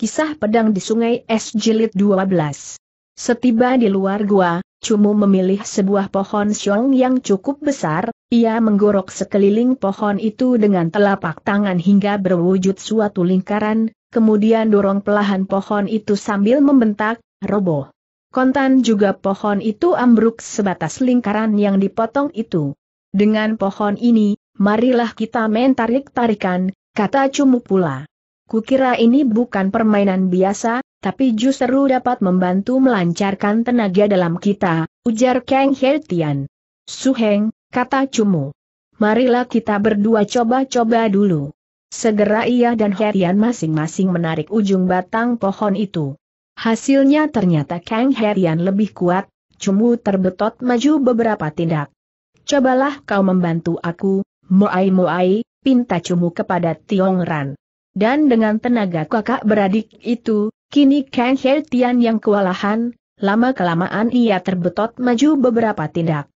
Kisah Pedang di Sungai Es Jilid 12 Setiba di luar gua, Cumu memilih sebuah pohon siong yang cukup besar, ia menggorok sekeliling pohon itu dengan telapak tangan hingga berwujud suatu lingkaran, kemudian dorong pelahan pohon itu sambil membentak, roboh. Kontan juga pohon itu ambruk sebatas lingkaran yang dipotong itu. Dengan pohon ini, marilah kita mentarik tarikan kata Cumu pula. Kukira ini bukan permainan biasa, tapi justru dapat membantu melancarkan tenaga dalam kita, ujar Kang Hertian. Suheng, kata Cumu. Marilah kita berdua coba-coba dulu. Segera ia dan Herian masing-masing menarik ujung batang pohon itu. Hasilnya ternyata Kang Hertian lebih kuat, Cumu terbetot maju beberapa tindak. Cobalah kau membantu aku, Moai Moai, pinta Cumu kepada Tiong Ran. Dan dengan tenaga kakak beradik itu, kini Kang He Tian yang kewalahan, lama-kelamaan ia terbetot maju beberapa tindak.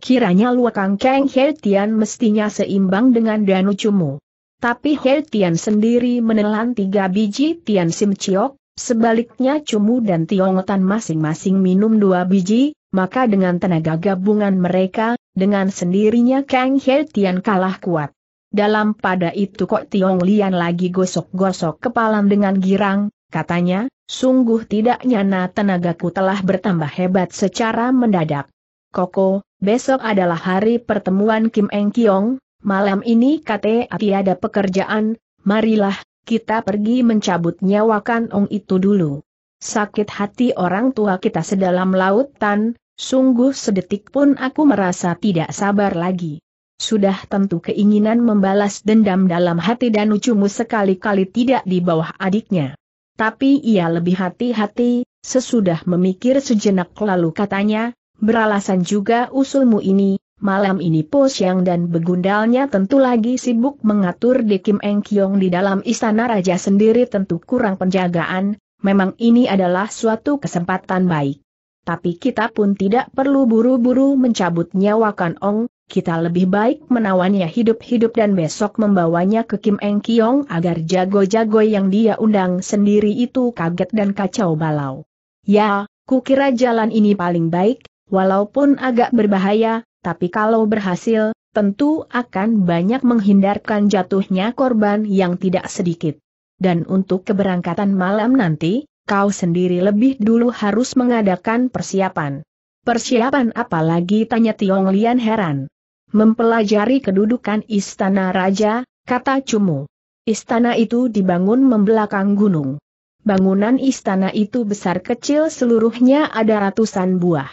Kiranya luakang Kang He Tian mestinya seimbang dengan Danu Cumu. Tapi He Tian sendiri menelan tiga biji Tian Sim Chiok, Sebaliknya Cumu dan Tiongotan masing-masing minum dua biji, maka dengan tenaga gabungan mereka, dengan sendirinya Kang He Tian kalah kuat. Dalam pada itu kok Tiong Lian lagi gosok-gosok kepala dengan girang, katanya, sungguh tidak nyana tenagaku telah bertambah hebat secara mendadak. Koko, besok adalah hari pertemuan Kim Eng Kiong, malam ini kata tiada pekerjaan, marilah, kita pergi mencabut nyawa kanong itu dulu. Sakit hati orang tua kita sedalam lautan, sungguh sedetik pun aku merasa tidak sabar lagi. Sudah tentu keinginan membalas dendam dalam hati dan ucumu sekali-kali tidak di bawah adiknya. Tapi ia lebih hati-hati, sesudah memikir sejenak lalu katanya, beralasan juga usulmu ini, malam ini Po Siang dan begundalnya tentu lagi sibuk mengatur di Kim Eng Kiong di dalam istana raja sendiri tentu kurang penjagaan, memang ini adalah suatu kesempatan baik. Tapi kita pun tidak perlu buru-buru mencabut nyawa Ong, kita lebih baik menawannya hidup-hidup dan besok membawanya ke Kim Eng Kiong agar jago-jago yang dia undang sendiri itu kaget dan kacau balau. Ya, kukira jalan ini paling baik, walaupun agak berbahaya, tapi kalau berhasil, tentu akan banyak menghindarkan jatuhnya korban yang tidak sedikit. Dan untuk keberangkatan malam nanti, kau sendiri lebih dulu harus mengadakan persiapan. Persiapan apalagi tanya Tiong Lian heran mempelajari kedudukan istana raja, kata Cumu. Istana itu dibangun membelakang gunung. Bangunan istana itu besar kecil seluruhnya ada ratusan buah.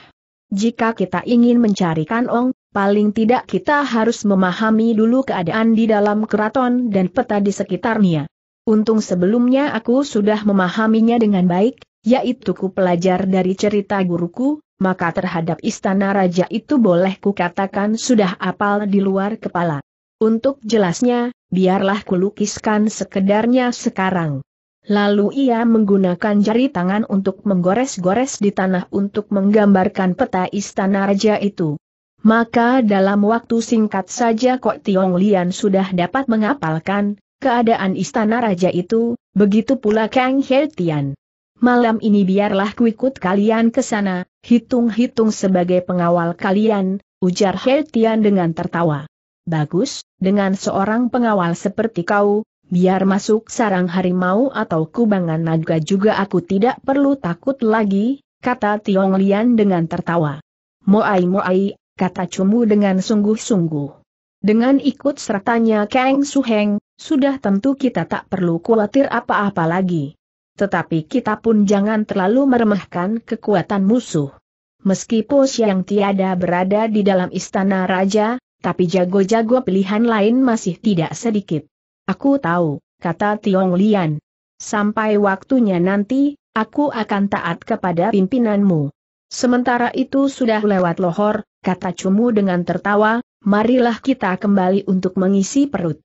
Jika kita ingin mencarikan Kanong, paling tidak kita harus memahami dulu keadaan di dalam keraton dan peta di sekitarnya. Untung sebelumnya aku sudah memahaminya dengan baik, yaitu ku pelajar dari cerita guruku, maka terhadap istana raja itu boleh kukatakan sudah apal di luar kepala. Untuk jelasnya, biarlah kulukiskan sekedarnya sekarang. Lalu ia menggunakan jari tangan untuk menggores-gores di tanah untuk menggambarkan peta istana raja itu. Maka dalam waktu singkat saja Kok Tiong Lian sudah dapat mengapalkan keadaan istana raja itu, begitu pula Kang Hei Tian malam ini biarlah kuikut kalian ke sana, hitung-hitung sebagai pengawal kalian, ujar Tian dengan tertawa. Bagus, dengan seorang pengawal seperti kau, biar masuk sarang harimau atau kubangan naga juga aku tidak perlu takut lagi, kata Tiong Lian dengan tertawa. Moai moai, kata Cumu dengan sungguh-sungguh. Dengan ikut sertanya Kang Suheng, sudah tentu kita tak perlu khawatir apa-apa lagi. Tetapi kita pun jangan terlalu meremehkan kekuatan musuh. Meskipun yang tiada berada di dalam istana raja, tapi jago-jago pilihan lain masih tidak sedikit. Aku tahu, kata Tiong Lian. Sampai waktunya nanti, aku akan taat kepada pimpinanmu. Sementara itu sudah lewat lohor, kata Cumu dengan tertawa, marilah kita kembali untuk mengisi perut.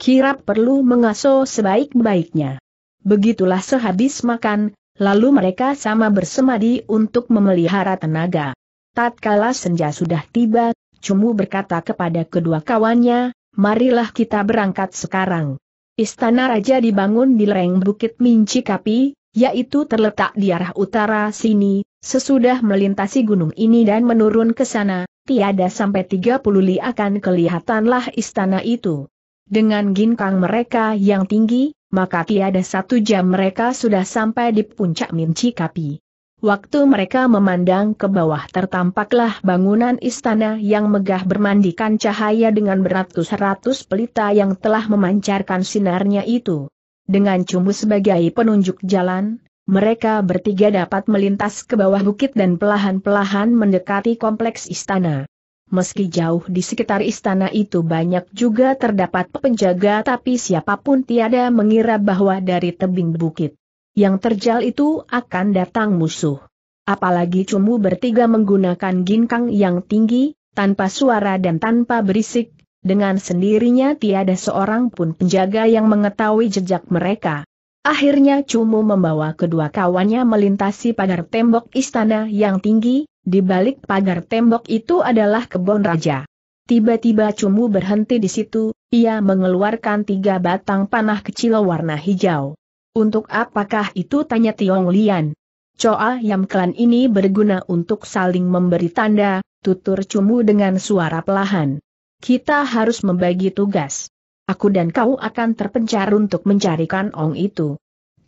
Kirap perlu mengaso sebaik-baiknya. Begitulah sehabis makan, lalu mereka sama bersemadi untuk memelihara tenaga. Tatkala senja sudah tiba, Cumu berkata kepada kedua kawannya, marilah kita berangkat sekarang. Istana Raja dibangun di lereng Bukit Mincikapi, yaitu terletak di arah utara sini, sesudah melintasi gunung ini dan menurun ke sana, tiada sampai 30 li akan kelihatanlah istana itu. Dengan ginkang mereka yang tinggi, maka tiada satu jam mereka sudah sampai di puncak Minci Kapi. Waktu mereka memandang ke bawah tertampaklah bangunan istana yang megah bermandikan cahaya dengan beratus-ratus pelita yang telah memancarkan sinarnya itu. Dengan cumbu sebagai penunjuk jalan, mereka bertiga dapat melintas ke bawah bukit dan pelahan-pelahan mendekati kompleks istana meski jauh di sekitar istana itu banyak juga terdapat penjaga tapi siapapun tiada mengira bahwa dari tebing bukit yang terjal itu akan datang musuh. Apalagi cumu bertiga menggunakan ginkang yang tinggi, tanpa suara dan tanpa berisik, dengan sendirinya tiada seorang pun penjaga yang mengetahui jejak mereka. Akhirnya Cumu membawa kedua kawannya melintasi pagar tembok istana yang tinggi, di balik pagar tembok itu adalah kebun raja. Tiba-tiba Cumu berhenti di situ, ia mengeluarkan tiga batang panah kecil warna hijau. Untuk apakah itu tanya Tiong Lian? Coa Yam Klan ini berguna untuk saling memberi tanda, tutur Cumu dengan suara pelahan. Kita harus membagi tugas. Aku dan kau akan terpencar untuk mencarikan Ong itu.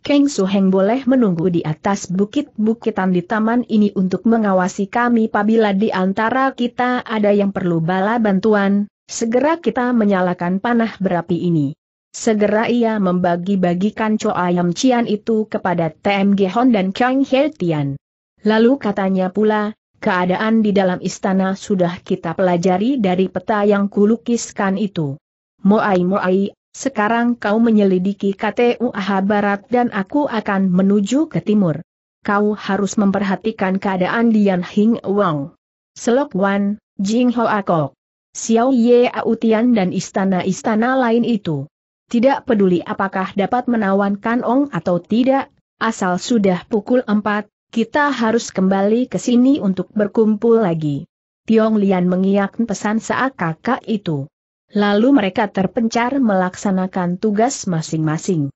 Kang Suheng boleh menunggu di atas bukit-bukitan di taman ini untuk mengawasi kami apabila di antara kita ada yang perlu bala bantuan, segera kita menyalakan panah berapi ini. Segera ia membagi-bagikan co ayam cian itu kepada TMG Hon dan Kang He Tian. Lalu katanya pula, keadaan di dalam istana sudah kita pelajari dari peta yang kulukiskan itu. Moai-moai, sekarang kau menyelidiki KTU Barat dan aku akan menuju ke timur. Kau harus memperhatikan keadaan Dian Hing Wang. Selok Wan, Jing Ho Akok, Xiao Ye Autian dan istana-istana lain itu. Tidak peduli apakah dapat menawan kan ong atau tidak, asal sudah pukul 4, kita harus kembali ke sini untuk berkumpul lagi. Tiong Lian mengiyakan pesan saat kakak itu. Lalu mereka terpencar melaksanakan tugas masing-masing.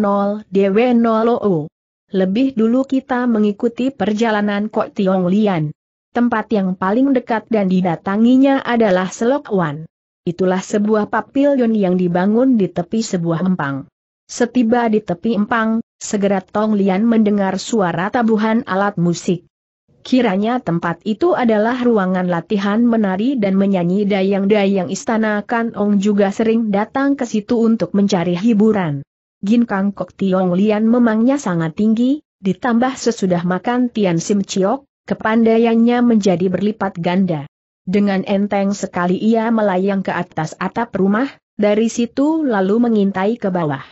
nol, dw nol oo. Lebih dulu kita mengikuti perjalanan Kok Tiong Lian. Tempat yang paling dekat dan didatanginya adalah Selok Wan. Itulah sebuah pavilion yang dibangun di tepi sebuah empang. Setiba di tepi empang, segera Tong Lian mendengar suara tabuhan alat musik. Kiranya tempat itu adalah ruangan latihan menari dan menyanyi dayang-dayang istana Kan Ong juga sering datang ke situ untuk mencari hiburan. Kang Kok Tiong Lian memangnya sangat tinggi, ditambah sesudah makan Tian Sim Chiok, kepandaiannya menjadi berlipat ganda. Dengan enteng sekali ia melayang ke atas atap rumah, dari situ lalu mengintai ke bawah.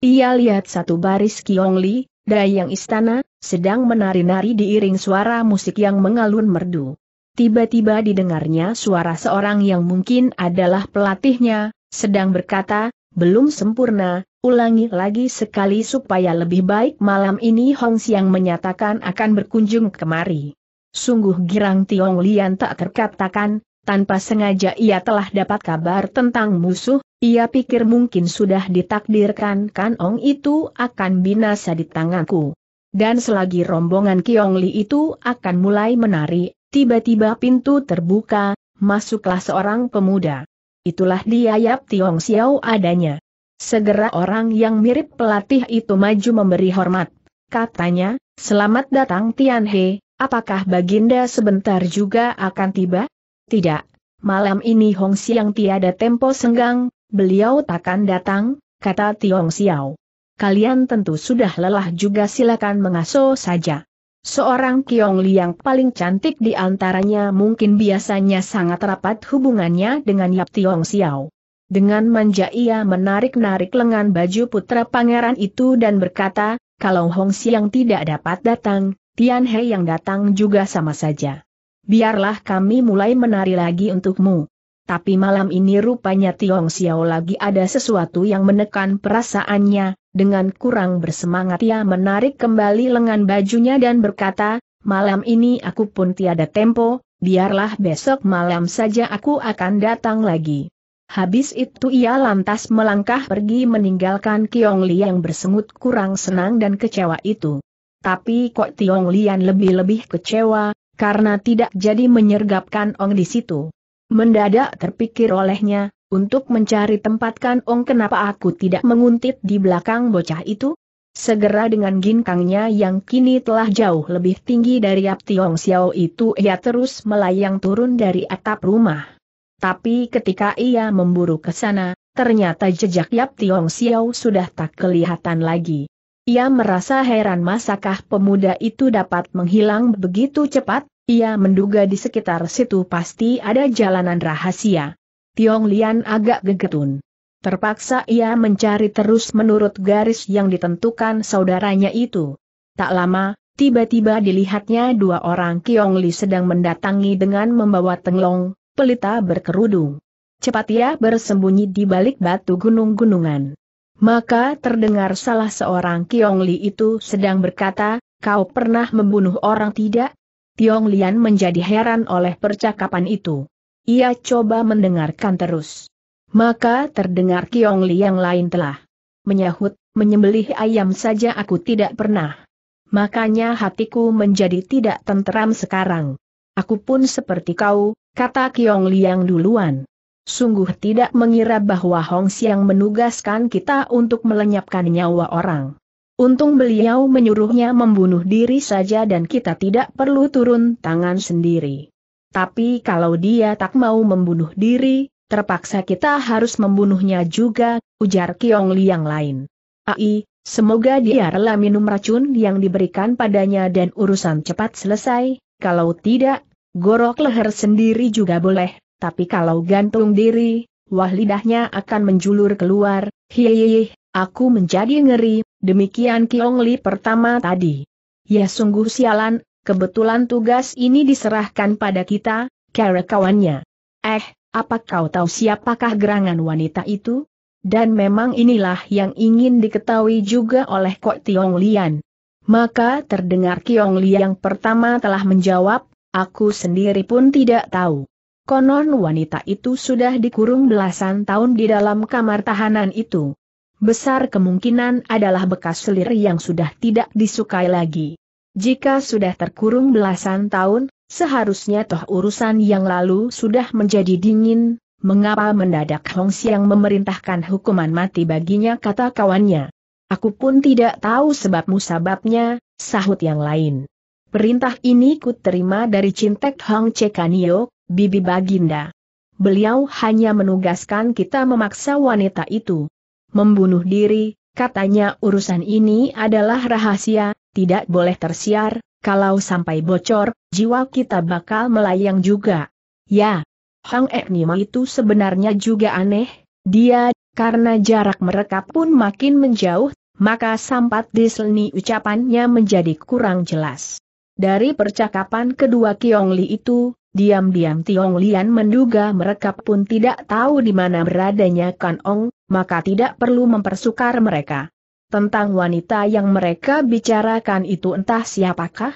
Ia lihat satu baris Kiong Li, Dayang istana, sedang menari-nari diiring suara musik yang mengalun merdu. Tiba-tiba didengarnya suara seorang yang mungkin adalah pelatihnya, sedang berkata, belum sempurna, ulangi lagi sekali supaya lebih baik malam ini Hong Xiang menyatakan akan berkunjung kemari. Sungguh girang Tiong Lian tak terkatakan, tanpa sengaja ia telah dapat kabar tentang musuh, ia pikir mungkin sudah ditakdirkan kan ong itu akan binasa di tanganku. Dan selagi rombongan kiong li itu akan mulai menari, tiba-tiba pintu terbuka, masuklah seorang pemuda. Itulah dia Yap Tiong Xiao adanya. Segera orang yang mirip pelatih itu maju memberi hormat. Katanya, selamat datang Tian He, apakah Baginda sebentar juga akan tiba? Tidak, malam ini Hong Siang tiada tempo senggang, beliau takkan datang, kata Tiong Xiao. Kalian tentu sudah lelah juga silakan mengasuh saja. Seorang Kiong Liang paling cantik di antaranya mungkin biasanya sangat rapat hubungannya dengan Yap Tiong Xiao. Dengan manja ia menarik-narik lengan baju putra pangeran itu dan berkata, kalau Hong Xiang tidak dapat datang, Tian He yang datang juga sama saja. Biarlah kami mulai menari lagi untukmu tapi malam ini rupanya Tiong Xiao lagi ada sesuatu yang menekan perasaannya, dengan kurang bersemangat ia menarik kembali lengan bajunya dan berkata, malam ini aku pun tiada tempo, biarlah besok malam saja aku akan datang lagi. Habis itu ia lantas melangkah pergi meninggalkan Kiong Li yang bersengut kurang senang dan kecewa itu. Tapi kok Tiong Lian lebih-lebih kecewa, karena tidak jadi menyergapkan Ong di situ. Mendadak terpikir olehnya, untuk mencari tempat kan ong kenapa aku tidak menguntit di belakang bocah itu? Segera dengan ginkangnya yang kini telah jauh lebih tinggi dari Yap Tiong Xiao itu ia terus melayang turun dari atap rumah. Tapi ketika ia memburu ke sana, ternyata jejak Yap Tiong Xiao sudah tak kelihatan lagi. Ia merasa heran masakah pemuda itu dapat menghilang begitu cepat, ia menduga di sekitar situ pasti ada jalanan rahasia. Tiong Lian agak gegetun. Terpaksa ia mencari terus menurut garis yang ditentukan saudaranya itu. Tak lama, tiba-tiba dilihatnya dua orang Kiong Li sedang mendatangi dengan membawa tenglong, pelita berkerudung. Cepat ia bersembunyi di balik batu gunung-gunungan. Maka terdengar salah seorang Kiong Li itu sedang berkata, kau pernah membunuh orang tidak? Tiong Lian menjadi heran oleh percakapan itu. Ia coba mendengarkan terus. Maka terdengar Kiong yang lain telah menyahut, menyembelih ayam saja aku tidak pernah. Makanya hatiku menjadi tidak tenteram sekarang. Aku pun seperti kau, kata Kiong yang duluan. Sungguh tidak mengira bahwa Hong Xiang menugaskan kita untuk melenyapkan nyawa orang. Untung beliau menyuruhnya membunuh diri saja dan kita tidak perlu turun tangan sendiri. Tapi kalau dia tak mau membunuh diri, terpaksa kita harus membunuhnya juga, ujar Kiong Li yang lain. Ai, semoga dia rela minum racun yang diberikan padanya dan urusan cepat selesai, kalau tidak, gorok leher sendiri juga boleh, tapi kalau gantung diri, wah lidahnya akan menjulur keluar, hihihi, aku menjadi ngeri, Demikian Kiong Li pertama tadi. Ya sungguh sialan, kebetulan tugas ini diserahkan pada kita, kara kawannya. Eh, apa kau tahu siapakah gerangan wanita itu? Dan memang inilah yang ingin diketahui juga oleh Kok Tiong Lian. Maka terdengar Kiong Li yang pertama telah menjawab, aku sendiri pun tidak tahu. Konon wanita itu sudah dikurung belasan tahun di dalam kamar tahanan itu besar kemungkinan adalah bekas selir yang sudah tidak disukai lagi. Jika sudah terkurung belasan tahun, seharusnya toh urusan yang lalu sudah menjadi dingin, mengapa mendadak Hong Xiang memerintahkan hukuman mati baginya kata kawannya. Aku pun tidak tahu sebab musababnya, sahut yang lain. Perintah ini ku terima dari Cintek Hong Cekanio, bibi baginda. Beliau hanya menugaskan kita memaksa wanita itu membunuh diri, katanya urusan ini adalah rahasia, tidak boleh tersiar, kalau sampai bocor, jiwa kita bakal melayang juga. Ya, Hang Eknima itu sebenarnya juga aneh, dia, karena jarak mereka pun makin menjauh, maka sampat diselni ucapannya menjadi kurang jelas. Dari percakapan kedua Kiong Li itu, diam-diam Tiong Lian menduga mereka pun tidak tahu di mana beradanya Kan Ong, maka tidak perlu mempersukar mereka. Tentang wanita yang mereka bicarakan itu entah siapakah?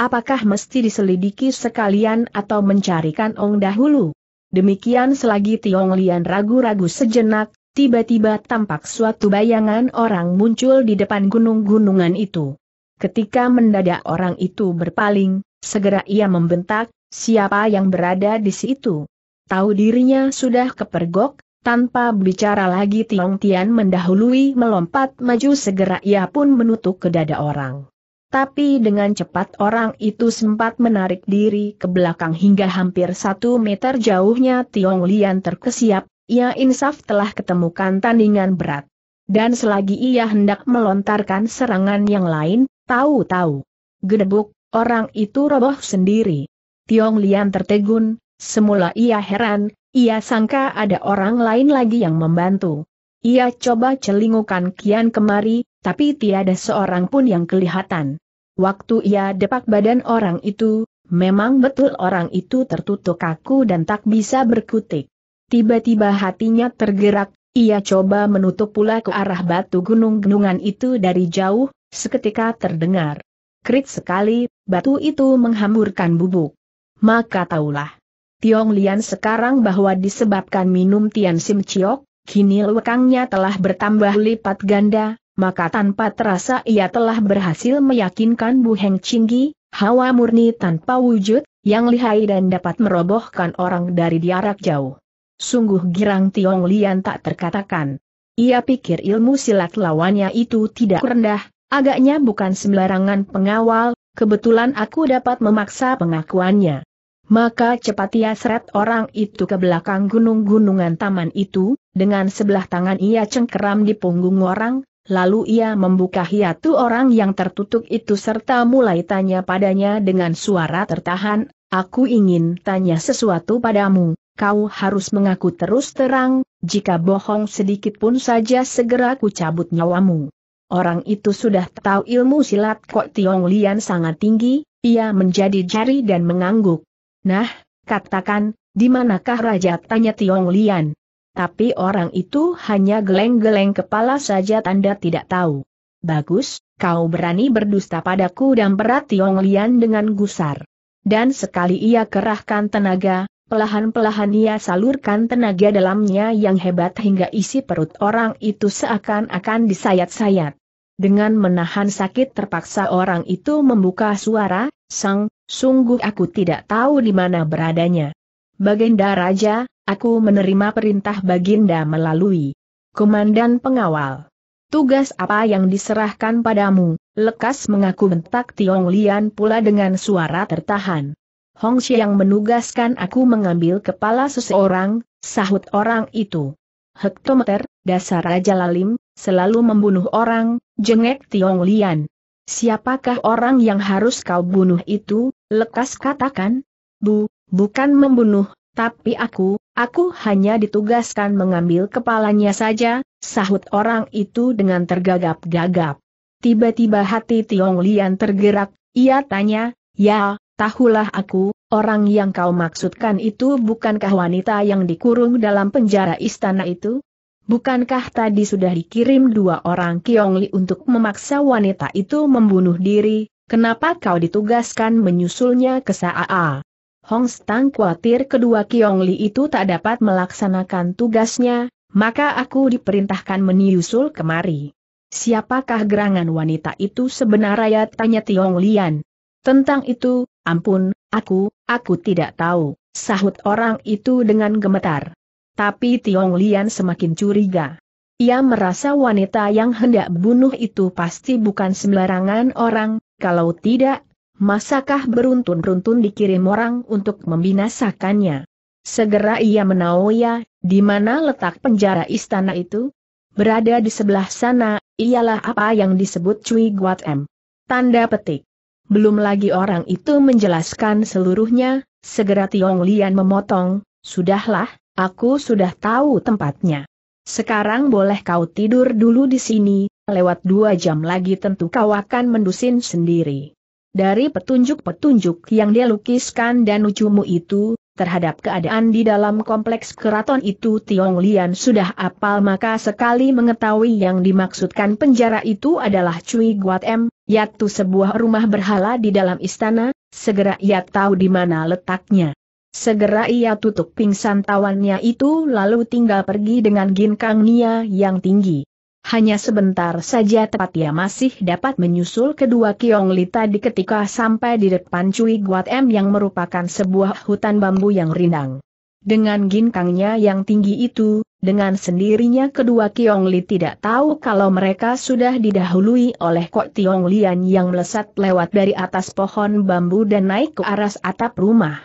Apakah mesti diselidiki sekalian atau mencarikan Ong dahulu? Demikian selagi Tiong Lian ragu-ragu sejenak, tiba-tiba tampak suatu bayangan orang muncul di depan gunung-gunungan itu. Ketika mendadak orang itu berpaling, segera ia membentak, siapa yang berada di situ? Tahu dirinya sudah kepergok, tanpa bicara lagi Tiong Tian mendahului melompat maju segera ia pun menutup ke dada orang. Tapi dengan cepat orang itu sempat menarik diri ke belakang hingga hampir satu meter jauhnya Tiong Lian terkesiap, ia insaf telah ketemukan tandingan berat. Dan selagi ia hendak melontarkan serangan yang lain, tahu-tahu. Gedebuk, orang itu roboh sendiri. Tiong Lian tertegun, semula ia heran, ia sangka ada orang lain lagi yang membantu. Ia coba celingukan kian kemari, tapi tiada seorang pun yang kelihatan. Waktu ia depak badan orang itu, memang betul orang itu tertutup kaku dan tak bisa berkutik. Tiba-tiba hatinya tergerak, ia coba menutup pula ke arah batu gunung-gunungan itu dari jauh, seketika terdengar. Krit sekali, batu itu menghamburkan bubuk. Maka taulah. Tiong Lian sekarang bahwa disebabkan minum Tian Sim Chiok, kini lekangnya telah bertambah lipat ganda, maka tanpa terasa ia telah berhasil meyakinkan Bu Heng Chinggi, hawa murni tanpa wujud, yang lihai dan dapat merobohkan orang dari diarak jauh. Sungguh girang Tiong Lian tak terkatakan. Ia pikir ilmu silat lawannya itu tidak rendah, agaknya bukan sembarangan pengawal, kebetulan aku dapat memaksa pengakuannya. Maka cepat ia seret orang itu ke belakang gunung-gunungan taman itu, dengan sebelah tangan ia cengkeram di punggung orang, lalu ia membuka hiatu orang yang tertutup itu serta mulai tanya padanya dengan suara tertahan, Aku ingin tanya sesuatu padamu, kau harus mengaku terus terang, jika bohong sedikit pun saja segera ku cabut nyawamu. Orang itu sudah tahu ilmu silat Kok Tiong Lian sangat tinggi, ia menjadi jari dan mengangguk. Nah, katakan, di manakah raja tanya Tiong Lian? Tapi orang itu hanya geleng-geleng kepala saja tanda tidak tahu. Bagus, kau berani berdusta padaku dan berat Tiong Lian dengan gusar. Dan sekali ia kerahkan tenaga, Pelahan-pelahan ia salurkan tenaga dalamnya yang hebat hingga isi perut orang itu seakan-akan disayat-sayat. Dengan menahan sakit terpaksa orang itu membuka suara, Sang, Sungguh aku tidak tahu di mana beradanya. Baginda Raja, aku menerima perintah Baginda melalui Komandan Pengawal. Tugas apa yang diserahkan padamu, lekas mengaku bentak Tiong Lian pula dengan suara tertahan. Hong Xiang menugaskan aku mengambil kepala seseorang, sahut orang itu. Hektometer, dasar Raja Lalim, selalu membunuh orang, jengek Tiong Lian. Siapakah orang yang harus kau bunuh itu, Lekas katakan, Bu, bukan membunuh, tapi aku, aku hanya ditugaskan mengambil kepalanya saja, sahut orang itu dengan tergagap-gagap. Tiba-tiba hati Tiong Lian tergerak, ia tanya, ya, tahulah aku, orang yang kau maksudkan itu bukankah wanita yang dikurung dalam penjara istana itu? Bukankah tadi sudah dikirim dua orang Li untuk memaksa wanita itu membunuh diri, Kenapa kau ditugaskan menyusulnya ke Saa? Hong Stang khawatir kedua Kiong Li itu tak dapat melaksanakan tugasnya, maka aku diperintahkan menyusul kemari. Siapakah gerangan wanita itu sebenarnya tanya Tiong Lian. Tentang itu, ampun, aku, aku tidak tahu, sahut orang itu dengan gemetar. Tapi Tiong Lian semakin curiga. Ia merasa wanita yang hendak bunuh itu pasti bukan sembarangan orang, kalau tidak, masakah beruntun-runtun dikirim orang untuk membinasakannya? Segera ia menaoya, di mana letak penjara istana itu? Berada di sebelah sana, ialah apa yang disebut Cui Guat M. Tanda petik. Belum lagi orang itu menjelaskan seluruhnya, segera Tiong Lian memotong, Sudahlah, aku sudah tahu tempatnya. Sekarang boleh kau tidur dulu di sini, lewat dua jam lagi tentu kau akan mendusin sendiri. Dari petunjuk-petunjuk yang dia lukiskan dan ucumu itu, terhadap keadaan di dalam kompleks keraton itu Tiong Lian sudah apal maka sekali mengetahui yang dimaksudkan penjara itu adalah Cui Guat M, yaitu sebuah rumah berhala di dalam istana, segera ia tahu di mana letaknya. Segera ia tutup pingsan tawannya itu lalu tinggal pergi dengan ginkang nia yang tinggi. Hanya sebentar saja tepat ia masih dapat menyusul kedua Kiong Li tadi ketika sampai di depan Cui Guat M yang merupakan sebuah hutan bambu yang rindang. Dengan ginkangnya yang tinggi itu, dengan sendirinya kedua Kiong Li tidak tahu kalau mereka sudah didahului oleh Kok Tiong Lian yang melesat lewat dari atas pohon bambu dan naik ke aras atap rumah.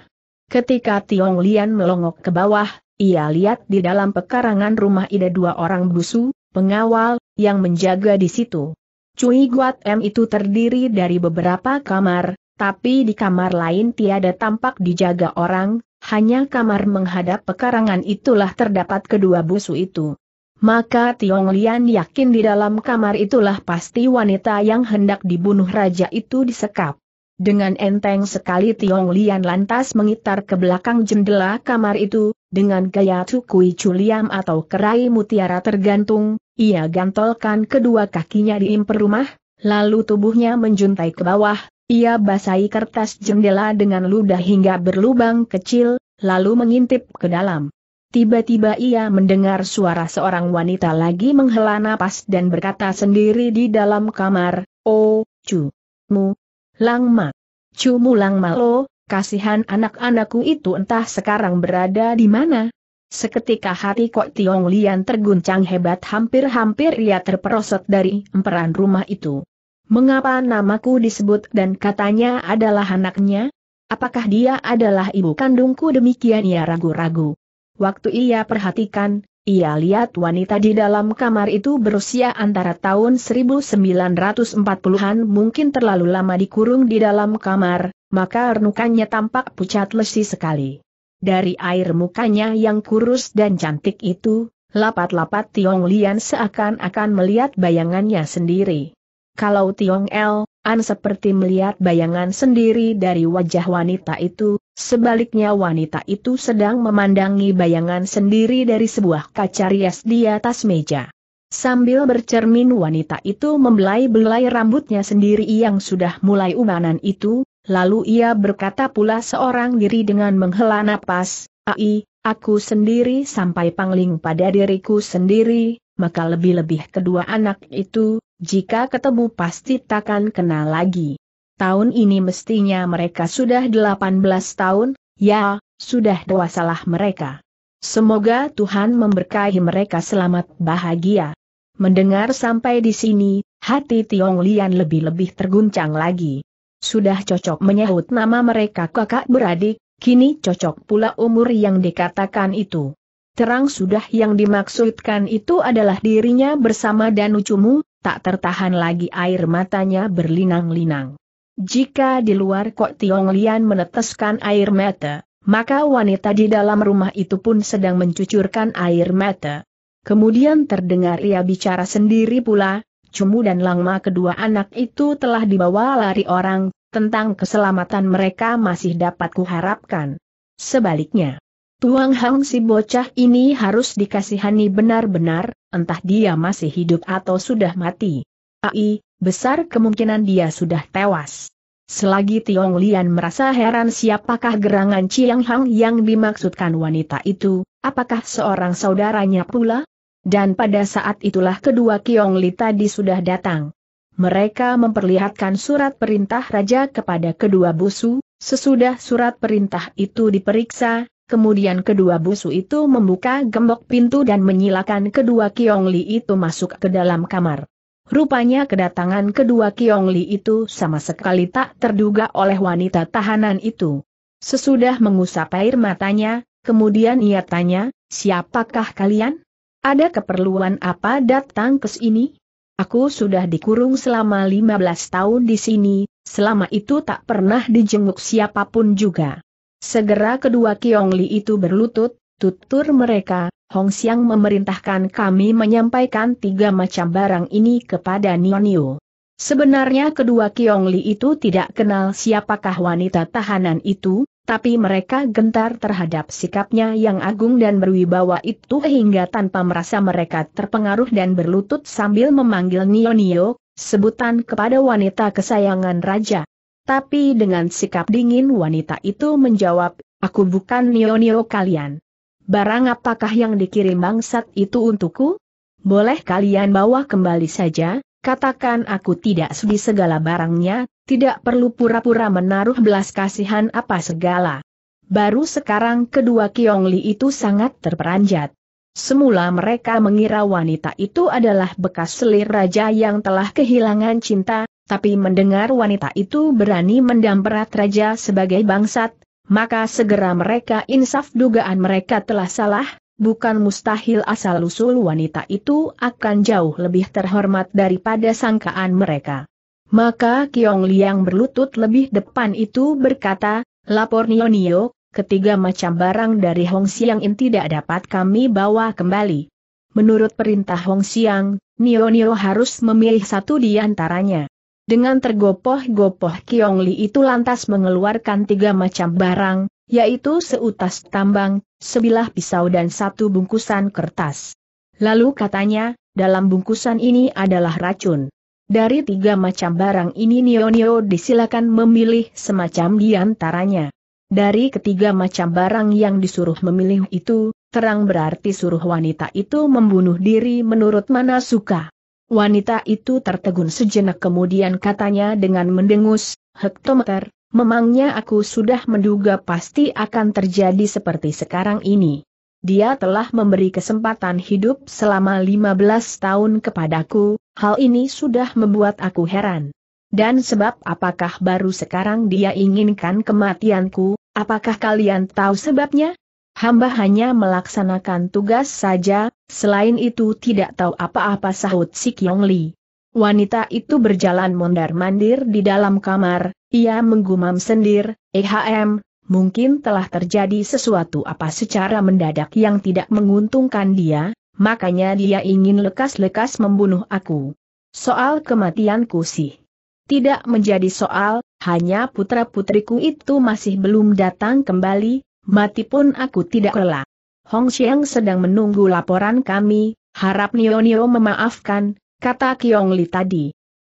Ketika Tiong Lian melongok ke bawah, ia lihat di dalam pekarangan rumah ada dua orang busu, pengawal, yang menjaga di situ. Cui Guat M itu terdiri dari beberapa kamar, tapi di kamar lain tiada tampak dijaga orang, hanya kamar menghadap pekarangan itulah terdapat kedua busu itu. Maka Tiong Lian yakin di dalam kamar itulah pasti wanita yang hendak dibunuh raja itu disekap. Dengan enteng sekali Tiong Lian lantas mengitar ke belakang jendela kamar itu, dengan gaya cukui culiam atau kerai mutiara tergantung, ia gantolkan kedua kakinya di imper rumah, lalu tubuhnya menjuntai ke bawah, ia basahi kertas jendela dengan ludah hingga berlubang kecil, lalu mengintip ke dalam. Tiba-tiba ia mendengar suara seorang wanita lagi menghela napas dan berkata sendiri di dalam kamar, Oh, cu, Mu. Langma. cu Mu ma Lo, oh, Kasihan anak-anakku itu entah sekarang berada di mana. Seketika hati Kok Tiong Lian terguncang hebat hampir-hampir ia terperosot dari emperan rumah itu. Mengapa namaku disebut dan katanya adalah anaknya? Apakah dia adalah ibu kandungku demikian ia ragu-ragu. Waktu ia perhatikan, ia lihat wanita di dalam kamar itu berusia antara tahun 1940-an mungkin terlalu lama dikurung di dalam kamar, maka renukannya tampak pucat lesi sekali. Dari air mukanya yang kurus dan cantik itu, lapat-lapat Tiong Lian seakan-akan melihat bayangannya sendiri. Kalau Tiong El, An seperti melihat bayangan sendiri dari wajah wanita itu, sebaliknya wanita itu sedang memandangi bayangan sendiri dari sebuah kaca rias di atas meja. Sambil bercermin wanita itu membelai-belai rambutnya sendiri yang sudah mulai ubanan itu, Lalu ia berkata pula seorang diri dengan menghela napas, Ai, aku sendiri sampai pangling pada diriku sendiri, maka lebih-lebih kedua anak itu, jika ketemu pasti takkan kenal lagi. Tahun ini mestinya mereka sudah 18 tahun, ya, sudah dewasalah mereka. Semoga Tuhan memberkahi mereka selamat bahagia. Mendengar sampai di sini, hati Tiong Lian lebih-lebih terguncang lagi. Sudah cocok menyahut nama mereka kakak beradik, kini cocok pula umur yang dikatakan itu. Terang sudah yang dimaksudkan itu adalah dirinya bersama Danu Cumu, tak tertahan lagi air matanya berlinang-linang. Jika di luar Kok Tiong Lian meneteskan air mata, maka wanita di dalam rumah itu pun sedang mencucurkan air mata. Kemudian terdengar ia bicara sendiri pula, Cumu dan Langma kedua anak itu telah dibawa lari orang, tentang keselamatan mereka masih dapat kuharapkan. Sebaliknya, Tuang Hang si bocah ini harus dikasihani benar-benar, entah dia masih hidup atau sudah mati. Ai, besar kemungkinan dia sudah tewas. Selagi Tiong Lian merasa heran siapakah gerangan Chiang Hang yang dimaksudkan wanita itu, apakah seorang saudaranya pula? Dan pada saat itulah kedua Kiong Li tadi sudah datang. Mereka memperlihatkan surat perintah raja kepada kedua busu, sesudah surat perintah itu diperiksa, kemudian kedua busu itu membuka gembok pintu dan menyilakan kedua Kiong Li itu masuk ke dalam kamar. Rupanya kedatangan kedua Kiong Li itu sama sekali tak terduga oleh wanita tahanan itu. Sesudah mengusap air matanya, kemudian ia tanya, siapakah kalian? Ada keperluan apa datang ke sini? Aku sudah dikurung selama 15 tahun di sini, selama itu tak pernah dijenguk siapapun juga. Segera kedua Kiongli itu berlutut, tutur mereka, Hong Xiang memerintahkan kami menyampaikan tiga macam barang ini kepada Nionio. Sebenarnya kedua Kiongli itu tidak kenal siapakah wanita tahanan itu, tapi mereka gentar terhadap sikapnya yang agung dan berwibawa itu hingga tanpa merasa mereka terpengaruh dan berlutut sambil memanggil Nio-Nio, sebutan kepada wanita kesayangan raja. Tapi dengan sikap dingin wanita itu menjawab, aku bukan Nio-Nio kalian. Barang apakah yang dikirim bangsat itu untukku? Boleh kalian bawa kembali saja, katakan aku tidak sudi segala barangnya, tidak perlu pura-pura menaruh belas kasihan apa segala. Baru sekarang kedua kiongli itu sangat terperanjat. Semula mereka mengira wanita itu adalah bekas selir raja yang telah kehilangan cinta, tapi mendengar wanita itu berani mendamperat raja sebagai bangsat, maka segera mereka insaf dugaan mereka telah salah, bukan mustahil asal-usul wanita itu akan jauh lebih terhormat daripada sangkaan mereka. Maka Kiong Liang berlutut lebih depan itu berkata, Lapor Nio Nio, ketiga macam barang dari Hong Siang ini tidak dapat kami bawa kembali. Menurut perintah Hong Siang, Nio Nio harus memilih satu di antaranya. Dengan tergopoh-gopoh Kiong Li itu lantas mengeluarkan tiga macam barang, yaitu seutas tambang, sebilah pisau dan satu bungkusan kertas. Lalu katanya, dalam bungkusan ini adalah racun. Dari tiga macam barang ini Nio-Nio disilakan memilih semacam di antaranya. Dari ketiga macam barang yang disuruh memilih itu, terang berarti suruh wanita itu membunuh diri menurut mana suka. Wanita itu tertegun sejenak kemudian katanya dengan mendengus, hektometer, memangnya aku sudah menduga pasti akan terjadi seperti sekarang ini. Dia telah memberi kesempatan hidup selama 15 tahun kepadaku, Hal ini sudah membuat aku heran. Dan sebab apakah baru sekarang dia inginkan kematianku, apakah kalian tahu sebabnya? Hamba hanya melaksanakan tugas saja, selain itu tidak tahu apa-apa sahut si Kiong Li. Wanita itu berjalan mondar-mandir di dalam kamar, ia menggumam sendir, EHM, mungkin telah terjadi sesuatu apa secara mendadak yang tidak menguntungkan dia, makanya dia ingin lekas-lekas membunuh aku. Soal kematianku sih. Tidak menjadi soal, hanya putra-putriku itu masih belum datang kembali, mati pun aku tidak rela. Hong Xiang sedang menunggu laporan kami, harap Nio Nio memaafkan, kata Kiong Li tadi.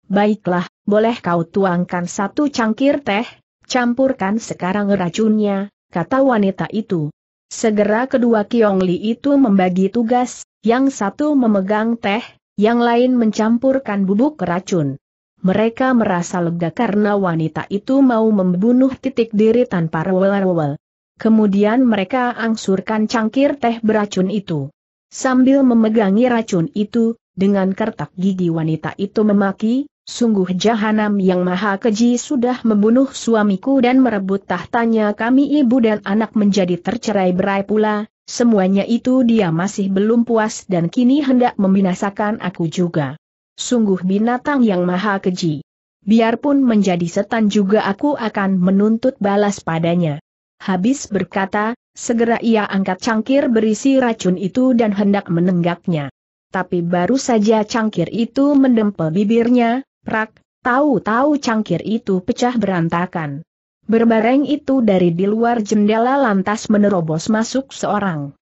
Baiklah, boleh kau tuangkan satu cangkir teh, campurkan sekarang racunnya, kata wanita itu. Segera kedua Kiong Li itu membagi tugas, yang satu memegang teh, yang lain mencampurkan bubuk racun. Mereka merasa lega karena wanita itu mau membunuh titik diri tanpa rewel-rewel. Kemudian mereka angsurkan cangkir teh beracun itu. Sambil memegangi racun itu, dengan kertak gigi wanita itu memaki, sungguh jahanam yang maha keji sudah membunuh suamiku dan merebut tahtanya kami ibu dan anak menjadi tercerai berai pula, Semuanya itu dia masih belum puas dan kini hendak membinasakan aku juga. Sungguh binatang yang maha keji. Biarpun menjadi setan juga aku akan menuntut balas padanya. Habis berkata, segera ia angkat cangkir berisi racun itu dan hendak menenggaknya. Tapi baru saja cangkir itu mendempel bibirnya, prak, tahu-tahu cangkir itu pecah berantakan. Berbareng itu dari di luar jendela lantas menerobos masuk seorang.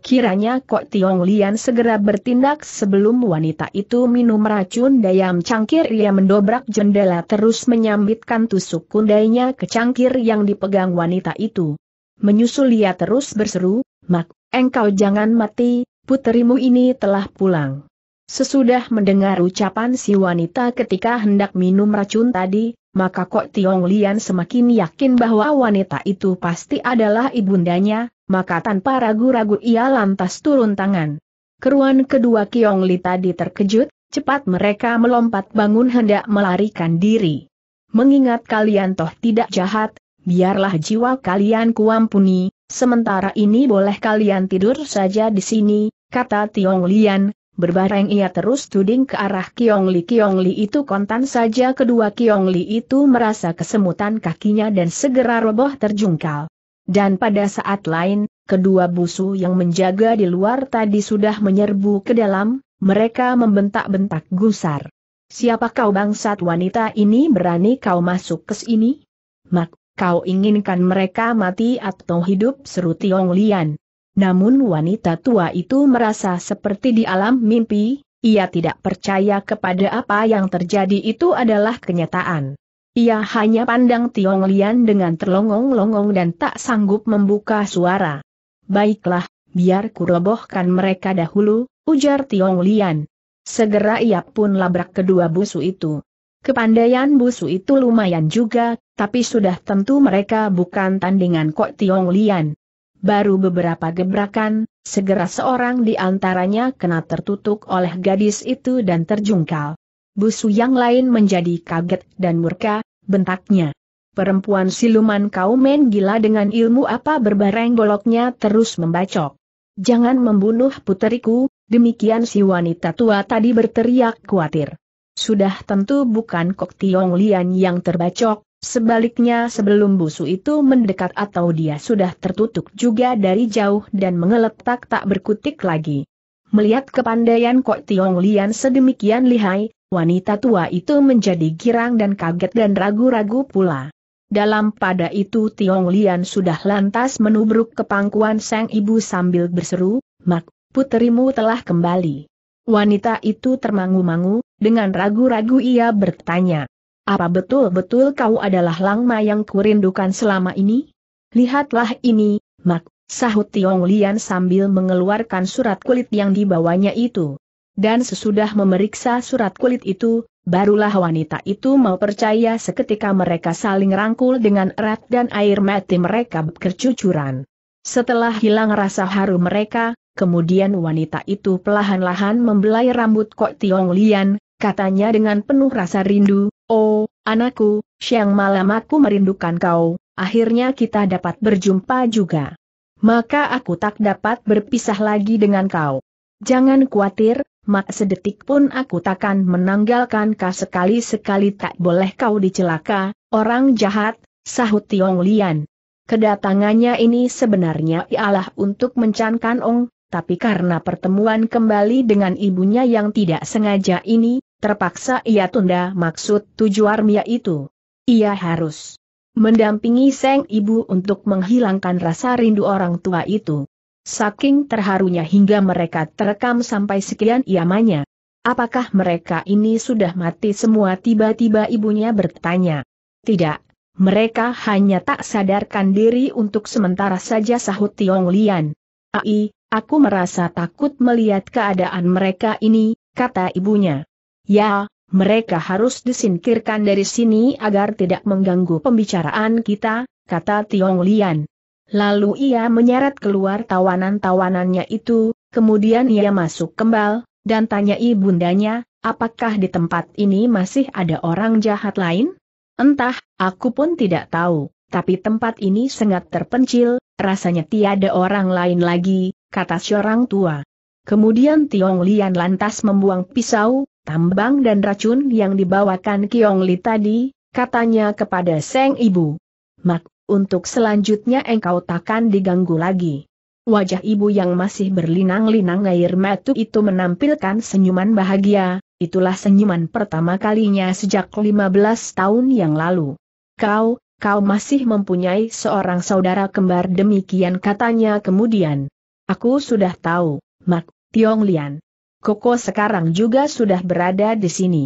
Kiranya Kok Tiong Lian segera bertindak sebelum wanita itu minum racun dayam cangkir ia mendobrak jendela terus menyambitkan tusuk kundainya ke cangkir yang dipegang wanita itu. Menyusul ia terus berseru, Mak, engkau jangan mati, puterimu ini telah pulang. Sesudah mendengar ucapan si wanita ketika hendak minum racun tadi, maka Kok Tiong Lian semakin yakin bahwa wanita itu pasti adalah ibundanya, maka tanpa ragu-ragu ia lantas turun tangan. Keruan kedua Kiong Li tadi terkejut, cepat mereka melompat bangun hendak melarikan diri. Mengingat kalian toh tidak jahat, biarlah jiwa kalian kuampuni, sementara ini boleh kalian tidur saja di sini, kata Tiong Lian, Berbareng ia terus tuding ke arah Kiong Li. Kiong Li itu kontan saja kedua Kiong Li itu merasa kesemutan kakinya dan segera roboh terjungkal. Dan pada saat lain, kedua busu yang menjaga di luar tadi sudah menyerbu ke dalam, mereka membentak-bentak gusar. Siapa kau bangsat wanita ini berani kau masuk ke sini? Mak, kau inginkan mereka mati atau hidup seru Tiong Lian. Namun wanita tua itu merasa seperti di alam mimpi, ia tidak percaya kepada apa yang terjadi itu adalah kenyataan. Ia hanya pandang Tiong Lian dengan terlongong-longong dan tak sanggup membuka suara. Baiklah, biar kurobohkan mereka dahulu, ujar Tiong Lian. Segera ia pun labrak kedua busu itu. Kepandaian busu itu lumayan juga, tapi sudah tentu mereka bukan tandingan Kok Tiong Lian. Baru beberapa gebrakan, segera seorang di antaranya kena tertutup oleh gadis itu dan terjungkal. Busu yang lain menjadi kaget dan murka, bentaknya. Perempuan siluman kau main gila dengan ilmu apa berbareng boloknya terus membacok. Jangan membunuh puteriku, demikian si wanita tua tadi berteriak khawatir. Sudah tentu bukan Kok Tiong Lian yang terbacok, Sebaliknya sebelum busu itu mendekat atau dia sudah tertutup juga dari jauh dan mengeletak tak berkutik lagi. Melihat kepandaian Kok Tiong Lian sedemikian lihai, wanita tua itu menjadi girang dan kaget dan ragu-ragu pula. Dalam pada itu Tiong Lian sudah lantas menubruk ke pangkuan sang ibu sambil berseru, Mak, puterimu telah kembali. Wanita itu termangu-mangu, dengan ragu-ragu ia bertanya, apa betul-betul kau adalah Langma yang kurindukan selama ini? Lihatlah ini, Mak, sahut Tiong Lian sambil mengeluarkan surat kulit yang dibawanya itu. Dan sesudah memeriksa surat kulit itu, barulah wanita itu mau percaya seketika mereka saling rangkul dengan erat dan air mati mereka berkecucuran. Setelah hilang rasa haru mereka, Kemudian wanita itu perlahan-lahan membelai rambut Kok Tiong Lian, katanya dengan penuh rasa rindu, Oh, anakku, siang malam aku merindukan kau, akhirnya kita dapat berjumpa juga. Maka aku tak dapat berpisah lagi dengan kau. Jangan khawatir, mak sedetik pun aku takkan menanggalkan kau sekali-sekali tak boleh kau dicelaka, orang jahat, sahut Tiong Lian. Kedatangannya ini sebenarnya ialah untuk mencankan Ong, tapi karena pertemuan kembali dengan ibunya yang tidak sengaja ini, Terpaksa ia tunda maksud armia itu. Ia harus mendampingi Seng Ibu untuk menghilangkan rasa rindu orang tua itu. Saking terharunya hingga mereka terekam sampai sekian iamanya. Apakah mereka ini sudah mati semua tiba-tiba ibunya bertanya. Tidak, mereka hanya tak sadarkan diri untuk sementara saja sahut Tiong Lian. Ai, aku merasa takut melihat keadaan mereka ini, kata ibunya. Ya, mereka harus disingkirkan dari sini agar tidak mengganggu pembicaraan kita, kata Tiong Lian. Lalu ia menyeret keluar tawanan-tawanannya itu, kemudian ia masuk kembali dan tanya ibundanya, apakah di tempat ini masih ada orang jahat lain? Entah, aku pun tidak tahu, tapi tempat ini sangat terpencil, rasanya tiada orang lain lagi, kata seorang tua. Kemudian Tiong Lian lantas membuang pisau, tambang dan racun yang dibawakan Kiong Li tadi, katanya kepada Seng Ibu. Mak, untuk selanjutnya engkau takkan diganggu lagi. Wajah ibu yang masih berlinang-linang air mata itu menampilkan senyuman bahagia, itulah senyuman pertama kalinya sejak 15 tahun yang lalu. Kau, kau masih mempunyai seorang saudara kembar demikian katanya kemudian. Aku sudah tahu, Mak, Tiong Lian. Koko sekarang juga sudah berada di sini.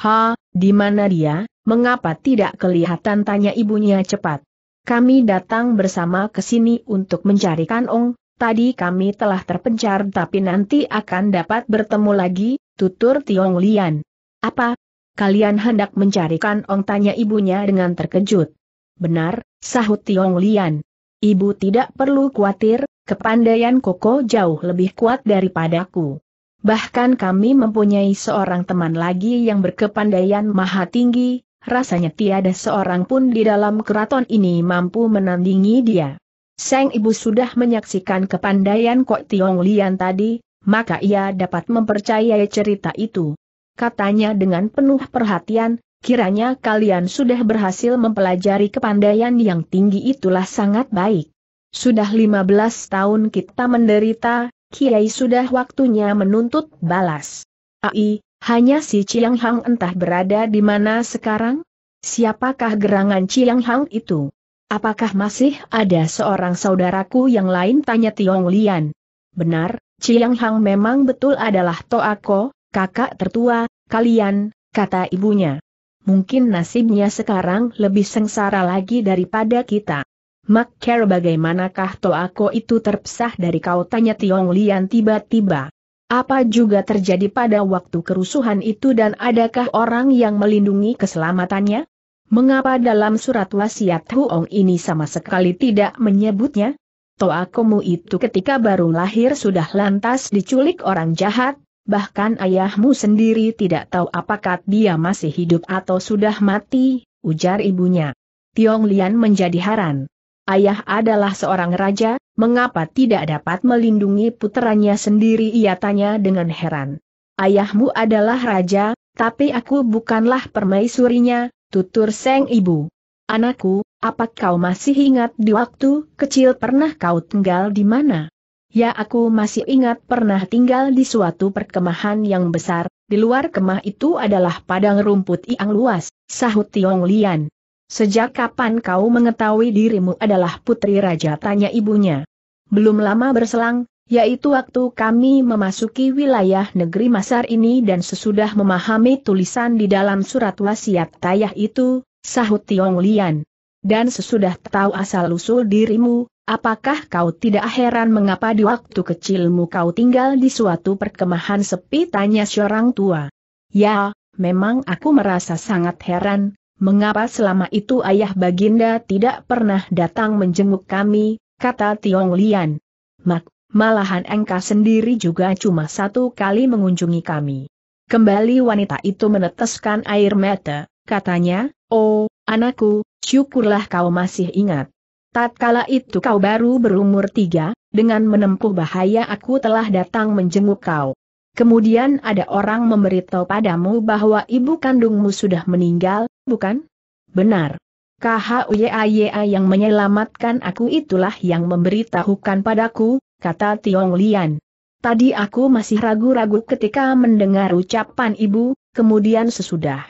Ha, di mana dia, mengapa tidak kelihatan tanya ibunya cepat. Kami datang bersama ke sini untuk mencarikan Kanong, tadi kami telah terpencar tapi nanti akan dapat bertemu lagi, tutur Tiong Lian. Apa? Kalian hendak mencarikan Kanong tanya ibunya dengan terkejut. Benar, sahut Tiong Lian. Ibu tidak perlu khawatir, kepandaian Koko jauh lebih kuat daripadaku. Bahkan kami mempunyai seorang teman lagi yang berkepandaian maha tinggi, rasanya tiada seorang pun di dalam keraton ini mampu menandingi dia. Sang ibu sudah menyaksikan kepandaian Kok Tiong Lian tadi, maka ia dapat mempercayai cerita itu. Katanya dengan penuh perhatian, kiranya kalian sudah berhasil mempelajari kepandaian yang tinggi itulah sangat baik. Sudah 15 tahun kita menderita, Kiai sudah waktunya menuntut balas. Ai, hanya si Chiang Hang entah berada di mana sekarang? Siapakah gerangan Chiang Hang itu? Apakah masih ada seorang saudaraku yang lain tanya Tiong Lian? Benar, Chiang Hang memang betul adalah Toako, kakak tertua, kalian, kata ibunya. Mungkin nasibnya sekarang lebih sengsara lagi daripada kita. Makar bagaimanakah Toako itu terpisah dari kau tanya Tiong Lian tiba-tiba. Apa juga terjadi pada waktu kerusuhan itu dan adakah orang yang melindungi keselamatannya? Mengapa dalam surat wasiat Huong ini sama sekali tidak menyebutnya? Toakomu itu ketika baru lahir sudah lantas diculik orang jahat, bahkan ayahmu sendiri tidak tahu apakah dia masih hidup atau sudah mati, ujar ibunya. Tiong Lian menjadi haran ayah adalah seorang raja, mengapa tidak dapat melindungi puteranya sendiri ia tanya dengan heran. Ayahmu adalah raja, tapi aku bukanlah permaisurinya, tutur seng ibu. Anakku, apa kau masih ingat di waktu kecil pernah kau tinggal di mana? Ya aku masih ingat pernah tinggal di suatu perkemahan yang besar, di luar kemah itu adalah padang rumput yang luas, sahut Tiong Lian. Sejak kapan kau mengetahui dirimu adalah putri raja? Tanya ibunya. Belum lama berselang, yaitu waktu kami memasuki wilayah negeri Masar ini dan sesudah memahami tulisan di dalam surat wasiat tayah itu, sahut Tiong Lian. Dan sesudah tahu asal-usul dirimu, apakah kau tidak heran mengapa di waktu kecilmu kau tinggal di suatu perkemahan sepi tanya seorang tua? Ya, memang aku merasa sangat heran, Mengapa selama itu ayah baginda tidak pernah datang menjenguk kami, kata Tiong Lian. Mak, malahan engkau sendiri juga cuma satu kali mengunjungi kami. Kembali wanita itu meneteskan air mata, katanya, Oh, anakku, syukurlah kau masih ingat. Tatkala itu kau baru berumur tiga, dengan menempuh bahaya aku telah datang menjenguk kau. Kemudian ada orang memberitahu padamu bahwa ibu kandungmu sudah meninggal, bukan? Benar. KHUYAYA yang menyelamatkan aku itulah yang memberitahukan padaku, kata Tiong Lian. Tadi aku masih ragu-ragu ketika mendengar ucapan ibu, kemudian sesudah.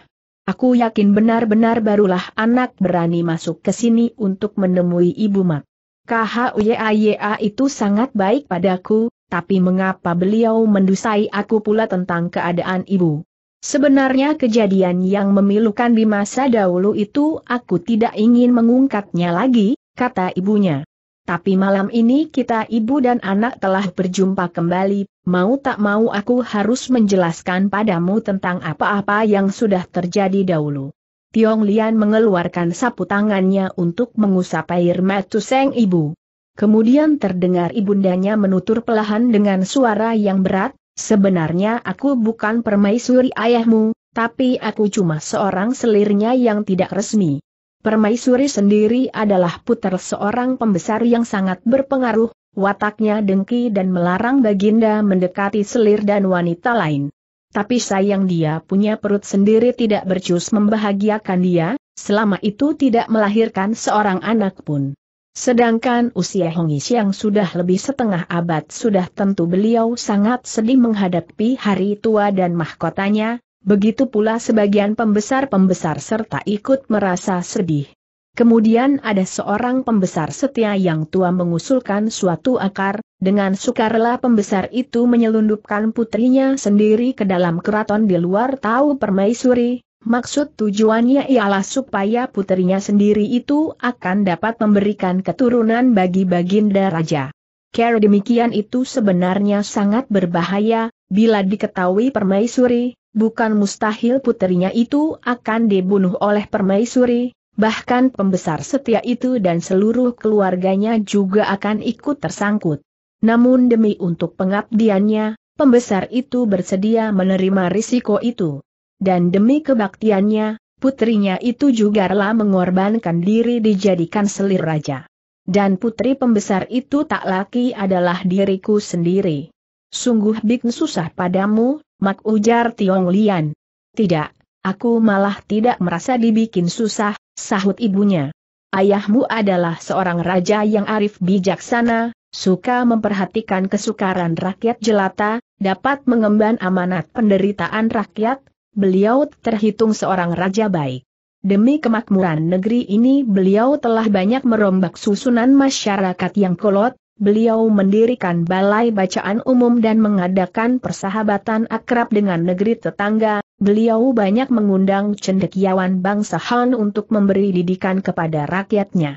Aku yakin benar-benar barulah anak berani masuk ke sini untuk menemui ibu mak. KHUYAYA itu sangat baik padaku, tapi mengapa beliau mendusai aku pula tentang keadaan ibu? Sebenarnya kejadian yang memilukan di masa dahulu itu aku tidak ingin mengungkapnya lagi, kata ibunya. Tapi malam ini kita ibu dan anak telah berjumpa kembali, mau tak mau aku harus menjelaskan padamu tentang apa-apa yang sudah terjadi dahulu. Tiong Lian mengeluarkan sapu tangannya untuk mengusap air mata sang ibu. Kemudian terdengar ibundanya menutur pelahan dengan suara yang berat, Sebenarnya aku bukan permaisuri ayahmu, tapi aku cuma seorang selirnya yang tidak resmi. Permaisuri sendiri adalah puter seorang pembesar yang sangat berpengaruh, wataknya dengki dan melarang baginda mendekati selir dan wanita lain. Tapi sayang dia punya perut sendiri tidak bercus membahagiakan dia, selama itu tidak melahirkan seorang anak pun. Sedangkan usia Hong yang sudah lebih setengah abad sudah tentu beliau sangat sedih menghadapi hari tua dan mahkotanya, begitu pula sebagian pembesar-pembesar serta ikut merasa sedih. Kemudian ada seorang pembesar setia yang tua mengusulkan suatu akar, dengan sukarela pembesar itu menyelundupkan putrinya sendiri ke dalam keraton di luar tahu permaisuri, Maksud tujuannya ialah supaya putrinya sendiri itu akan dapat memberikan keturunan bagi Baginda Raja. Cara demikian itu sebenarnya sangat berbahaya, bila diketahui permaisuri, bukan mustahil putrinya itu akan dibunuh oleh permaisuri, bahkan pembesar setia itu dan seluruh keluarganya juga akan ikut tersangkut. Namun demi untuk pengabdiannya, pembesar itu bersedia menerima risiko itu dan demi kebaktiannya, putrinya itu juga rela mengorbankan diri dijadikan selir raja. Dan putri pembesar itu tak laki adalah diriku sendiri. Sungguh bikin susah padamu, mak ujar Tiong Lian. Tidak, aku malah tidak merasa dibikin susah, sahut ibunya. Ayahmu adalah seorang raja yang arif bijaksana, suka memperhatikan kesukaran rakyat jelata, dapat mengemban amanat penderitaan rakyat, beliau terhitung seorang raja baik. Demi kemakmuran negeri ini beliau telah banyak merombak susunan masyarakat yang kolot, beliau mendirikan balai bacaan umum dan mengadakan persahabatan akrab dengan negeri tetangga, beliau banyak mengundang cendekiawan bangsa Han untuk memberi didikan kepada rakyatnya.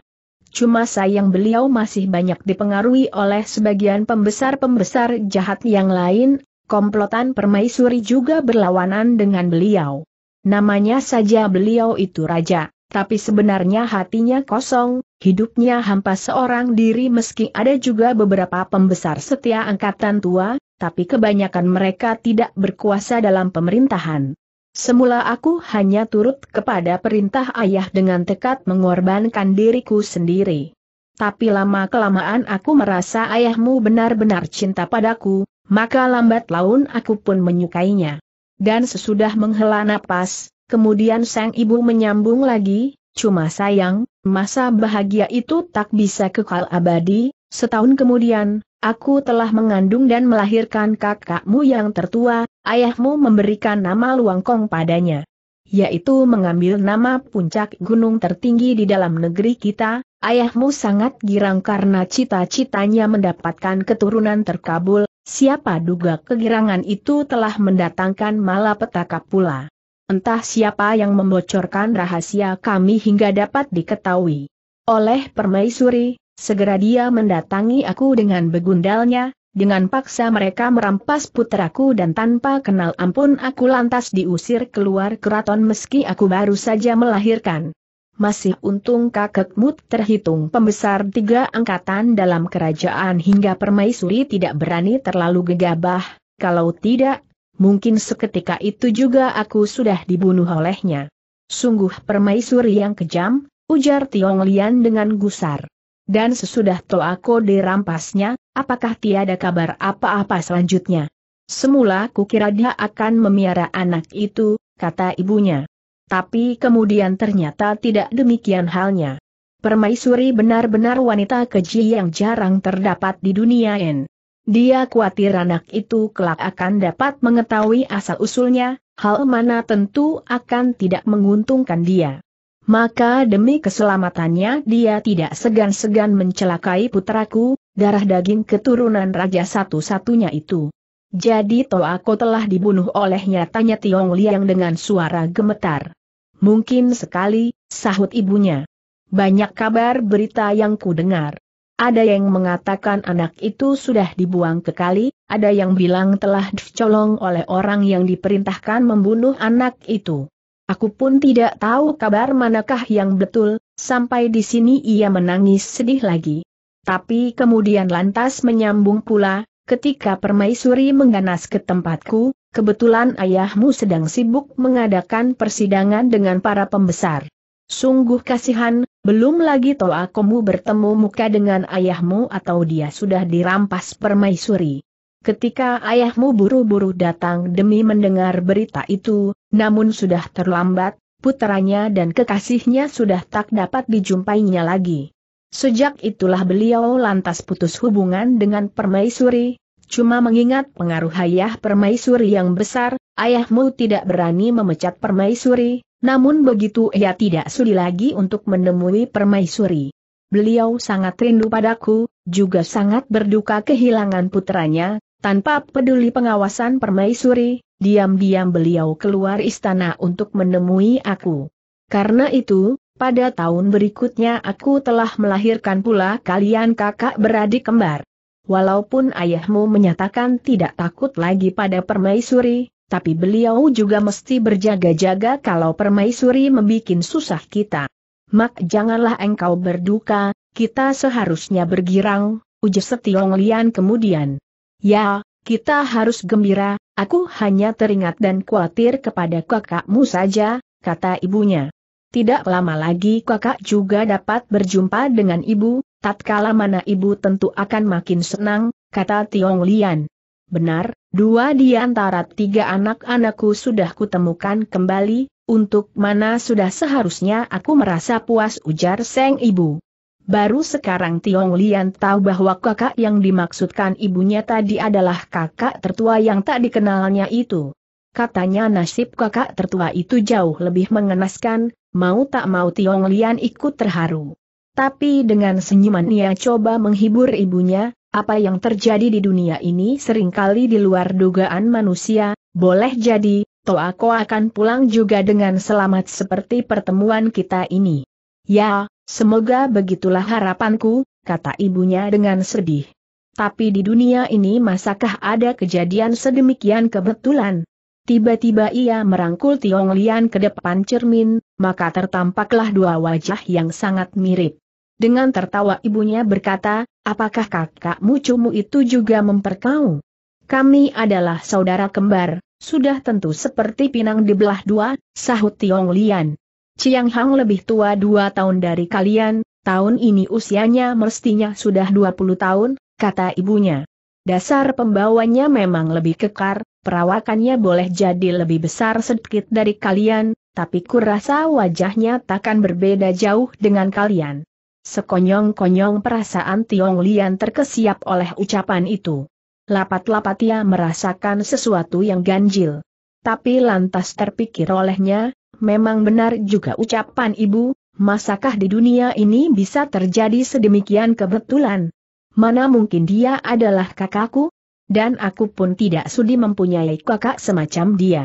Cuma sayang beliau masih banyak dipengaruhi oleh sebagian pembesar-pembesar jahat yang lain, komplotan permaisuri juga berlawanan dengan beliau. Namanya saja beliau itu raja, tapi sebenarnya hatinya kosong, hidupnya hampa seorang diri meski ada juga beberapa pembesar setia angkatan tua, tapi kebanyakan mereka tidak berkuasa dalam pemerintahan. Semula aku hanya turut kepada perintah ayah dengan tekad mengorbankan diriku sendiri tapi lama-kelamaan aku merasa ayahmu benar-benar cinta padaku, maka lambat laun aku pun menyukainya. Dan sesudah menghela napas, kemudian sang ibu menyambung lagi, cuma sayang, masa bahagia itu tak bisa kekal abadi, setahun kemudian, aku telah mengandung dan melahirkan kakakmu yang tertua, ayahmu memberikan nama Luangkong padanya yaitu mengambil nama puncak gunung tertinggi di dalam negeri kita, ayahmu sangat girang karena cita-citanya mendapatkan keturunan terkabul, siapa duga kegirangan itu telah mendatangkan malapetaka pula. Entah siapa yang membocorkan rahasia kami hingga dapat diketahui. Oleh permaisuri, segera dia mendatangi aku dengan begundalnya, dengan paksa mereka merampas putraku dan tanpa kenal ampun aku lantas diusir keluar keraton meski aku baru saja melahirkan. Masih untung kakekmu terhitung pembesar tiga angkatan dalam kerajaan hingga permaisuri tidak berani terlalu gegabah, kalau tidak, mungkin seketika itu juga aku sudah dibunuh olehnya. Sungguh permaisuri yang kejam, ujar Tiong Lian dengan gusar. Dan sesudah Toako dirampasnya, Apakah tiada kabar apa-apa selanjutnya? Semula kukira dia akan memiara anak itu, kata ibunya. Tapi kemudian ternyata tidak demikian halnya. Permaisuri benar-benar wanita keji yang jarang terdapat di dunia N. Dia khawatir anak itu kelak akan dapat mengetahui asal-usulnya, hal mana tentu akan tidak menguntungkan dia. Maka demi keselamatannya dia tidak segan-segan mencelakai putraku, darah daging keturunan raja satu-satunya itu. Jadi toh aku telah dibunuh olehnya tanya Tiong Liang dengan suara gemetar. Mungkin sekali, sahut ibunya. Banyak kabar berita yang ku dengar. Ada yang mengatakan anak itu sudah dibuang ke kali, ada yang bilang telah dicolong oleh orang yang diperintahkan membunuh anak itu. Aku pun tidak tahu kabar manakah yang betul, sampai di sini ia menangis sedih lagi. Tapi kemudian lantas menyambung pula, ketika permaisuri mengganas ke tempatku, kebetulan ayahmu sedang sibuk mengadakan persidangan dengan para pembesar. Sungguh kasihan, belum lagi toa kamu bertemu muka dengan ayahmu atau dia sudah dirampas permaisuri. Ketika ayahmu buru-buru datang demi mendengar berita itu, namun sudah terlambat, putranya dan kekasihnya sudah tak dapat dijumpainya lagi. Sejak itulah beliau lantas putus hubungan dengan permaisuri, cuma mengingat pengaruh ayah permaisuri yang besar, ayahmu tidak berani memecat permaisuri, namun begitu ia tidak sudi lagi untuk menemui permaisuri. Beliau sangat rindu padaku, juga sangat berduka kehilangan putranya, tanpa peduli pengawasan permaisuri, diam-diam beliau keluar istana untuk menemui aku. Karena itu, pada tahun berikutnya aku telah melahirkan pula kalian kakak beradik kembar. Walaupun ayahmu menyatakan tidak takut lagi pada permaisuri, tapi beliau juga mesti berjaga-jaga kalau permaisuri membuat susah kita. Mak janganlah engkau berduka, kita seharusnya bergirang, ujar Setiong Lian kemudian. Ya, kita harus gembira, aku hanya teringat dan khawatir kepada kakakmu saja, kata ibunya. Tidak lama lagi kakak juga dapat berjumpa dengan ibu, tatkala mana ibu tentu akan makin senang, kata Tiong Lian. Benar, dua di antara tiga anak-anakku sudah kutemukan kembali, untuk mana sudah seharusnya aku merasa puas ujar Seng Ibu. Baru sekarang Tiong Lian tahu bahwa kakak yang dimaksudkan ibunya tadi adalah kakak tertua yang tak dikenalnya itu. Katanya nasib kakak tertua itu jauh lebih mengenaskan, mau tak mau Tiong Lian ikut terharu. Tapi dengan senyuman ia coba menghibur ibunya, apa yang terjadi di dunia ini seringkali di luar dugaan manusia, boleh jadi, toh aku akan pulang juga dengan selamat seperti pertemuan kita ini. Ya, semoga begitulah harapanku, kata ibunya dengan sedih. Tapi di dunia ini masakah ada kejadian sedemikian kebetulan? Tiba-tiba ia merangkul Tiong Lian ke depan cermin, maka tertampaklah dua wajah yang sangat mirip. Dengan tertawa ibunya berkata, apakah kakak mucumu itu juga memperkau? Kami adalah saudara kembar, sudah tentu seperti pinang di belah dua, sahut Tiong Lian. Chiang Hang lebih tua dua tahun dari kalian, tahun ini usianya mestinya sudah 20 tahun, kata ibunya. Dasar pembawanya memang lebih kekar, perawakannya boleh jadi lebih besar sedikit dari kalian, tapi kurasa wajahnya takkan berbeda jauh dengan kalian. Sekonyong-konyong perasaan Tiong Lian terkesiap oleh ucapan itu. Lapat-lapat ia merasakan sesuatu yang ganjil. Tapi lantas terpikir olehnya, memang benar juga ucapan ibu, masakah di dunia ini bisa terjadi sedemikian kebetulan? Mana mungkin dia adalah kakakku? dan aku pun tidak sudi mempunyai kakak semacam dia.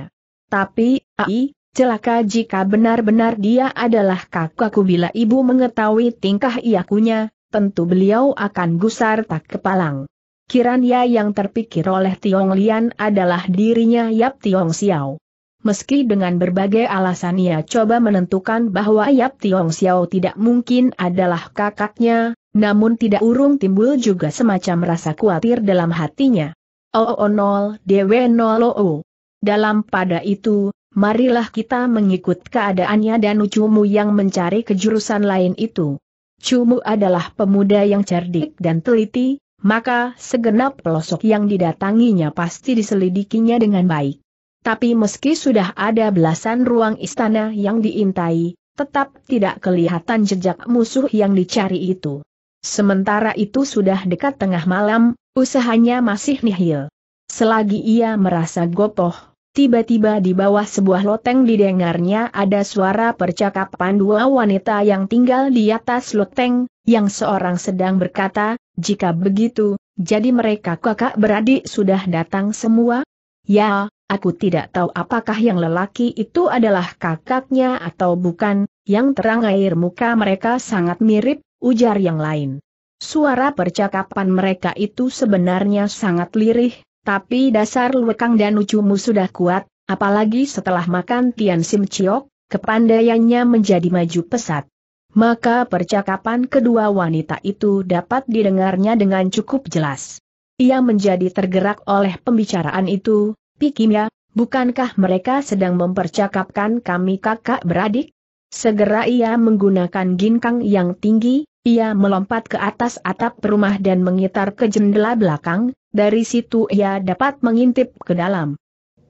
Tapi, ai, celaka jika benar-benar dia adalah kakakku bila ibu mengetahui tingkah iakunya, tentu beliau akan gusar tak kepalang. Kiranya yang terpikir oleh Tiong Lian adalah dirinya Yap Tiong Xiao. Meski dengan berbagai alasan ia coba menentukan bahwa Yap Tiong Xiao tidak mungkin adalah kakaknya, namun tidak urung timbul juga semacam rasa khawatir dalam hatinya. OO0 DW0O. Dalam pada itu, marilah kita mengikut keadaannya dan Ucumu yang mencari kejurusan lain itu. Cumu adalah pemuda yang cerdik dan teliti, maka segenap pelosok yang didatanginya pasti diselidikinya dengan baik. Tapi meski sudah ada belasan ruang istana yang diintai, tetap tidak kelihatan jejak musuh yang dicari itu. Sementara itu sudah dekat tengah malam, usahanya masih nihil. Selagi ia merasa gopoh, tiba-tiba di bawah sebuah loteng didengarnya ada suara percakapan dua wanita yang tinggal di atas loteng, yang seorang sedang berkata, jika begitu, jadi mereka kakak beradik sudah datang semua? Ya, aku tidak tahu apakah yang lelaki itu adalah kakaknya atau bukan, yang terang air muka mereka sangat mirip, ujar yang lain. Suara percakapan mereka itu sebenarnya sangat lirih, tapi dasar lekang dan Ucumu sudah kuat, apalagi setelah makan Tian Sim Chiok, kepandaiannya menjadi maju pesat. Maka percakapan kedua wanita itu dapat didengarnya dengan cukup jelas. Ia menjadi tergerak oleh pembicaraan itu, Pikirnya, bukankah mereka sedang mempercakapkan kami kakak beradik? Segera ia menggunakan ginkang yang tinggi, ia melompat ke atas atap rumah dan mengitar ke jendela belakang, dari situ ia dapat mengintip ke dalam.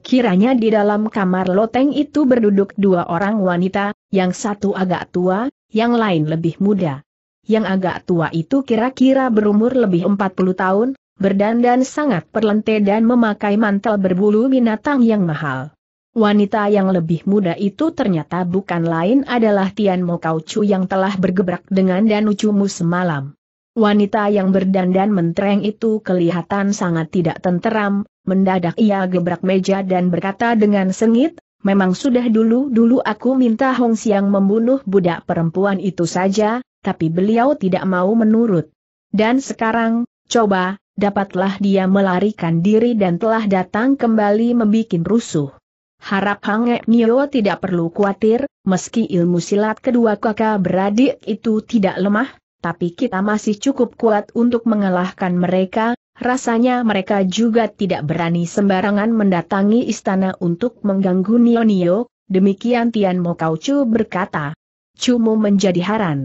Kiranya di dalam kamar loteng itu berduduk dua orang wanita, yang satu agak tua, yang lain lebih muda. Yang agak tua itu kira-kira berumur lebih 40 tahun, berdandan sangat perlente dan memakai mantel berbulu binatang yang mahal. Wanita yang lebih muda itu ternyata bukan lain adalah Tian Mo Kau Chu yang telah bergebrak dengan Danu Cumu semalam. Wanita yang berdandan mentereng itu kelihatan sangat tidak tenteram, mendadak ia gebrak meja dan berkata dengan sengit, Memang sudah dulu-dulu aku minta Hong Xiang membunuh budak perempuan itu saja, tapi beliau tidak mau menurut. Dan sekarang, coba, dapatlah dia melarikan diri dan telah datang kembali membuat rusuh. Harap Hang e Nio tidak perlu khawatir, meski ilmu silat kedua kakak beradik itu tidak lemah, tapi kita masih cukup kuat untuk mengalahkan mereka, rasanya mereka juga tidak berani sembarangan mendatangi istana untuk mengganggu Nio Nio, demikian Tian Mo Kau Chu berkata. Cumu menjadi haran.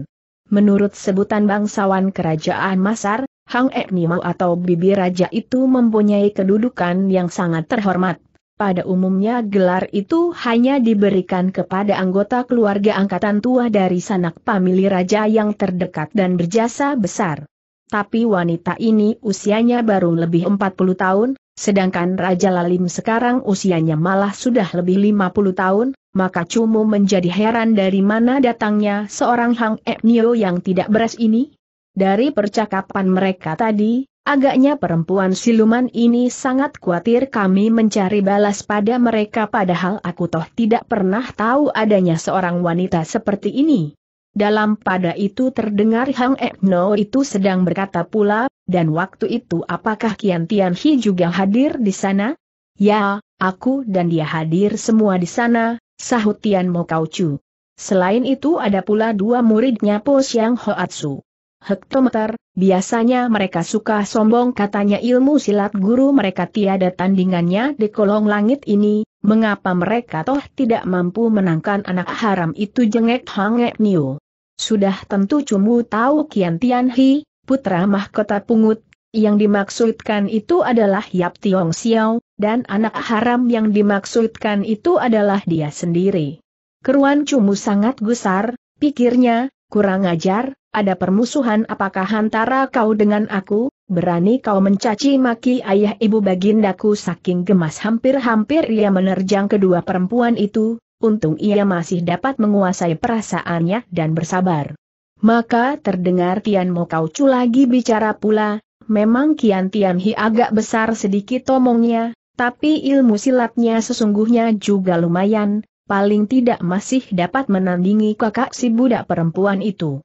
Menurut sebutan bangsawan kerajaan Masar, Hang Nio atau Bibi Raja itu mempunyai kedudukan yang sangat terhormat. Pada umumnya gelar itu hanya diberikan kepada anggota keluarga angkatan tua dari sanak famili raja yang terdekat dan berjasa besar. Tapi wanita ini usianya baru lebih 40 tahun, sedangkan Raja Lalim sekarang usianya malah sudah lebih 50 tahun, maka Cumu menjadi heran dari mana datangnya seorang Hang Eknio yang tidak beres ini. Dari percakapan mereka tadi, Agaknya perempuan siluman ini sangat khawatir kami mencari balas pada mereka padahal aku toh tidak pernah tahu adanya seorang wanita seperti ini. Dalam pada itu terdengar Hang Ekno itu sedang berkata pula, dan waktu itu apakah Kian Tian Hi juga hadir di sana? Ya, aku dan dia hadir semua di sana, sahut Tian Mo Kau Chu. Selain itu ada pula dua muridnya Po Ho Hoatsu hektometer, biasanya mereka suka sombong katanya ilmu silat guru mereka tiada tandingannya di kolong langit ini, mengapa mereka toh tidak mampu menangkan anak haram itu jengek hangek niu. Sudah tentu cumu tahu Kian Tian Hi, putra mahkota pungut, yang dimaksudkan itu adalah Yap Tiong Xiao, dan anak haram yang dimaksudkan itu adalah dia sendiri. Keruan cumu sangat gusar, pikirnya, kurang ajar, ada permusuhan apakah antara kau dengan aku, berani kau mencaci maki ayah ibu bagindaku saking gemas hampir-hampir ia menerjang kedua perempuan itu, untung ia masih dapat menguasai perasaannya dan bersabar. Maka terdengar Tian Mo Kau Chu lagi bicara pula, memang Kian Tian Hi agak besar sedikit omongnya, tapi ilmu silatnya sesungguhnya juga lumayan, paling tidak masih dapat menandingi kakak si budak perempuan itu.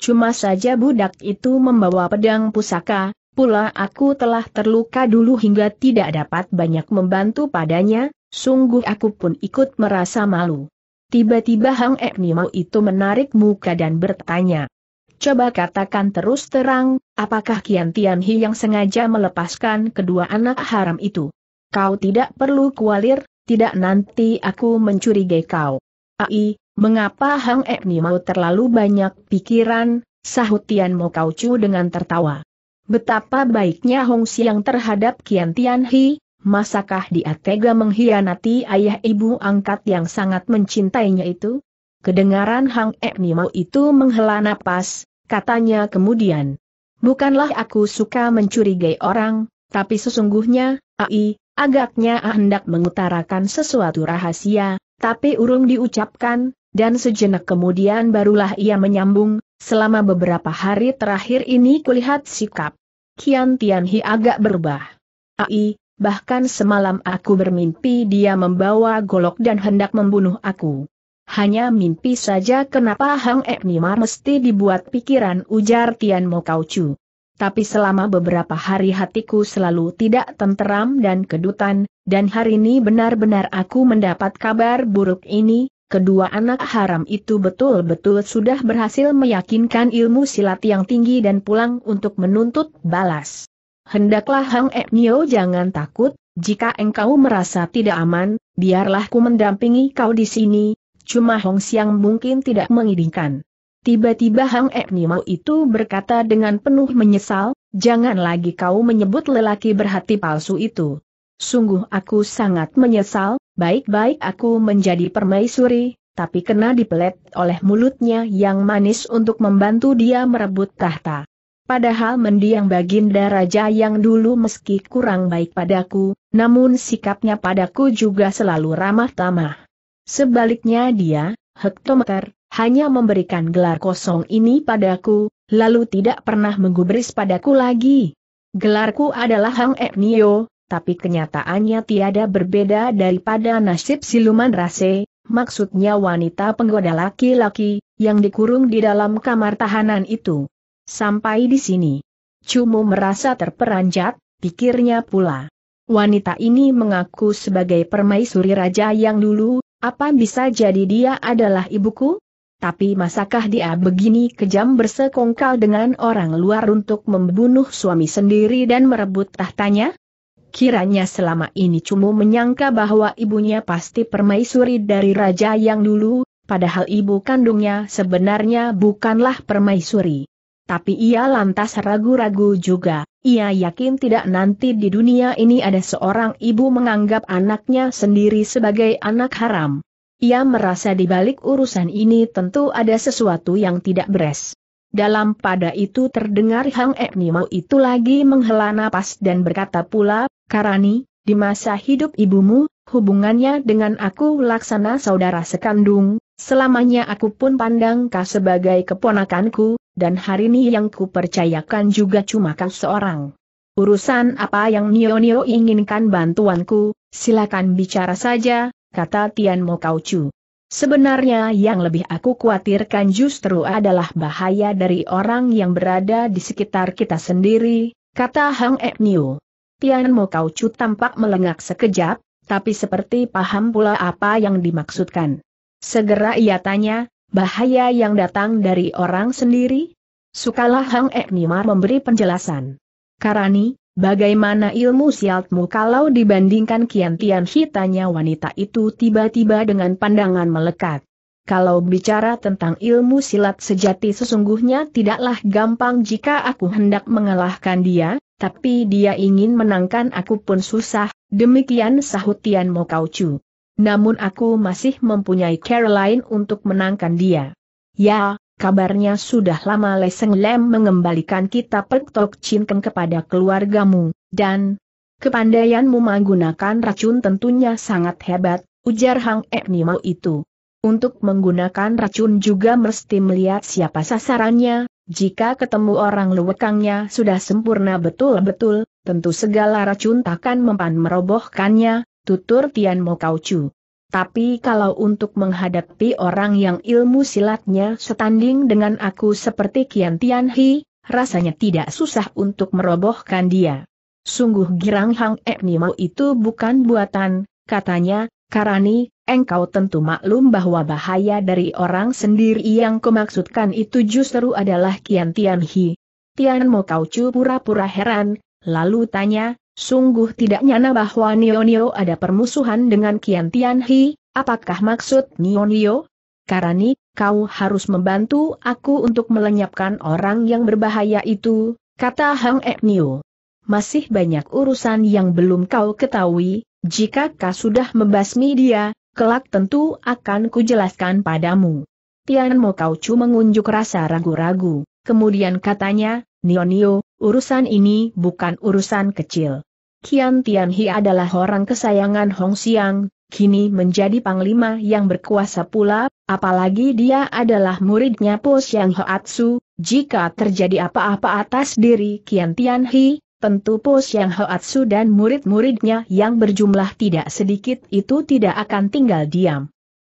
Cuma saja budak itu membawa pedang pusaka, pula aku telah terluka dulu hingga tidak dapat banyak membantu padanya, sungguh aku pun ikut merasa malu. Tiba-tiba Hang Eknimau itu menarik muka dan bertanya. Coba katakan terus terang, apakah Kian Tian Tianhi yang sengaja melepaskan kedua anak haram itu? Kau tidak perlu kualir, tidak nanti aku mencurigai kau. Ai, Mengapa Hang Ek mau terlalu banyak pikiran, sahut Tian Mo kauchu dengan tertawa. Betapa baiknya Hong Siang terhadap Kian Tian Hi, masakah dia tega mengkhianati ayah ibu angkat yang sangat mencintainya itu? Kedengaran Hang Ek mau itu menghela napas, katanya kemudian. Bukanlah aku suka mencurigai orang, tapi sesungguhnya, Ai, agaknya hendak mengutarakan sesuatu rahasia, tapi urung diucapkan, dan sejenak kemudian barulah ia menyambung, selama beberapa hari terakhir ini kulihat sikap. Kian Tian Hi agak berubah. Ai, bahkan semalam aku bermimpi dia membawa golok dan hendak membunuh aku. Hanya mimpi saja kenapa Hang Eknimar mesti dibuat pikiran ujar Tian Mo Chu. Tapi selama beberapa hari hatiku selalu tidak tenteram dan kedutan, dan hari ini benar-benar aku mendapat kabar buruk ini, Kedua anak haram itu betul-betul sudah berhasil meyakinkan ilmu silat yang tinggi dan pulang untuk menuntut balas. Hendaklah Hang Eknio jangan takut, jika engkau merasa tidak aman, biarlah ku mendampingi kau di sini, cuma Hong Siang mungkin tidak mengizinkan. Tiba-tiba Hang Eknio itu berkata dengan penuh menyesal, jangan lagi kau menyebut lelaki berhati palsu itu. Sungguh aku sangat menyesal, Baik-baik aku menjadi permaisuri, tapi kena dipelet oleh mulutnya yang manis untuk membantu dia merebut tahta. Padahal mendiang baginda raja yang dulu meski kurang baik padaku, namun sikapnya padaku juga selalu ramah tamah. Sebaliknya dia, hektometer, hanya memberikan gelar kosong ini padaku, lalu tidak pernah menggubris padaku lagi. Gelarku adalah Hang Etnio, tapi kenyataannya tiada berbeda daripada nasib siluman rase, maksudnya wanita penggoda laki-laki, yang dikurung di dalam kamar tahanan itu. Sampai di sini. Cumu merasa terperanjat, pikirnya pula. Wanita ini mengaku sebagai permaisuri raja yang dulu, apa bisa jadi dia adalah ibuku? Tapi masakah dia begini kejam bersekongkal dengan orang luar untuk membunuh suami sendiri dan merebut tahtanya? Kiranya selama ini cuma menyangka bahwa ibunya pasti permaisuri dari raja yang dulu, padahal ibu kandungnya sebenarnya bukanlah permaisuri. Tapi ia lantas ragu-ragu juga, ia yakin tidak nanti di dunia ini ada seorang ibu menganggap anaknya sendiri sebagai anak haram. Ia merasa di balik urusan ini tentu ada sesuatu yang tidak beres. Dalam pada itu terdengar Hang Ek itu lagi menghela napas dan berkata pula, Karani, di masa hidup ibumu, hubungannya dengan aku laksana saudara sekandung, selamanya aku pun pandang kau sebagai keponakanku, dan hari ini yang ku percayakan juga cuma kau seorang. Urusan apa yang Nio-Nio inginkan bantuanku, silakan bicara saja, kata Tian Mo Chu. Sebenarnya yang lebih aku khawatirkan justru adalah bahaya dari orang yang berada di sekitar kita sendiri, kata Hang Ek Nio. Tian Mo Kau Chu tampak melengak sekejap, tapi seperti paham pula apa yang dimaksudkan. Segera ia tanya, bahaya yang datang dari orang sendiri? Sukalah Hang Ek Nimar memberi penjelasan. Karani, bagaimana ilmu sialtmu kalau dibandingkan Kian Tian Hitanya wanita itu tiba-tiba dengan pandangan melekat. Kalau bicara tentang ilmu silat sejati sesungguhnya tidaklah gampang jika aku hendak mengalahkan dia, tapi dia ingin menangkan aku pun susah, demikian sahut Tian Mo Chu. Namun aku masih mempunyai Caroline untuk menangkan dia. Ya, kabarnya sudah lama Leseng Lem mengembalikan kitab Pektok Cinkeng kepada keluargamu, dan kepandaianmu menggunakan racun tentunya sangat hebat, ujar Hang Eknimau itu. Untuk menggunakan racun juga mesti melihat siapa sasarannya, jika ketemu orang luwekangnya sudah sempurna betul-betul, tentu segala racun takkan mempan merobohkannya, tutur Tian Mo Chu. Tapi kalau untuk menghadapi orang yang ilmu silatnya setanding dengan aku seperti Kian Tian Hi, rasanya tidak susah untuk merobohkan dia. Sungguh girang Hang mau itu bukan buatan, katanya, Karani, engkau tentu maklum bahwa bahaya dari orang sendiri yang kumaksudkan itu justru adalah Kian Tian Tian Mo Kau Chu pura-pura heran, lalu tanya, sungguh tidak nyana bahwa Nio Nio ada permusuhan dengan Kian Tian apakah maksud Nio Nio? Karani, kau harus membantu aku untuk melenyapkan orang yang berbahaya itu, kata Hang Ek Nio. Masih banyak urusan yang belum kau ketahui, jika kau sudah membasmi dia, kelak tentu akan kujelaskan padamu. Tian Mo kau Chu mengunjuk rasa ragu-ragu, kemudian katanya, Nio Nio, urusan ini bukan urusan kecil. Kian Tian Hi adalah orang kesayangan Hong Xiang, kini menjadi panglima yang berkuasa pula, apalagi dia adalah muridnya Po Xiang Hoatsu, jika terjadi apa-apa atas diri Kian Tian Hi, tentu Po Xiang Hoatsu dan murid-muridnya yang berjumlah tidak sedikit itu tidak akan tinggal diam.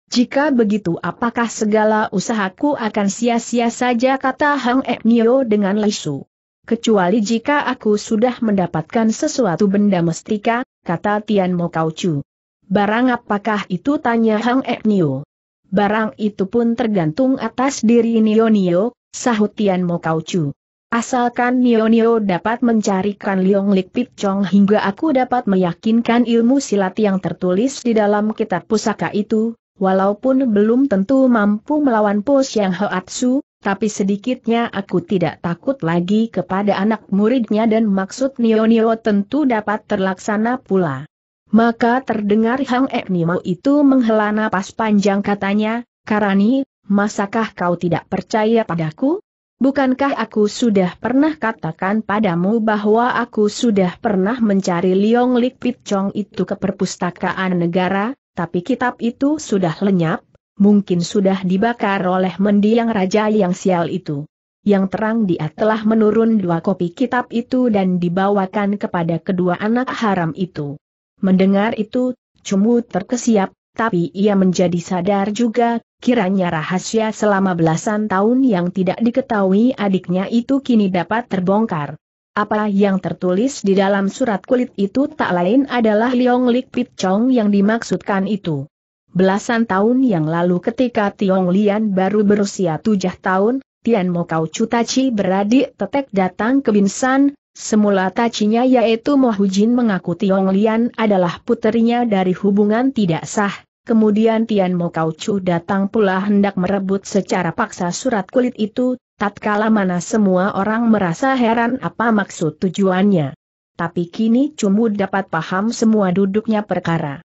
Jika begitu apakah segala usahaku akan sia-sia saja kata Hang Ek Nio dengan lesu. Kecuali jika aku sudah mendapatkan sesuatu benda mestika, kata Tian Mo Kau Chu. Barang apakah itu tanya Hang Ek Nio. Barang itu pun tergantung atas diri Nio Nio, sahut Tian Mo Kau Chu. Asalkan Nio-Nio dapat mencarikan Liong Lik Pit Chong hingga aku dapat meyakinkan ilmu silat yang tertulis di dalam kitab pusaka itu, walaupun belum tentu mampu melawan Po yang Hoatsu, tapi sedikitnya aku tidak takut lagi kepada anak muridnya dan maksud Nio-Nio tentu dapat terlaksana pula. Maka terdengar Hang Nimo itu menghela napas panjang katanya, Karani, masakah kau tidak percaya padaku? Bukankah aku sudah pernah katakan padamu bahwa aku sudah pernah mencari Liong Lik Pit Chong itu ke perpustakaan negara, tapi kitab itu sudah lenyap, mungkin sudah dibakar oleh mendiang raja yang sial itu. Yang terang dia telah menurun dua kopi kitab itu dan dibawakan kepada kedua anak haram itu. Mendengar itu, Cumu terkesiap, tapi ia menjadi sadar juga, kiranya rahasia selama belasan tahun yang tidak diketahui adiknya itu kini dapat terbongkar. Apa yang tertulis di dalam surat kulit itu tak lain adalah Liong Lik Pit Chong yang dimaksudkan itu. Belasan tahun yang lalu ketika Tiong Lian baru berusia tujuh tahun, Tian Mo Kau Chu Tachi beradik tetek datang ke Binsan, semula Tachinya yaitu Mo Hujin mengaku Tiong Lian adalah puterinya dari hubungan tidak sah, Kemudian Tian Mo Kau Chu datang pula hendak merebut secara paksa surat kulit itu, tatkala mana semua orang merasa heran apa maksud tujuannya. Tapi kini Cumu dapat paham semua duduknya perkara.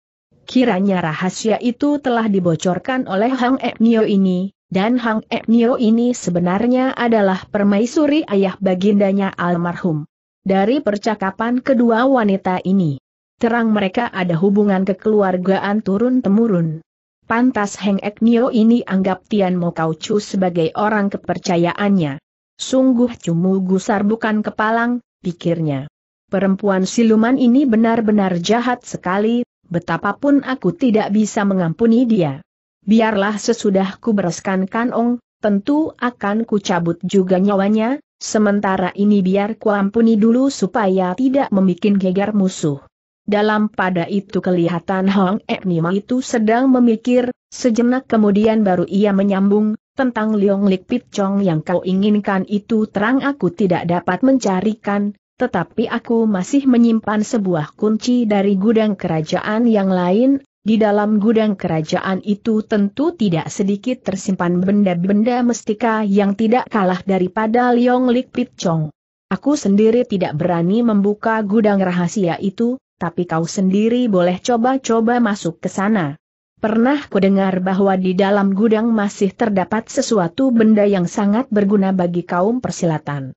Kiranya rahasia itu telah dibocorkan oleh Hang Nio ini, dan Hang Nio ini sebenarnya adalah permaisuri ayah bagindanya almarhum. Dari percakapan kedua wanita ini terang mereka ada hubungan kekeluargaan turun-temurun. Pantas Heng Ek Nio ini anggap Tian Mo Kau Chu sebagai orang kepercayaannya. Sungguh cumu gusar bukan kepalang, pikirnya. Perempuan siluman ini benar-benar jahat sekali, betapapun aku tidak bisa mengampuni dia. Biarlah sesudah ku bereskan kanong, tentu akan ku cabut juga nyawanya, sementara ini biar ku ampuni dulu supaya tidak membuat gegar musuh. Dalam pada itu kelihatan Hong Ek itu sedang memikir, sejenak kemudian baru ia menyambung, tentang Leong Lik Pit Chong yang kau inginkan itu terang aku tidak dapat mencarikan, tetapi aku masih menyimpan sebuah kunci dari gudang kerajaan yang lain, di dalam gudang kerajaan itu tentu tidak sedikit tersimpan benda-benda mestika yang tidak kalah daripada Leong Lik Pit Chong. Aku sendiri tidak berani membuka gudang rahasia itu, tapi kau sendiri boleh coba-coba masuk ke sana. Pernah ku dengar bahwa di dalam gudang masih terdapat sesuatu benda yang sangat berguna bagi kaum persilatan.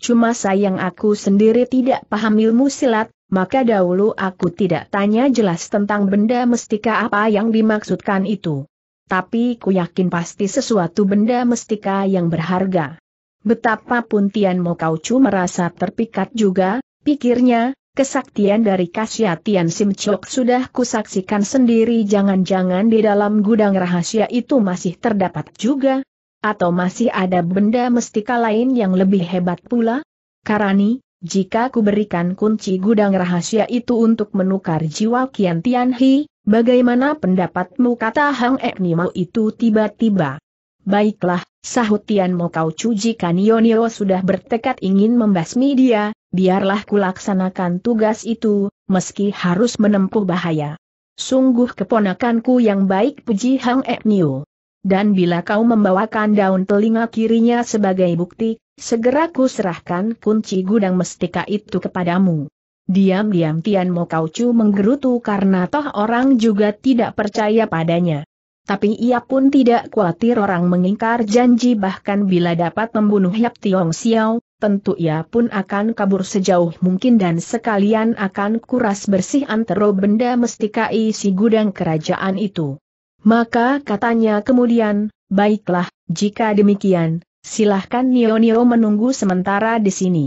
Cuma sayang aku sendiri tidak paham ilmu silat, maka dahulu aku tidak tanya jelas tentang benda mestika apa yang dimaksudkan itu. Tapi ku yakin pasti sesuatu benda mestika yang berharga. Betapapun Tian Mo Chu merasa terpikat juga, pikirnya, Kesaktian dari Kasyatian Simcok sudah kusaksikan sendiri jangan-jangan di dalam gudang rahasia itu masih terdapat juga? Atau masih ada benda mestika lain yang lebih hebat pula? Karani, jika kuberikan kunci gudang rahasia itu untuk menukar jiwa Kian Tianhi, bagaimana pendapatmu kata Hang Eknimau itu tiba-tiba? Baiklah, Sahut Tian Mo Kau jika Kanionio sudah bertekad ingin membasmi dia, biarlah kulaksanakan tugas itu, meski harus menempuh bahaya. Sungguh keponakanku yang baik puji Hang Ek Niu. Dan bila kau membawakan daun telinga kirinya sebagai bukti, segera ku serahkan kunci gudang mestika itu kepadamu. Diam-diam Tian Mo Kau menggerutu karena toh orang juga tidak percaya padanya tapi ia pun tidak khawatir orang mengingkar janji bahkan bila dapat membunuh Yap Tiong Xiao, tentu ia pun akan kabur sejauh mungkin dan sekalian akan kuras bersih antero benda mestika isi gudang kerajaan itu. Maka katanya kemudian, baiklah, jika demikian, silahkan Nio-Nio menunggu sementara di sini.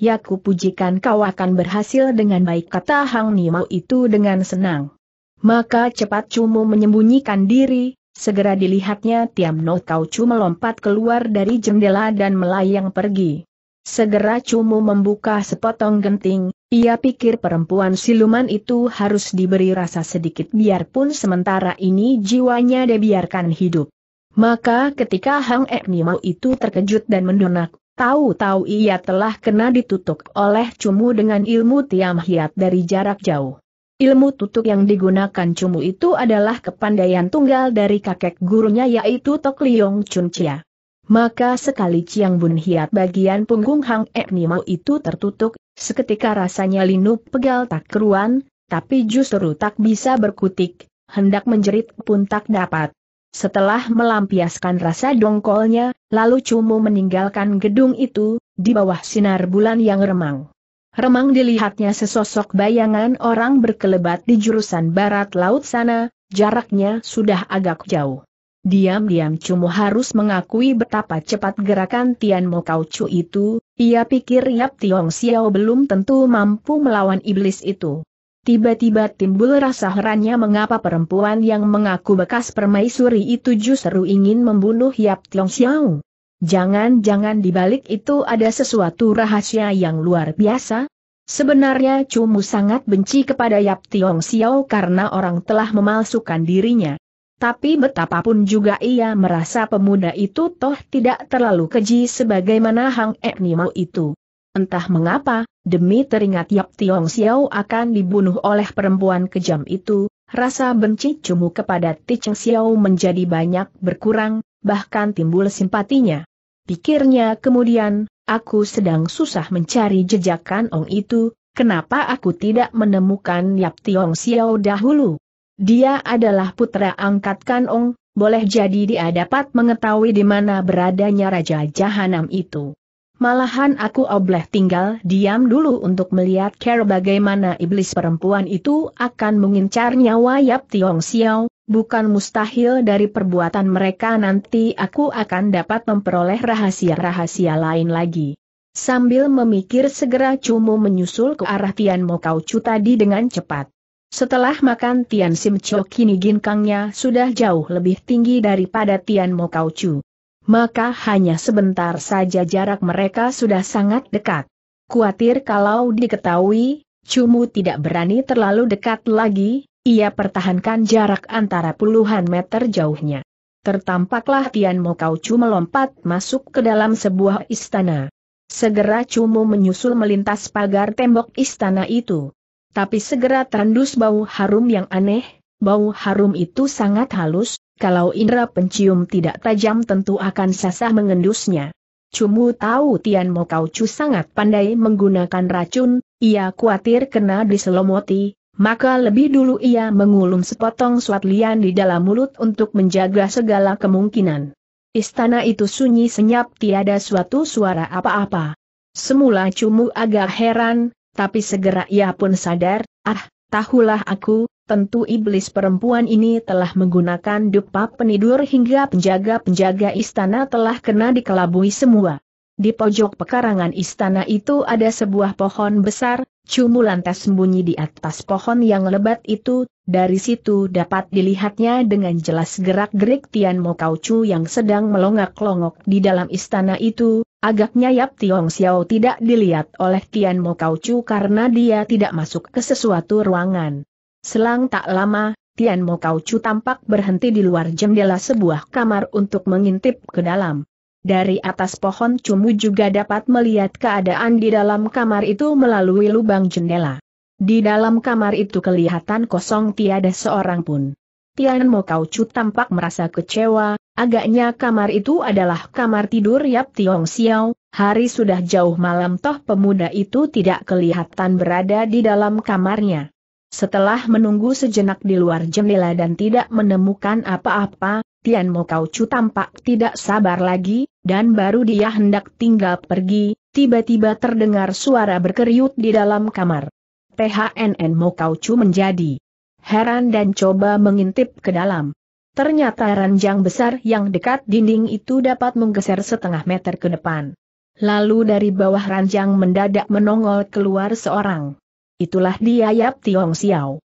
Ya ku pujikan kau akan berhasil dengan baik kata Hang Nio itu dengan senang. Maka cepat Cumu menyembunyikan diri, segera dilihatnya Tiam No Kau Chu melompat keluar dari jendela dan melayang pergi. Segera Cumu membuka sepotong genting, ia pikir perempuan siluman itu harus diberi rasa sedikit biarpun sementara ini jiwanya dibiarkan hidup. Maka ketika Hang Eknimau itu terkejut dan mendonak, tahu-tahu ia telah kena ditutup oleh Cumu dengan ilmu Tiam Hiat dari jarak jauh. Ilmu tutup yang digunakan Cumu itu adalah kepandaian tunggal dari kakek gurunya yaitu Tok Liong Chun Chia. Maka sekali Chiang Bun Hiat bagian punggung Hang Ek Nimo itu tertutup, seketika rasanya linu pegal tak keruan, tapi justru tak bisa berkutik, hendak menjerit pun tak dapat. Setelah melampiaskan rasa dongkolnya, lalu Cumu meninggalkan gedung itu, di bawah sinar bulan yang remang. Remang dilihatnya sesosok bayangan orang berkelebat di jurusan barat laut sana, jaraknya sudah agak jauh. Diam-diam Cumu harus mengakui betapa cepat gerakan Tian Mo Kau Chu itu, ia pikir Yap Tiong Xiao belum tentu mampu melawan iblis itu. Tiba-tiba timbul rasa herannya mengapa perempuan yang mengaku bekas permaisuri itu justru ingin membunuh Yap Tiong Xiao. Jangan-jangan di balik itu ada sesuatu rahasia yang luar biasa? Sebenarnya Cumu sangat benci kepada Yap Tiong Xiao karena orang telah memalsukan dirinya. Tapi betapapun juga ia merasa pemuda itu toh tidak terlalu keji sebagaimana Hang Eknimo itu. Entah mengapa, demi teringat Yap Tiong Xiao akan dibunuh oleh perempuan kejam itu, rasa benci Cumu kepada Ti Cheng Xiao menjadi banyak berkurang, bahkan timbul simpatinya pikirnya kemudian, aku sedang susah mencari jejakkan ong itu, kenapa aku tidak menemukan Yap Tiong Xiao dahulu? Dia adalah putra angkat ong, boleh jadi dia dapat mengetahui di mana beradanya Raja Jahanam itu. Malahan aku obleh tinggal diam dulu untuk melihat care bagaimana iblis perempuan itu akan mengincar nyawa Yap Tiong Xiao, bukan mustahil dari perbuatan mereka nanti aku akan dapat memperoleh rahasia-rahasia lain lagi. Sambil memikir segera Cumu menyusul ke arah Tian Mo Chu tadi dengan cepat. Setelah makan Tian Sim Chou kini ginkangnya sudah jauh lebih tinggi daripada Tian Mo Chu. Maka hanya sebentar saja jarak mereka sudah sangat dekat. Kuatir kalau diketahui, Cumu tidak berani terlalu dekat lagi, ia pertahankan jarak antara puluhan meter jauhnya. Tertampaklah Tian Mo kau Chu melompat masuk ke dalam sebuah istana. Segera Cumu menyusul melintas pagar tembok istana itu. Tapi segera terendus bau harum yang aneh, bau harum itu sangat halus, kalau indera pencium tidak tajam tentu akan sasah mengendusnya. Cumu tahu Tian Mo kau Chu sangat pandai menggunakan racun, ia khawatir kena diselomoti, maka lebih dulu ia mengulum sepotong suat lian di dalam mulut untuk menjaga segala kemungkinan. Istana itu sunyi senyap tiada suatu suara apa-apa. Semula Cumu agak heran, tapi segera ia pun sadar, ah, tahulah aku, tentu iblis perempuan ini telah menggunakan dupa penidur hingga penjaga-penjaga istana telah kena dikelabui semua. Di pojok pekarangan istana itu ada sebuah pohon besar, Cumu lantas sembunyi di atas pohon yang lebat itu, dari situ dapat dilihatnya dengan jelas gerak-gerik Tian Mo Chu yang sedang melongak longok di dalam istana itu, agaknya Yap Tiong Xiao tidak dilihat oleh Tian Mo Chu karena dia tidak masuk ke sesuatu ruangan. Selang tak lama, Tian Mo Chu tampak berhenti di luar jendela sebuah kamar untuk mengintip ke dalam. Dari atas pohon cumu juga dapat melihat keadaan di dalam kamar itu melalui lubang jendela. Di dalam kamar itu kelihatan kosong tiada seorang pun. Tian Mo Kau Chu tampak merasa kecewa, agaknya kamar itu adalah kamar tidur Yap Tiong Xiao, hari sudah jauh malam toh pemuda itu tidak kelihatan berada di dalam kamarnya. Setelah menunggu sejenak di luar jendela dan tidak menemukan apa-apa, Tian Chu tampak tidak sabar lagi, dan baru dia hendak tinggal pergi, tiba-tiba terdengar suara berkeriut di dalam kamar. THNN Chu menjadi heran dan coba mengintip ke dalam. Ternyata ranjang besar yang dekat dinding itu dapat menggeser setengah meter ke depan. Lalu dari bawah ranjang mendadak menongol keluar seorang. Itulah dia Yap Tiong Xiao.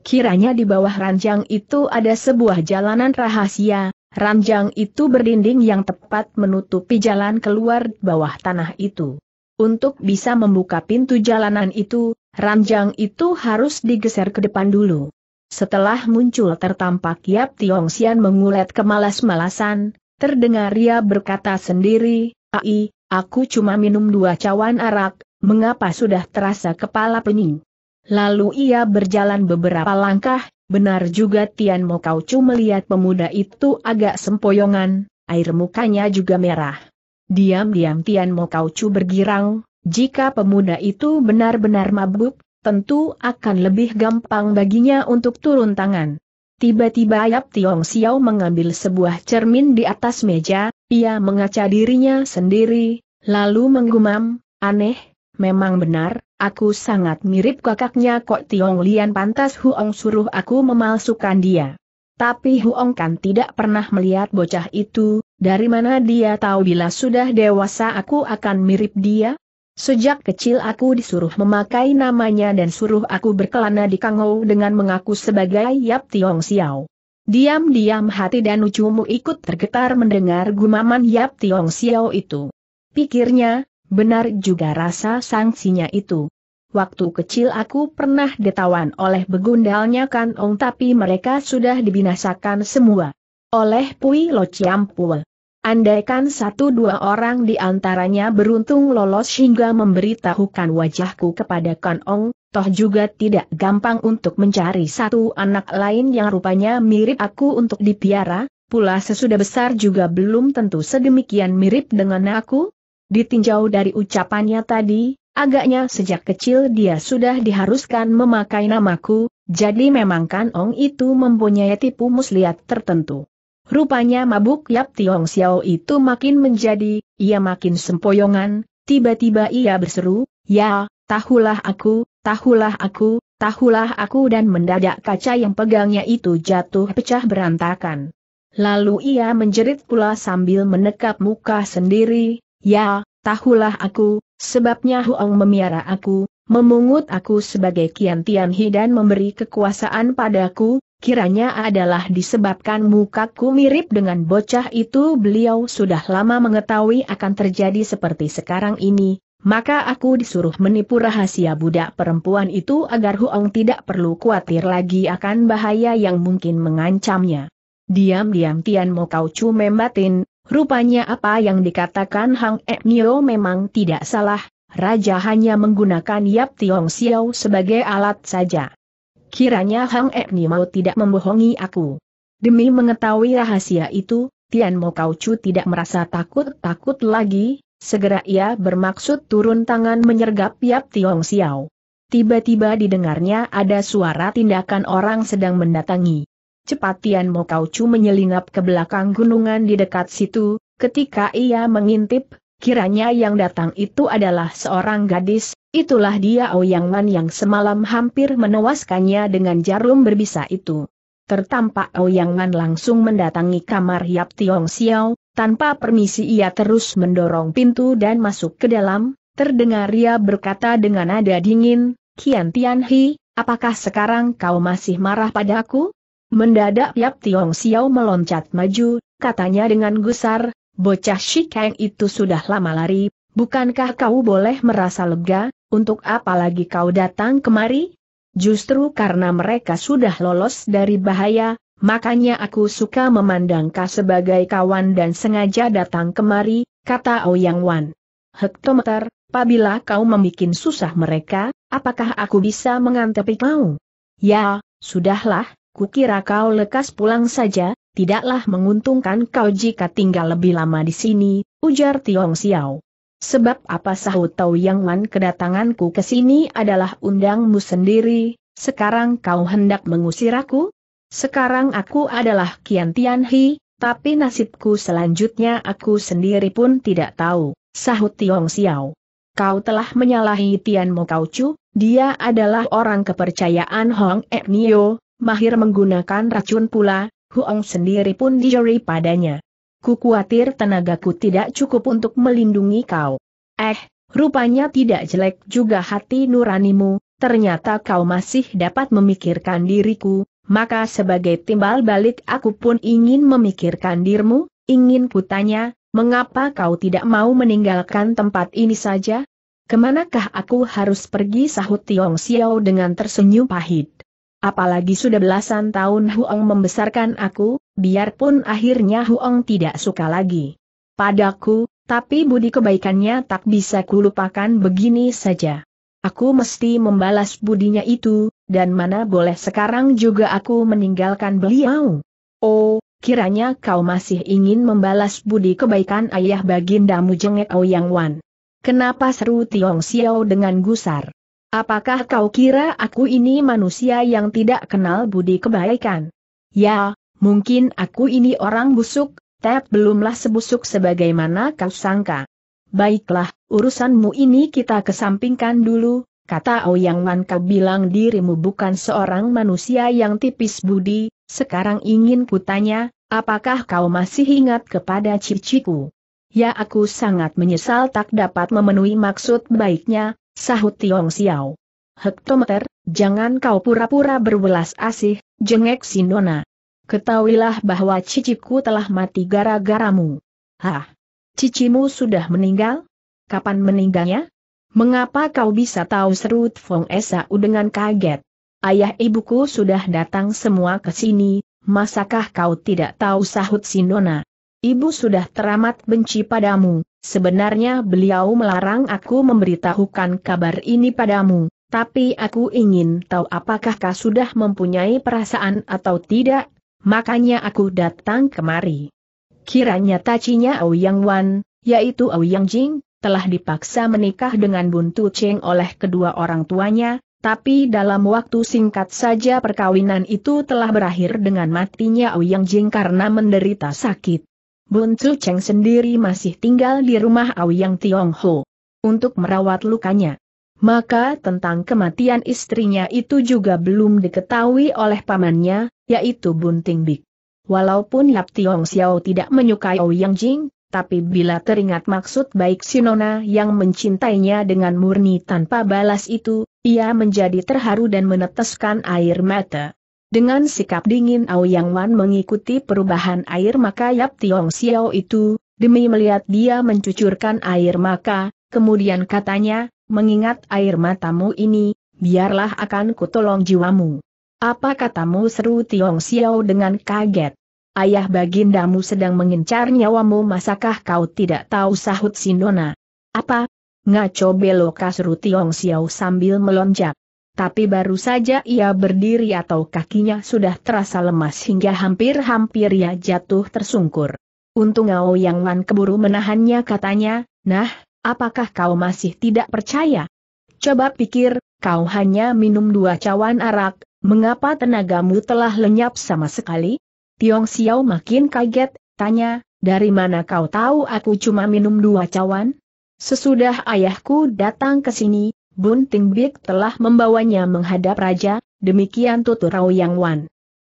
Kiranya di bawah ranjang itu ada sebuah jalanan rahasia, ranjang itu berdinding yang tepat menutupi jalan keluar bawah tanah itu. Untuk bisa membuka pintu jalanan itu, ranjang itu harus digeser ke depan dulu. Setelah muncul tertampak Yap Tiong Xian mengulet kemalas-malasan, terdengar ia berkata sendiri, Ai, aku cuma minum dua cawan arak, mengapa sudah terasa kepala pening? Lalu ia berjalan beberapa langkah, benar juga Tian Mo Kau Chu melihat pemuda itu agak sempoyongan, air mukanya juga merah. Diam-diam Tian Mo Kau Chu bergirang, jika pemuda itu benar-benar mabuk, tentu akan lebih gampang baginya untuk turun tangan. Tiba-tiba Yap Tiong Xiao mengambil sebuah cermin di atas meja, ia mengaca dirinya sendiri, lalu menggumam, aneh, Memang benar, aku sangat mirip kakaknya Kok Tiong Lian pantas Huong suruh aku memalsukan dia. Tapi Huong kan tidak pernah melihat bocah itu, dari mana dia tahu bila sudah dewasa aku akan mirip dia? Sejak kecil aku disuruh memakai namanya dan suruh aku berkelana di Kangou dengan mengaku sebagai Yap Tiong Xiao. Diam-diam hati dan ucumu ikut tergetar mendengar gumaman Yap Tiong Xiao itu. Pikirnya, Benar juga rasa sanksinya itu. Waktu kecil aku pernah ditawan oleh begundalnya Kan kanong tapi mereka sudah dibinasakan semua. Oleh Pui Lo Ciampul. Andaikan satu dua orang di antaranya beruntung lolos hingga memberitahukan wajahku kepada kanong, toh juga tidak gampang untuk mencari satu anak lain yang rupanya mirip aku untuk dipiara, pula sesudah besar juga belum tentu sedemikian mirip dengan aku, Ditinjau dari ucapannya tadi, agaknya sejak kecil dia sudah diharuskan memakai namaku, jadi memang kan Ong itu mempunyai tipu muslihat tertentu. Rupanya mabuk Yap Tiong Xiao itu makin menjadi, ia makin sempoyongan, tiba-tiba ia berseru, ya, tahulah aku, tahulah aku, tahulah aku dan mendadak kaca yang pegangnya itu jatuh pecah berantakan. Lalu ia menjerit pula sambil menekap muka sendiri, Ya, tahulah aku, sebabnya Huang memiara aku, memungut aku sebagai Kian Tianhi dan memberi kekuasaan padaku, kiranya adalah disebabkan mukaku mirip dengan bocah itu beliau sudah lama mengetahui akan terjadi seperti sekarang ini, maka aku disuruh menipu rahasia budak perempuan itu agar Huang tidak perlu khawatir lagi akan bahaya yang mungkin mengancamnya. Diam-diam Tian Mo Kau Chu membatin, Rupanya apa yang dikatakan Hang Ek Nio memang tidak salah, Raja hanya menggunakan Yap Tiong Xiao sebagai alat saja. Kiranya Hang Ek Nio tidak membohongi aku. Demi mengetahui rahasia itu, Tian Mo Kau Chu tidak merasa takut-takut lagi, segera ia bermaksud turun tangan menyergap Yap Tiong Xiao. Tiba-tiba didengarnya ada suara tindakan orang sedang mendatangi. Cepat Tian Mo menyelinap ke belakang gunungan di dekat situ, ketika ia mengintip, kiranya yang datang itu adalah seorang gadis, itulah dia Ouyangan yang semalam hampir menewaskannya dengan jarum berbisa itu. Tertampak Ouyangan langsung mendatangi kamar Yap Tiong Xiao, tanpa permisi ia terus mendorong pintu dan masuk ke dalam, terdengar ia berkata dengan nada dingin, Kian Tian Hi, apakah sekarang kau masih marah padaku? Mendadak Yap Tiong Xiao meloncat maju, katanya dengan gusar, bocah Shikeng itu sudah lama lari, bukankah kau boleh merasa lega, untuk apa lagi kau datang kemari? Justru karena mereka sudah lolos dari bahaya, makanya aku suka memandang kau sebagai kawan dan sengaja datang kemari, kata Ouyang Wan. Hektometer, apabila kau membuat susah mereka, apakah aku bisa mengantepi kau? Ya, sudahlah, Kukira kau lekas pulang saja, tidaklah menguntungkan kau jika tinggal lebih lama di sini, ujar Tiong Xiao. Sebab apa sahut Tau Yang Man kedatanganku ke sini adalah undangmu sendiri, sekarang kau hendak mengusir aku? Sekarang aku adalah Kian Tian Hi, tapi nasibku selanjutnya aku sendiri pun tidak tahu, sahut Tiong Xiao. Kau telah menyalahi Tian Mo Kau Chu, dia adalah orang kepercayaan Hong Ek Nio, mahir menggunakan racun pula, Huang sendiri pun dijeri padanya. Ku khawatir tenagaku tidak cukup untuk melindungi kau. Eh, rupanya tidak jelek juga hati nuranimu, ternyata kau masih dapat memikirkan diriku, maka sebagai timbal balik aku pun ingin memikirkan dirimu, ingin kutanya, mengapa kau tidak mau meninggalkan tempat ini saja? Kemanakah aku harus pergi sahut Tiong Xiao dengan tersenyum pahit? Apalagi sudah belasan tahun Huong membesarkan aku, biarpun akhirnya Huong tidak suka lagi. Padaku, tapi budi kebaikannya tak bisa kulupakan begini saja. Aku mesti membalas budinya itu, dan mana boleh sekarang juga aku meninggalkan beliau. Oh, kiranya kau masih ingin membalas budi kebaikan ayah bagindamu jengek Ouyang Wan. Kenapa seru Tiong Xiao dengan gusar? Apakah kau kira aku ini manusia yang tidak kenal budi kebaikan? Ya, mungkin aku ini orang busuk, tapi belumlah sebusuk sebagaimana kau sangka. Baiklah, urusanmu ini kita kesampingkan dulu, kata Ouyang Wan kau bilang dirimu bukan seorang manusia yang tipis budi, sekarang ingin kutanya, apakah kau masih ingat kepada ciciku? Ya aku sangat menyesal tak dapat memenuhi maksud baiknya, sahut Tiong Xiao. Hektometer, jangan kau pura-pura berbelas asih, jengek Sindona. Ketahuilah bahwa ciciku telah mati gara-garamu. Hah? Cicimu sudah meninggal? Kapan meninggalnya? Mengapa kau bisa tahu seru Fong Esau dengan kaget? Ayah ibuku sudah datang semua ke sini, masakah kau tidak tahu sahut Sindona? Ibu sudah teramat benci padamu, Sebenarnya beliau melarang aku memberitahukan kabar ini padamu, tapi aku ingin tahu apakah kau sudah mempunyai perasaan atau tidak, makanya aku datang kemari. Kiranya tacinya Yang Wan, yaitu Yang Jing, telah dipaksa menikah dengan Bun Tu Cheng oleh kedua orang tuanya, tapi dalam waktu singkat saja perkawinan itu telah berakhir dengan matinya Yang Jing karena menderita sakit. Bun Tzu Cheng sendiri masih tinggal di rumah Auyang Ho. Untuk merawat lukanya. Maka tentang kematian istrinya itu juga belum diketahui oleh pamannya, yaitu Bun Bik. Walaupun Lap Tiong Xiao tidak menyukai Aoyang Jing, tapi bila teringat maksud baik Sinona yang mencintainya dengan murni tanpa balas itu, ia menjadi terharu dan meneteskan air mata. Dengan sikap dingin Aoyang Wan mengikuti perubahan air maka Yap Tiong Xiao itu, demi melihat dia mencucurkan air maka, kemudian katanya, mengingat air matamu ini, biarlah akan kutolong jiwamu. Apa katamu seru Tiong Xiao dengan kaget? Ayah bagindamu sedang mengincar nyawamu masakah kau tidak tahu sahut Sindona? Apa? Ngaco beloka seru Tiong Xiao sambil melonjak tapi baru saja ia berdiri atau kakinya sudah terasa lemas hingga hampir-hampir ia jatuh tersungkur. Untung Yang Wan keburu menahannya katanya, nah, apakah kau masih tidak percaya? Coba pikir, kau hanya minum dua cawan arak, mengapa tenagamu telah lenyap sama sekali? Tiong Xiao makin kaget, tanya, dari mana kau tahu aku cuma minum dua cawan? Sesudah ayahku datang ke sini, Bunting Bik telah membawanya menghadap raja, demikian tutur Rao Yang Wan.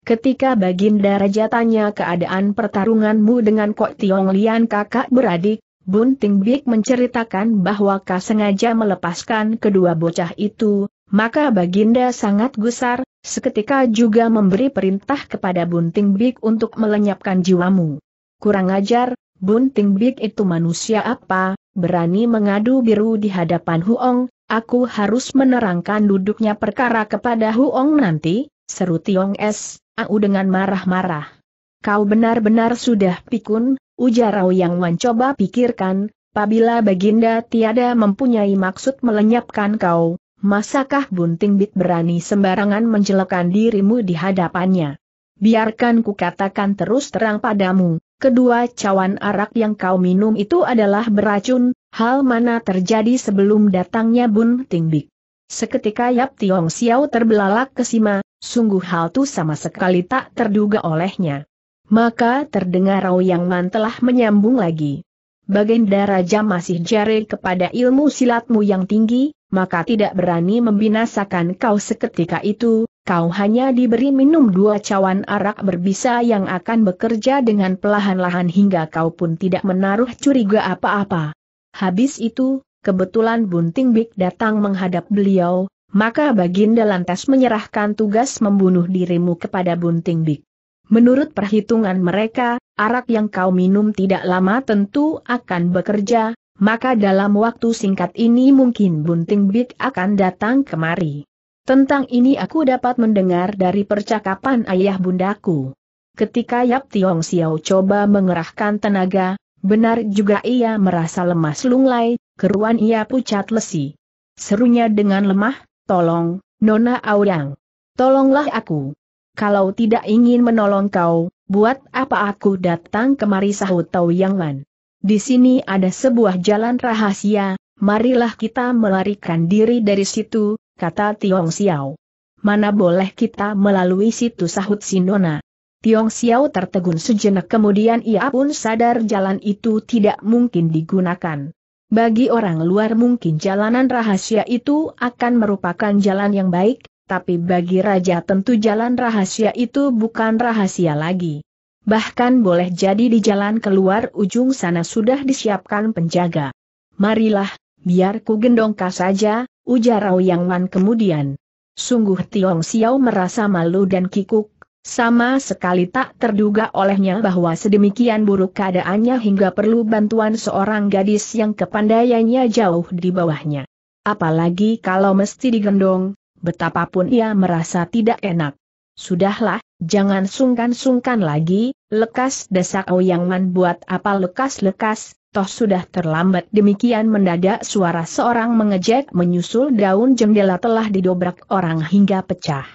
Ketika Baginda Raja tanya keadaan pertarunganmu dengan Kok Tiong Lian kakak beradik, Bunting Bik menceritakan bahwa kau sengaja melepaskan kedua bocah itu, maka Baginda sangat gusar, seketika juga memberi perintah kepada Bunting Bik untuk melenyapkan jiwamu. Kurang ajar, Bunting Bik itu manusia apa, berani mengadu biru di hadapan Huong, Aku harus menerangkan duduknya perkara kepada Huong nanti, seru Tiong Es, Au dengan marah-marah. Kau benar-benar sudah pikun, ujar Rao Yang mencoba pikirkan, apabila Baginda tiada mempunyai maksud melenyapkan kau, masakah Bunting Bit berani sembarangan menjelekan dirimu di hadapannya? Biarkan ku katakan terus terang padamu, kedua cawan arak yang kau minum itu adalah beracun, hal mana terjadi sebelum datangnya Bun Tingbik. Seketika Yap Tiong Xiao terbelalak ke Sima, sungguh hal itu sama sekali tak terduga olehnya. Maka terdengar Yang Man telah menyambung lagi. Baginda Raja masih jare kepada ilmu silatmu yang tinggi, maka tidak berani membinasakan kau seketika itu, kau hanya diberi minum dua cawan arak berbisa yang akan bekerja dengan pelahan-lahan hingga kau pun tidak menaruh curiga apa-apa. Habis itu, kebetulan Bunting Big datang menghadap beliau, maka Baginda lantas menyerahkan tugas membunuh dirimu kepada Bunting Big. Menurut perhitungan mereka, arak yang kau minum tidak lama tentu akan bekerja, maka dalam waktu singkat ini mungkin Bunting Big akan datang kemari. Tentang ini aku dapat mendengar dari percakapan ayah bundaku. Ketika Yap Tiong Xiao coba mengerahkan tenaga, Benar juga ia merasa lemas lunglai, keruan ia pucat lesi. Serunya dengan lemah, tolong, Nona Aurang. Tolonglah aku. Kalau tidak ingin menolong kau, buat apa aku datang kemari sahut Tau Yang man. Di sini ada sebuah jalan rahasia, marilah kita melarikan diri dari situ, kata Tiong Xiao. Mana boleh kita melalui situ sahut si nona. Tiong Xiao tertegun sejenak kemudian ia pun sadar jalan itu tidak mungkin digunakan. Bagi orang luar mungkin jalanan rahasia itu akan merupakan jalan yang baik, tapi bagi raja tentu jalan rahasia itu bukan rahasia lagi. Bahkan boleh jadi di jalan keluar ujung sana sudah disiapkan penjaga. Marilah, biar ku gendongka saja, ujar Rao Yang Wan kemudian. Sungguh Tiong Xiao merasa malu dan kikuk, sama sekali tak terduga olehnya bahwa sedemikian buruk keadaannya hingga perlu bantuan seorang gadis yang kepandaiannya jauh di bawahnya. Apalagi kalau mesti digendong, betapapun ia merasa tidak enak. Sudahlah, jangan sungkan-sungkan lagi, lekas desak yang buat apa lekas-lekas, toh sudah terlambat demikian mendadak suara seorang mengejek menyusul daun jendela telah didobrak orang hingga pecah.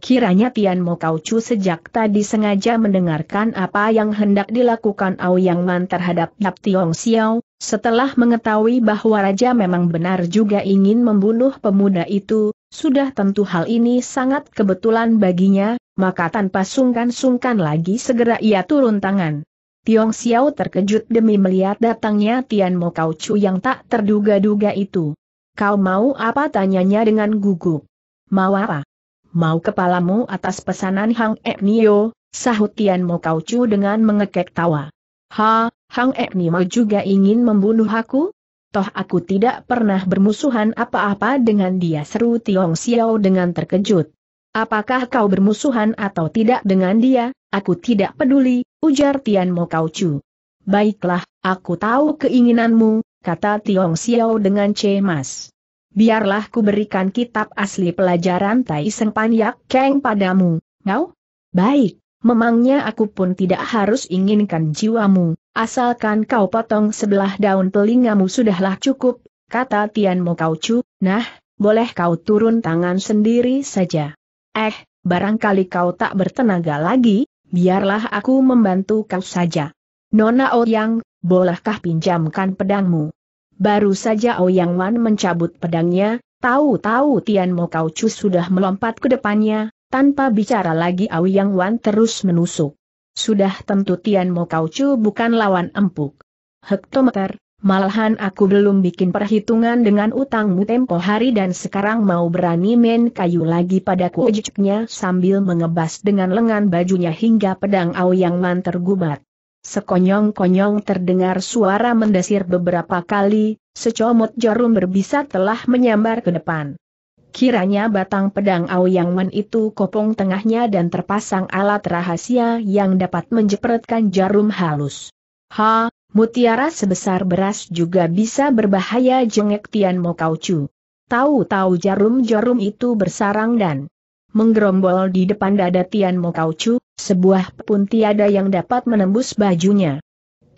Kiranya Tian Mo Kau Chu sejak tadi sengaja mendengarkan apa yang hendak dilakukan Aoyang Man terhadap Yap Tiong Xiao, setelah mengetahui bahwa Raja memang benar juga ingin membunuh pemuda itu, sudah tentu hal ini sangat kebetulan baginya, maka tanpa sungkan-sungkan lagi segera ia turun tangan. Tiong Xiao terkejut demi melihat datangnya Tian Mo Kau Chu yang tak terduga-duga itu. Kau mau apa tanyanya dengan gugup? Mau apa? Mau kepalamu atas pesanan Hang Eknio, sahut Tian Mo Kauchu dengan mengekek tawa. Ha, Hang Eknio juga ingin membunuh aku? Toh aku tidak pernah bermusuhan apa-apa dengan dia seru Tiong Xiao dengan terkejut. Apakah kau bermusuhan atau tidak dengan dia, aku tidak peduli, ujar Tian Mo Kauchu. Baiklah, aku tahu keinginanmu, kata Tiong Xiao dengan cemas biarlah ku berikan kitab asli pelajaran Tai Seng Panyak Keng padamu, ngau? Baik, memangnya aku pun tidak harus inginkan jiwamu, asalkan kau potong sebelah daun telingamu sudahlah cukup, kata Tian Mo Kau Chu, nah, boleh kau turun tangan sendiri saja. Eh, barangkali kau tak bertenaga lagi, biarlah aku membantu kau saja. Nona Ouyang, bolehkah pinjamkan pedangmu? Baru saja Ouyang Wan mencabut pedangnya, tahu-tahu Tian Mo Kau Chu sudah melompat ke depannya, tanpa bicara lagi Ouyang Wan terus menusuk. Sudah tentu Tian Mo Kau Chu bukan lawan empuk. Hektometer, malahan aku belum bikin perhitungan dengan utangmu tempo hari dan sekarang mau berani main kayu lagi padaku ujuknya sambil mengebas dengan lengan bajunya hingga pedang Ouyang Wan tergubat. Sekonyong-konyong terdengar suara mendesir beberapa kali, secomot jarum berbisa telah menyambar ke depan. Kiranya batang pedang yang Men itu kopong tengahnya dan terpasang alat rahasia yang dapat menjepretkan jarum halus. Ha, mutiara sebesar beras juga bisa berbahaya jengek Tian Mo Kaucu. Tahu-tahu jarum-jarum itu bersarang dan menggerombol di depan dada Tian Mo Kaucu, sebuah pun tiada yang dapat menembus bajunya.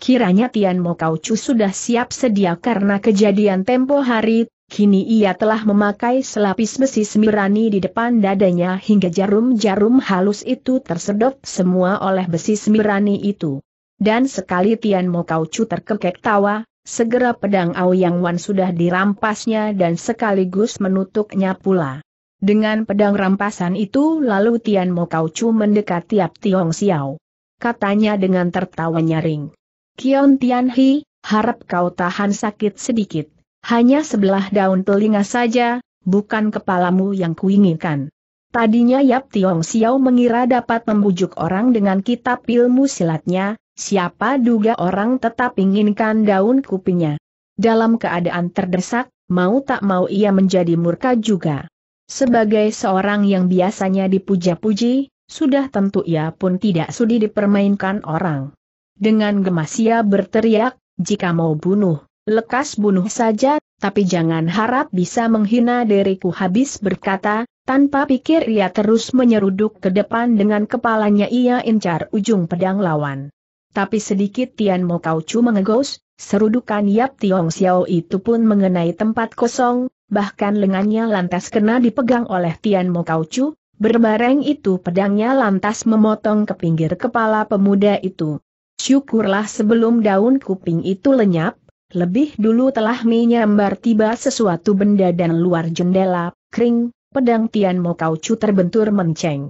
Kiranya Tian Mo Chu sudah siap sedia karena kejadian tempo hari, kini ia telah memakai selapis besi semirani di depan dadanya hingga jarum-jarum halus itu tersedot semua oleh besi semirani itu. Dan sekali Tian Mo Chu terkekek tawa, segera pedang Ao Yang Wan sudah dirampasnya dan sekaligus menutupnya pula. Dengan pedang rampasan itu lalu Tian Mo Kau Chu mendekat tiap Tiong Xiao. Katanya dengan tertawa nyaring. Kion Tian Hi, harap kau tahan sakit sedikit. Hanya sebelah daun telinga saja, bukan kepalamu yang kuinginkan. Tadinya Yap Tiong Xiao mengira dapat membujuk orang dengan kitab ilmu silatnya, siapa duga orang tetap inginkan daun kupingnya. Dalam keadaan terdesak, mau tak mau ia menjadi murka juga. Sebagai seorang yang biasanya dipuja-puji, sudah tentu ia pun tidak sudi dipermainkan orang. Dengan gemas ia berteriak, jika mau bunuh, lekas bunuh saja, tapi jangan harap bisa menghina diriku habis berkata, tanpa pikir ia terus menyeruduk ke depan dengan kepalanya ia incar ujung pedang lawan. Tapi sedikit Tian Mo Kau Chu mengegos, serudukan Yap Tiong Xiao itu pun mengenai tempat kosong, bahkan lengannya lantas kena dipegang oleh Tian Mo Chu, berbareng itu pedangnya lantas memotong ke pinggir kepala pemuda itu. Syukurlah sebelum daun kuping itu lenyap, lebih dulu telah menyambar tiba sesuatu benda dan luar jendela, kering, pedang Tian Mo Chu terbentur menceng.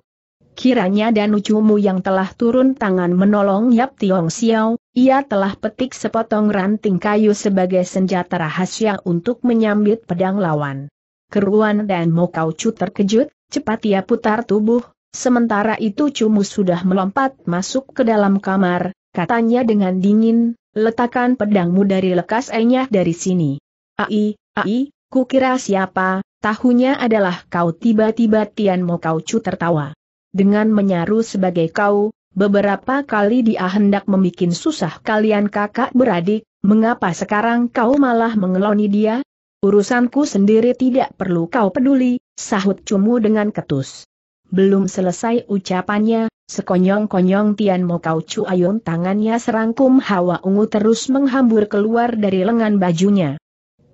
Kiranya dan ucumu yang telah turun tangan menolong Yap Tiong Xiao, ia telah petik sepotong ranting kayu sebagai senjata rahasia untuk menyambit pedang lawan. Keruan dan Mokaucu terkejut, cepat ia putar tubuh, sementara itu Cumu sudah melompat masuk ke dalam kamar, katanya dengan dingin, letakkan pedangmu dari lekas enyah dari sini. Ai, ai, kukira siapa, tahunya adalah kau tiba-tiba Tian Mokaucu tertawa. Dengan menyaru sebagai kau, Beberapa kali dia hendak membuat susah kalian kakak beradik, mengapa sekarang kau malah mengeloni dia? Urusanku sendiri tidak perlu kau peduli, sahut Cumu dengan ketus. Belum selesai ucapannya, sekonyong-konyong Tian Mo Kau Chu Ayun tangannya serangkum hawa ungu terus menghambur keluar dari lengan bajunya.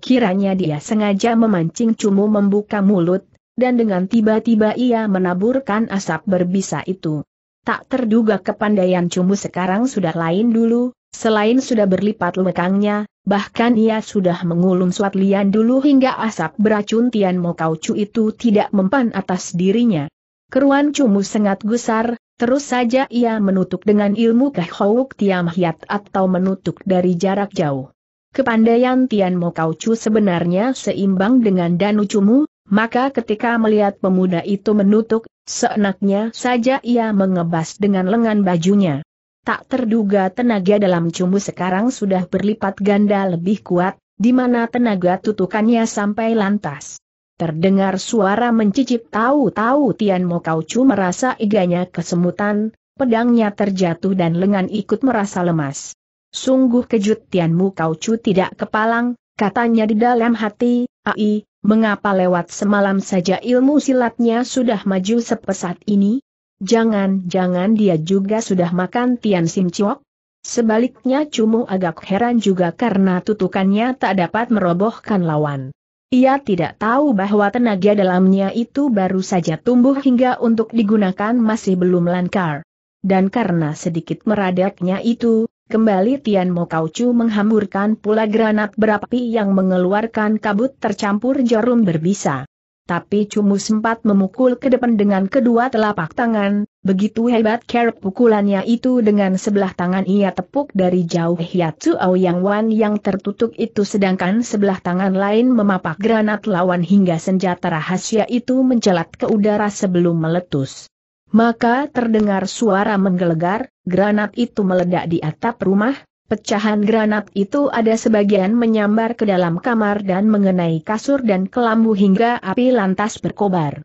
Kiranya dia sengaja memancing Cumu membuka mulut, dan dengan tiba-tiba ia menaburkan asap berbisa itu. Tak terduga kepandaian Cumbu sekarang sudah lain dulu, selain sudah berlipat lekangnya, bahkan ia sudah mengulung suat lian dulu hingga asap beracun Tian Mo Chu itu tidak mempan atas dirinya. Keruan Cumbu sangat gusar, terus saja ia menutup dengan ilmu Kehouk Tiam Hiat atau menutup dari jarak jauh. Kepandaian Tian Mo Chu sebenarnya seimbang dengan Danu Cumu, maka ketika melihat pemuda itu menutup, Seenaknya saja ia mengebas dengan lengan bajunya. Tak terduga tenaga dalam cumbu sekarang sudah berlipat ganda lebih kuat, di mana tenaga tutukannya sampai lantas. Terdengar suara mencicip tahu-tahu Tian Mo merasa iganya kesemutan, pedangnya terjatuh dan lengan ikut merasa lemas. Sungguh kejut Tian Kau tidak kepalang, katanya di dalam hati, ai, Mengapa lewat semalam saja ilmu silatnya sudah maju sepesat ini? Jangan-jangan dia juga sudah makan Tian Sim Chiok? Sebaliknya Cumu agak heran juga karena tutukannya tak dapat merobohkan lawan. Ia tidak tahu bahwa tenaga dalamnya itu baru saja tumbuh hingga untuk digunakan masih belum lancar. Dan karena sedikit meradaknya itu, Kembali Tian Mo kauchu menghamburkan pula granat berapi yang mengeluarkan kabut tercampur jarum berbisa. Tapi Cumu sempat memukul ke depan dengan kedua telapak tangan, begitu hebat kerap pukulannya itu dengan sebelah tangan ia tepuk dari jauh Hiatsu Yang Wan yang tertutup itu sedangkan sebelah tangan lain memapak granat lawan hingga senjata rahasia itu mencelat ke udara sebelum meletus. Maka terdengar suara menggelegar, granat itu meledak di atap rumah, pecahan granat itu ada sebagian menyambar ke dalam kamar dan mengenai kasur dan kelambu hingga api lantas berkobar.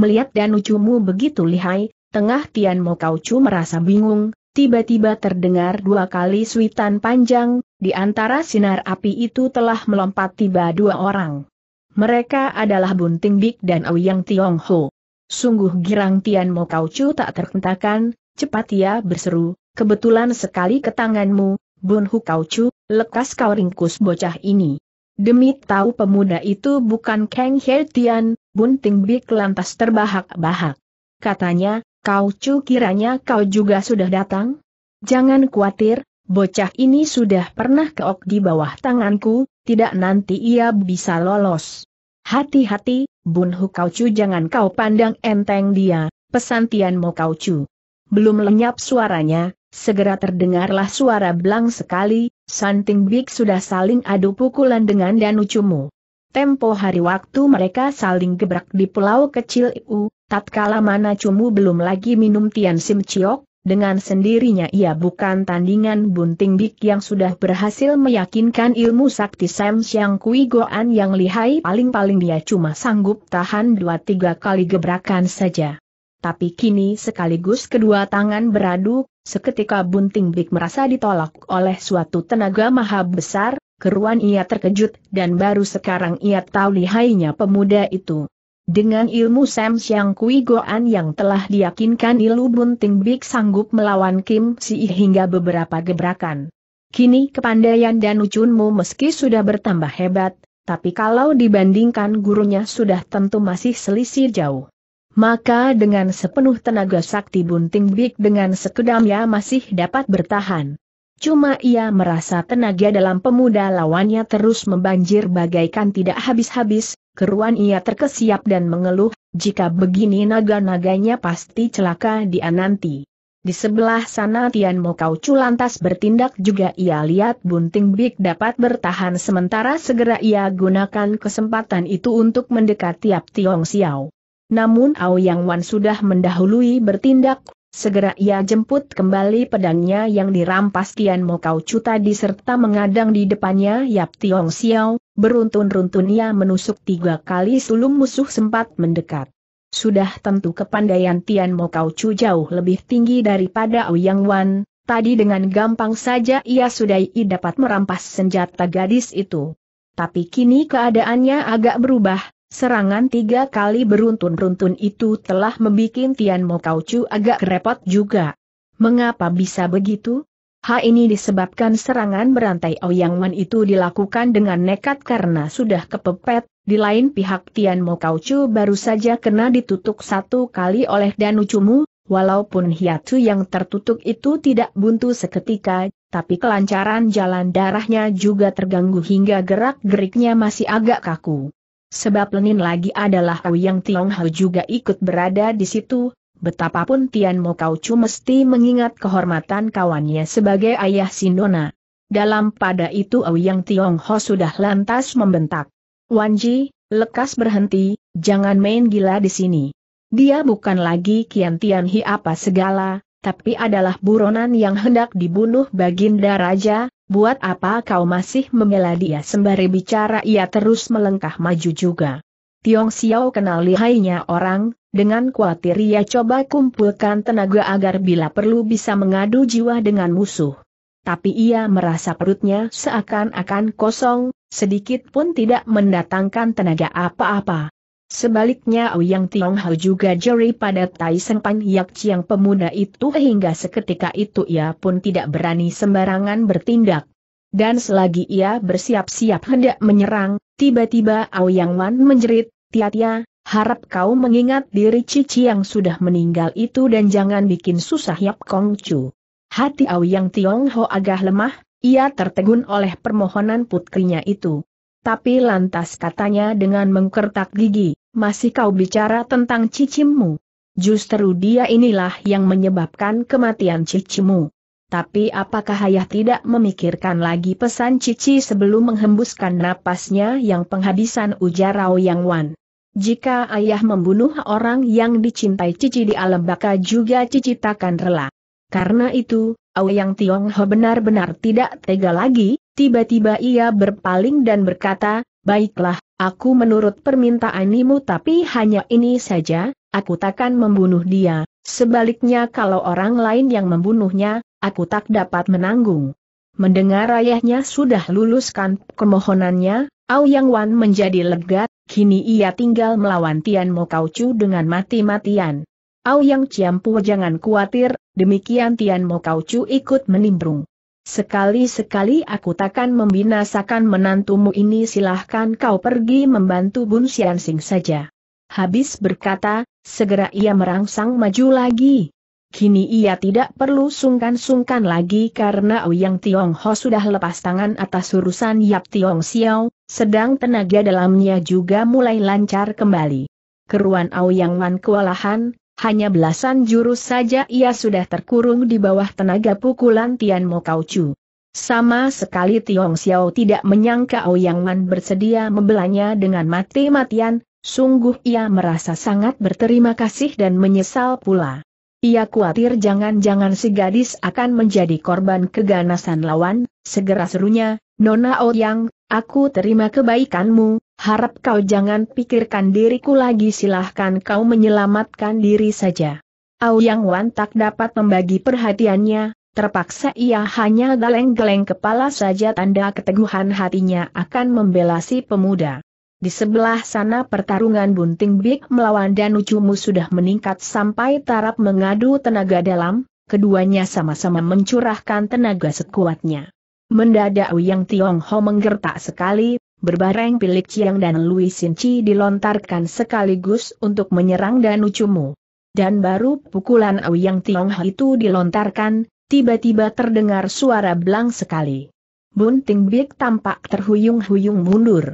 Melihat dan ucumu begitu lihai, tengah Tian Mo merasa bingung, tiba-tiba terdengar dua kali suitan panjang, di antara sinar api itu telah melompat tiba dua orang. Mereka adalah Bunting Bik dan Tiong Ho. Sungguh girang Tian Mo Kau Chu tak terkentakan, cepat ia berseru, kebetulan sekali ke tanganmu, Bun Hu Kau Chu, lekas kau ringkus bocah ini. Demi tahu pemuda itu bukan Kang He Tian, Bun Ting Bik lantas terbahak-bahak. Katanya, Kau Chu kiranya kau juga sudah datang? Jangan khawatir, bocah ini sudah pernah keok di bawah tanganku, tidak nanti ia bisa lolos. Hati-hati, Bunhu Chu jangan kau pandang enteng dia, pesan kau Chu. Belum lenyap suaranya, segera terdengarlah suara belang sekali, Santing Big sudah saling adu pukulan dengan Danu Danucumu. Tempo hari waktu mereka saling gebrak di pulau kecil itu. tatkala mana Cumu belum lagi minum Tian Sim Chiok, dengan sendirinya ia bukan tandingan bunting Bik yang sudah berhasil meyakinkan ilmu sakti Sam Siang Kui Goan yang lihai paling-paling dia cuma sanggup tahan dua tiga kali gebrakan saja. Tapi kini sekaligus kedua tangan beradu, seketika bunting Bik merasa ditolak oleh suatu tenaga maha besar, keruan ia terkejut dan baru sekarang ia tahu lihainya pemuda itu. Dengan ilmu Sam Siang Kui Goan yang telah diyakinkan Ilu Bunting Big sanggup melawan Kim Si hingga beberapa gebrakan. Kini kepandaian dan ucunmu meski sudah bertambah hebat, tapi kalau dibandingkan gurunya sudah tentu masih selisih jauh. Maka dengan sepenuh tenaga sakti Bunting Big dengan sekedamnya masih dapat bertahan. Cuma ia merasa tenaga dalam pemuda lawannya terus membanjir bagaikan tidak habis-habis, keruan ia terkesiap dan mengeluh, jika begini naga-naganya pasti celaka dia nanti. Di sebelah sana Tian Mo Chu lantas bertindak juga ia lihat Bunting Big dapat bertahan sementara segera ia gunakan kesempatan itu untuk mendekati Ap Tiong Xiao. Namun Ao Yang Wan sudah mendahului bertindak, Segera ia jemput kembali pedangnya yang dirampas Tian Mo Kau Chu tadi serta mengadang di depannya Yap Tiong Xiao, beruntun-runtun ia menusuk tiga kali sulung musuh sempat mendekat. Sudah tentu kepandaian Tian Mo Kau Chu jauh lebih tinggi daripada Ouyang Wan, tadi dengan gampang saja ia sudah dapat merampas senjata gadis itu. Tapi kini keadaannya agak berubah, Serangan tiga kali beruntun-beruntun itu telah membuat Tian Mo Kau Chu agak repot juga. Mengapa bisa begitu? Hal ini disebabkan serangan berantai Ouyang Wan itu dilakukan dengan nekat karena sudah kepepet, di lain pihak Tian Mo Kau Chu baru saja kena ditutup satu kali oleh Danu Cumu, walaupun hiatu yang tertutup itu tidak buntu seketika, tapi kelancaran jalan darahnya juga terganggu hingga gerak-geriknya masih agak kaku. Sebab Lenin lagi adalah Yang Hau juga ikut berada di situ, betapapun Tian Mo kau cuma mesti mengingat kehormatan kawannya sebagai ayah Sindona. Dalam pada itu Yang Ho sudah lantas membentak. Wan Ji, lekas berhenti, jangan main gila di sini. Dia bukan lagi Kian Tian Hi apa segala, tapi adalah buronan yang hendak dibunuh Baginda Raja, Buat apa kau masih membela dia sembari bicara ia terus melengkah maju juga. Tiong Xiao kenal lihainya orang, dengan khawatir ia coba kumpulkan tenaga agar bila perlu bisa mengadu jiwa dengan musuh. Tapi ia merasa perutnya seakan-akan kosong, sedikit pun tidak mendatangkan tenaga apa-apa. Sebaliknya Ouyang Hao juga jeri pada Tai Seng Pan Yak Chiang pemuda itu hingga seketika itu ia pun tidak berani sembarangan bertindak. Dan selagi ia bersiap-siap hendak menyerang, tiba-tiba Ouyang Wan menjerit, Tia-tia, harap kau mengingat diri Cici yang sudah meninggal itu dan jangan bikin susah Yap Kong Chu. Hati Ouyang Hao agak lemah, ia tertegun oleh permohonan putrinya itu tapi lantas katanya dengan mengkertak gigi, masih kau bicara tentang cicimmu. Justru dia inilah yang menyebabkan kematian cicimu. Tapi apakah ayah tidak memikirkan lagi pesan cici sebelum menghembuskan napasnya yang penghabisan ujar Rao Yang Wan? Jika ayah membunuh orang yang dicintai cici di alam baka juga cici takkan rela. Karena itu, Ao Yang Ho benar-benar tidak tega lagi, Tiba-tiba ia berpaling dan berkata, Baiklah, aku menurut permintaanimu, tapi hanya ini saja, aku takkan membunuh dia, sebaliknya kalau orang lain yang membunuhnya, aku tak dapat menanggung. Mendengar ayahnya sudah luluskan kemohonannya, Yang Wan menjadi lega, kini ia tinggal melawan Tian Mo Kau Chu dengan mati-matian. Yang Ciampu jangan khawatir, demikian Tian Mo Kau Chu ikut menimbrung. Sekali-sekali aku takkan membinasakan menantumu ini silahkan kau pergi membantu Bun Xian saja. Habis berkata, segera ia merangsang maju lagi. Kini ia tidak perlu sungkan-sungkan lagi karena Tiong Ho sudah lepas tangan atas urusan Yap Tiong Xiao, sedang tenaga dalamnya juga mulai lancar kembali. Keruan Yang Wan kewalahan, hanya belasan jurus saja ia sudah terkurung di bawah tenaga pukulan Tian Mo Chu. Sama sekali Tiong Xiao tidak menyangka Ouyang Wan bersedia membelanya dengan mati-matian, sungguh ia merasa sangat berterima kasih dan menyesal pula. Ia khawatir jangan-jangan si gadis akan menjadi korban keganasan lawan, segera serunya, Nona Ouyang, aku terima kebaikanmu, harap kau jangan pikirkan diriku lagi silahkan kau menyelamatkan diri saja. Auyang Wan tak dapat membagi perhatiannya, terpaksa ia hanya geleng-geleng kepala saja tanda keteguhan hatinya akan membela pemuda. Di sebelah sana pertarungan Bunting Big melawan Danucumu sudah meningkat sampai taraf mengadu tenaga dalam, keduanya sama-sama mencurahkan tenaga sekuatnya. Mendadak Yang Ho menggertak sekali, berbareng Pilik Chiang dan Louis Sin Chi dilontarkan sekaligus untuk menyerang Danucumu. Dan baru pukulan Yang Ho itu dilontarkan, tiba-tiba terdengar suara belang sekali. Bunting Big tampak terhuyung-huyung mundur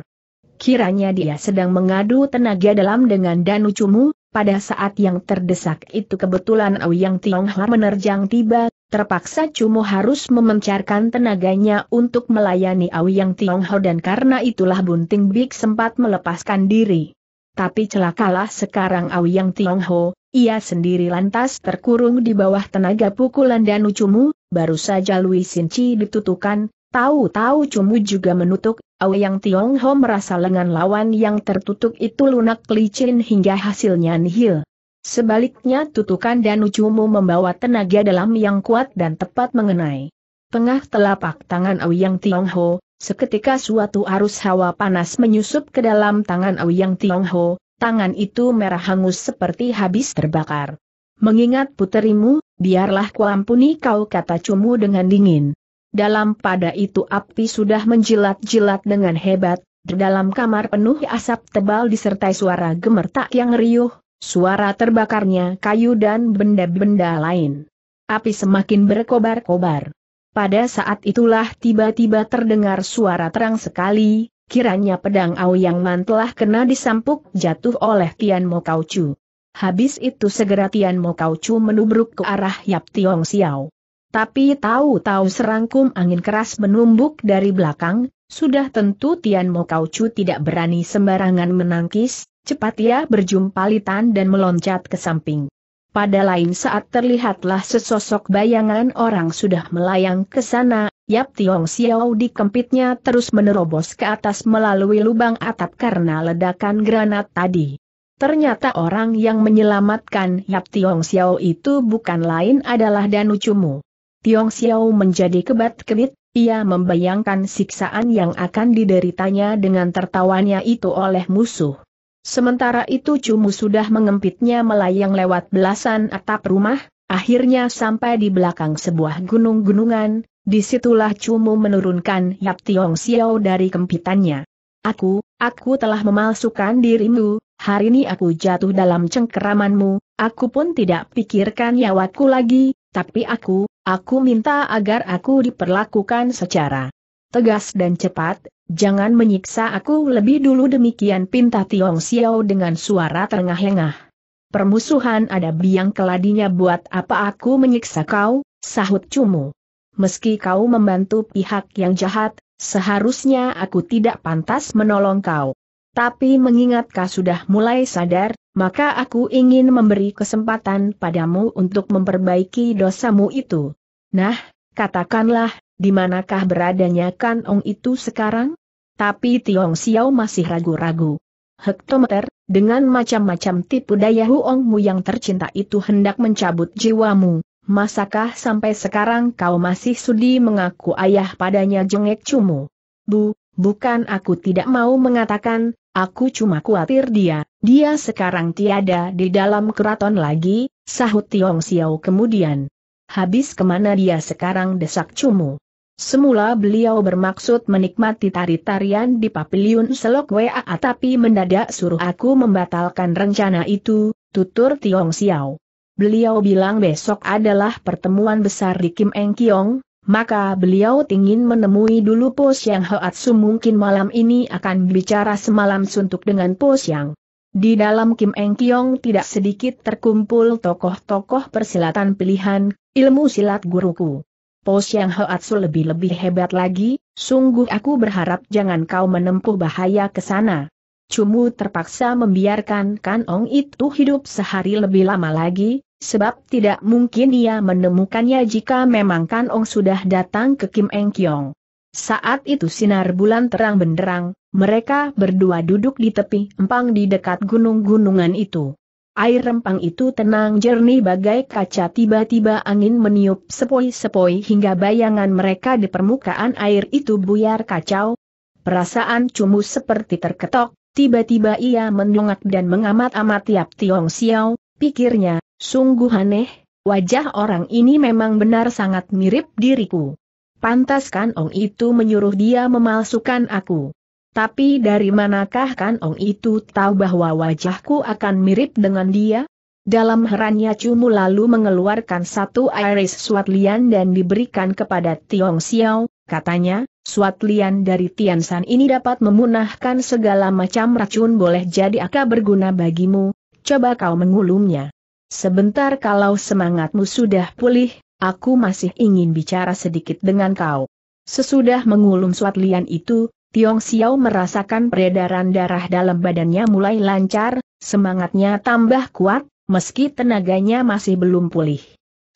kiranya dia sedang mengadu tenaga dalam dengan danu cumu, pada saat yang terdesak itu kebetulan Auyang Tionghoa menerjang tiba, terpaksa cumu harus memencarkan tenaganya untuk melayani Auyang Tionghoa dan karena itulah Bunting Big sempat melepaskan diri. Tapi celakalah sekarang Auyang Ho, ia sendiri lantas terkurung di bawah tenaga pukulan Danu Cumu, baru saja Lui Sinci ditutukan, Tahu-tahu Cumu juga menutup, Yang Tiong Ho merasa lengan lawan yang tertutup itu lunak licin hingga hasilnya nihil. Sebaliknya tutukan dan Cumu membawa tenaga dalam yang kuat dan tepat mengenai tengah telapak tangan Yang Tiong Ho, seketika suatu arus hawa panas menyusup ke dalam tangan Yang Tiong Ho, tangan itu merah hangus seperti habis terbakar. Mengingat puterimu, biarlah kuampuni kau kata Cumu dengan dingin. Dalam pada itu api sudah menjilat-jilat dengan hebat, dalam kamar penuh asap tebal disertai suara gemertak yang riuh, suara terbakarnya kayu dan benda-benda lain. Api semakin berkobar-kobar. Pada saat itulah tiba-tiba terdengar suara terang sekali, kiranya pedang Ao yang Man telah kena disampuk jatuh oleh Tian Mo Kau Chu. Habis itu segera Tian Mo Kau Chu menubruk ke arah Yap Tiong Xiao. Tapi tahu-tahu serangkum angin keras menumbuk dari belakang, sudah tentu Tian Mo Kau Chu tidak berani sembarangan menangkis, cepat ia berjumpalitan dan meloncat ke samping. Pada lain saat terlihatlah sesosok bayangan orang sudah melayang ke sana, Yap Tiong Xiao dikempitnya terus menerobos ke atas melalui lubang atap karena ledakan granat tadi. Ternyata orang yang menyelamatkan Yap Tiong Xiao itu bukan lain adalah Danu Cumu. Tiong Xiao menjadi kebat-kebit, ia membayangkan siksaan yang akan dideritanya dengan tertawanya itu oleh musuh. Sementara itu Cumu sudah mengempitnya melayang lewat belasan atap rumah, akhirnya sampai di belakang sebuah gunung-gunungan, disitulah Cumu menurunkan Yap Tiong Xiao dari kempitannya. Aku, aku telah memalsukan dirimu, hari ini aku jatuh dalam cengkeramanmu, aku pun tidak pikirkan nyawaku lagi, tapi aku, Aku minta agar aku diperlakukan secara tegas dan cepat, jangan menyiksa aku lebih dulu demikian pinta Tiong Xiao dengan suara terengah-engah. Permusuhan ada biang keladinya buat apa aku menyiksa kau, sahut Cumu. Meski kau membantu pihak yang jahat, seharusnya aku tidak pantas menolong kau. Tapi mengingat kau sudah mulai sadar, maka aku ingin memberi kesempatan padamu untuk memperbaiki dosamu itu. Nah, katakanlah, di manakah beradanya Kanong itu sekarang? Tapi Tiong Xiao masih ragu-ragu. Hektometer, dengan macam-macam tipu daya Huongmu yang tercinta itu hendak mencabut jiwamu. Masakah sampai sekarang kau masih sudi mengaku ayah padanya jengek cumu? Bu, Bukan aku tidak mau mengatakan, aku cuma khawatir dia, dia sekarang tiada di dalam keraton lagi, sahut Tiong Xiao kemudian. Habis kemana dia sekarang desak cumu? Semula beliau bermaksud menikmati tari-tarian di Papiliun Selok WA tapi mendadak suruh aku membatalkan rencana itu, tutur Tiong Xiao. Beliau bilang besok adalah pertemuan besar di Kim Eng Kiong, maka beliau ingin menemui dulu Po Siang Hoatsu mungkin malam ini akan bicara semalam suntuk dengan Po Siang. Di dalam Kim Eng Kiong tidak sedikit terkumpul tokoh-tokoh persilatan pilihan, ilmu silat guruku. Po Siang Hoatsu lebih-lebih hebat lagi, sungguh aku berharap jangan kau menempuh bahaya ke sana. Cumu terpaksa membiarkan Kan Ong itu hidup sehari lebih lama lagi, Sebab tidak mungkin ia menemukannya jika memang Kan Ong sudah datang ke Kim Eng Kiong. Saat itu sinar bulan terang benderang, mereka berdua duduk di tepi empang di dekat gunung-gunungan itu. Air rempang itu tenang jernih bagai kaca tiba-tiba angin meniup sepoi-sepoi hingga bayangan mereka di permukaan air itu buyar kacau. Perasaan cumu seperti terketok, tiba-tiba ia mendongak dan mengamat-amat tiap Tiong Xiao, pikirnya, Sungguh aneh, wajah orang ini memang benar sangat mirip diriku. Pantas kan Ong itu menyuruh dia memalsukan aku. Tapi dari manakah kan Ong itu tahu bahwa wajahku akan mirip dengan dia? Dalam herannya Cumu lalu mengeluarkan satu iris Swatlian dan diberikan kepada Tiong Xiao, katanya, Swatlian dari Tian Tiansan ini dapat memunahkan segala macam racun boleh jadi akan berguna bagimu, coba kau mengulumnya. Sebentar kalau semangatmu sudah pulih, aku masih ingin bicara sedikit dengan kau. Sesudah mengulum suat lian itu, Tiong Xiao merasakan peredaran darah dalam badannya mulai lancar, semangatnya tambah kuat, meski tenaganya masih belum pulih.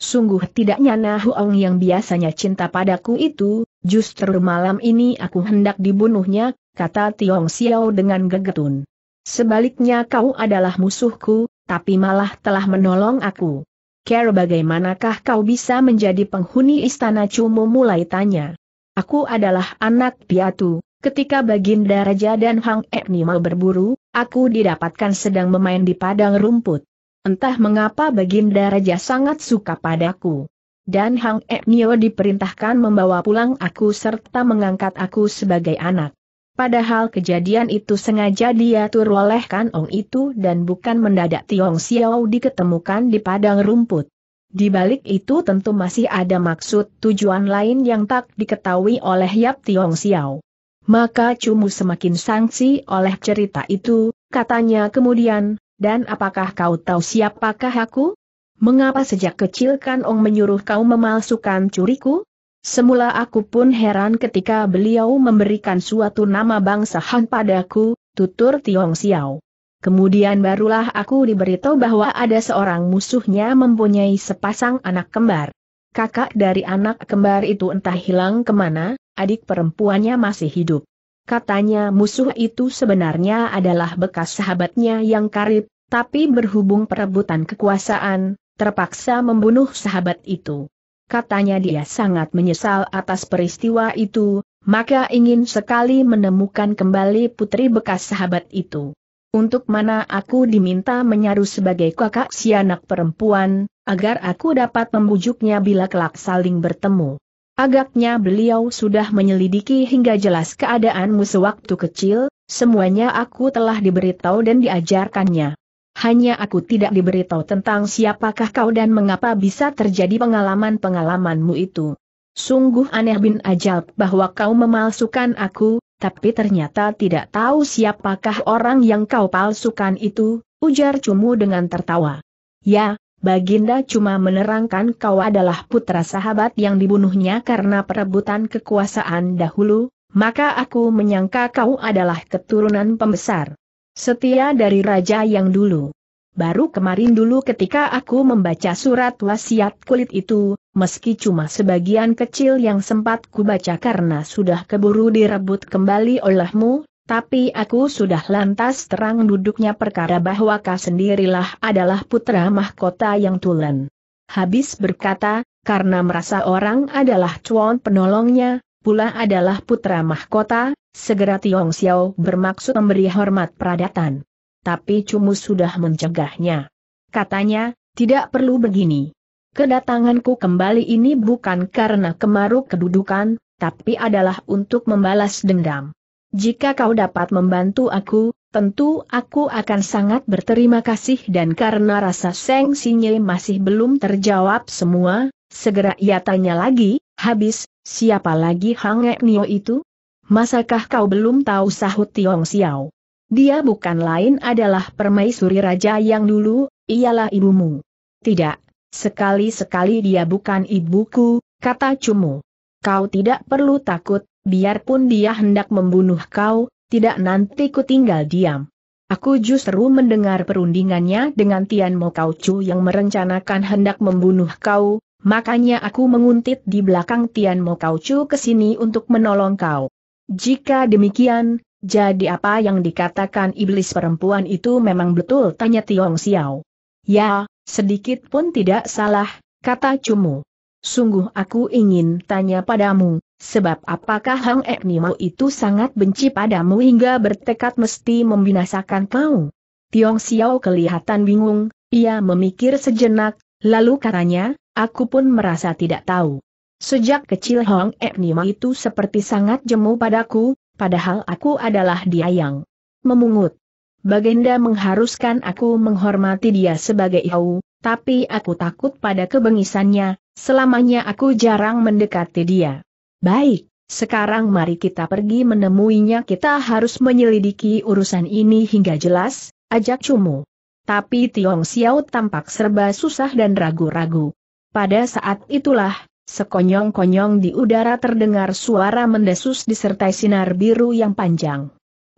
Sungguh tidak nyana Huong yang biasanya cinta padaku itu, justru malam ini aku hendak dibunuhnya, kata Tiong Xiao dengan gegetun. Sebaliknya kau adalah musuhku, tapi malah telah menolong aku. Care bagaimanakah kau bisa menjadi penghuni istana Cumu mulai tanya. Aku adalah anak piatu, ketika Baginda Raja dan Hang mau berburu, aku didapatkan sedang memain di padang rumput. Entah mengapa Baginda Raja sangat suka padaku dan Hang Eknio diperintahkan membawa pulang aku serta mengangkat aku sebagai anak. Padahal kejadian itu sengaja diatur oleh kanong itu dan bukan mendadak Tiong Xiao diketemukan di padang rumput. Di balik itu tentu masih ada maksud tujuan lain yang tak diketahui oleh Yap Tiong Xiao. Maka Cumu semakin sangsi oleh cerita itu, katanya kemudian, dan apakah kau tahu siapakah aku? Mengapa sejak kecil Kan Kanong menyuruh kau memalsukan curiku? Semula aku pun heran ketika beliau memberikan suatu nama bangsa Han padaku, tutur Tiong Xiao. Kemudian barulah aku diberitahu bahwa ada seorang musuhnya mempunyai sepasang anak kembar. Kakak dari anak kembar itu entah hilang kemana, adik perempuannya masih hidup. Katanya musuh itu sebenarnya adalah bekas sahabatnya yang karib, tapi berhubung perebutan kekuasaan, terpaksa membunuh sahabat itu katanya dia sangat menyesal atas peristiwa itu, maka ingin sekali menemukan kembali putri bekas sahabat itu. Untuk mana aku diminta menyaru sebagai kakak si anak perempuan, agar aku dapat membujuknya bila kelak saling bertemu. Agaknya beliau sudah menyelidiki hingga jelas keadaanmu sewaktu kecil, semuanya aku telah diberitahu dan diajarkannya hanya aku tidak diberitahu tentang siapakah kau dan mengapa bisa terjadi pengalaman-pengalamanmu itu. Sungguh aneh bin ajal bahwa kau memalsukan aku, tapi ternyata tidak tahu siapakah orang yang kau palsukan itu, ujar Cumu dengan tertawa. Ya, Baginda cuma menerangkan kau adalah putra sahabat yang dibunuhnya karena perebutan kekuasaan dahulu, maka aku menyangka kau adalah keturunan pembesar. Setia dari raja yang dulu. Baru kemarin dulu ketika aku membaca surat wasiat kulit itu, meski cuma sebagian kecil yang sempat kubaca karena sudah keburu direbut kembali olehmu, tapi aku sudah lantas terang duduknya perkara bahwa kau sendirilah adalah putra mahkota yang tulen. Habis berkata, karena merasa orang adalah cuan penolongnya, pula adalah putra mahkota, Segera Tiong Xiao bermaksud memberi hormat peradatan. Tapi Cumu sudah mencegahnya. Katanya, tidak perlu begini. Kedatanganku kembali ini bukan karena kemaruk kedudukan, tapi adalah untuk membalas dendam. Jika kau dapat membantu aku, tentu aku akan sangat berterima kasih dan karena rasa Seng Sinye masih belum terjawab semua, segera ia tanya lagi, habis, siapa lagi Hang Nio itu? Masakah kau belum tahu sahut Tiong Xiao? Dia bukan lain adalah permaisuri raja yang dulu, ialah ibumu. Tidak, sekali-sekali dia bukan ibuku, kata Cumu. Kau tidak perlu takut, biarpun dia hendak membunuh kau, tidak nanti ku tinggal diam. Aku justru mendengar perundingannya dengan Tian Mo Kau Chu yang merencanakan hendak membunuh kau, makanya aku menguntit di belakang Tian Mo Kau Chu ke sini untuk menolong kau. Jika demikian, jadi apa yang dikatakan iblis perempuan itu memang betul tanya Tiong Xiao. Ya, sedikit pun tidak salah, kata Cumu. Sungguh aku ingin tanya padamu, sebab apakah Hang Eknimo itu sangat benci padamu hingga bertekad mesti membinasakan kau? Tiong Xiao kelihatan bingung, ia memikir sejenak, lalu katanya, aku pun merasa tidak tahu. Sejak kecil Hong Ebnima itu seperti sangat jemu padaku, padahal aku adalah dia yang memungut. Baginda mengharuskan aku menghormati dia sebagai Yau, tapi aku takut pada kebengisannya, selamanya aku jarang mendekati dia. Baik, sekarang mari kita pergi menemuinya kita harus menyelidiki urusan ini hingga jelas, ajak Cumu. Tapi Tiong Xiao tampak serba susah dan ragu-ragu. Pada saat itulah, Sekonyong-konyong di udara terdengar suara mendesus disertai sinar biru yang panjang.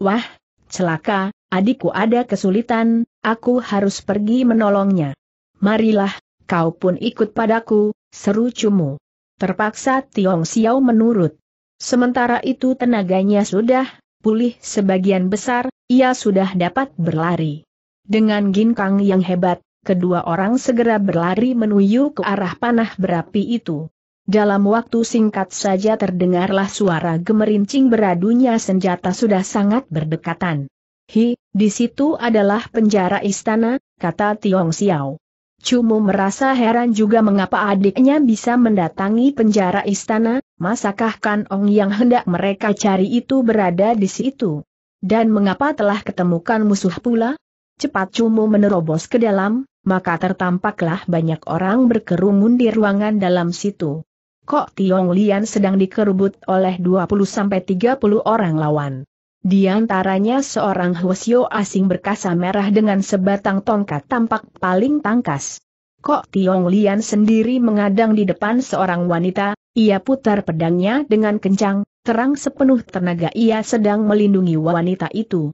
Wah, celaka, adikku ada kesulitan, aku harus pergi menolongnya. Marilah, kau pun ikut padaku, seru Cumu. Terpaksa Tiong Xiao menurut. Sementara itu tenaganya sudah pulih sebagian besar, ia sudah dapat berlari. Dengan ginkang yang hebat, kedua orang segera berlari menuju ke arah panah berapi itu. Dalam waktu singkat saja terdengarlah suara gemerincing beradunya senjata sudah sangat berdekatan. Hi, di situ adalah penjara istana, kata Tiong Xiao. Cumu merasa heran juga mengapa adiknya bisa mendatangi penjara istana, masakah Kan Ong yang hendak mereka cari itu berada di situ? Dan mengapa telah ketemukan musuh pula? Cepat Cumu menerobos ke dalam, maka tertampaklah banyak orang berkerumun di ruangan dalam situ. Kok Tiong Lian sedang dikerubut oleh 20-30 orang lawan. Di antaranya seorang Hwasyo asing berkasa merah dengan sebatang tongkat tampak paling tangkas. Kok Tiong Lian sendiri mengadang di depan seorang wanita, ia putar pedangnya dengan kencang, terang sepenuh tenaga ia sedang melindungi wanita itu.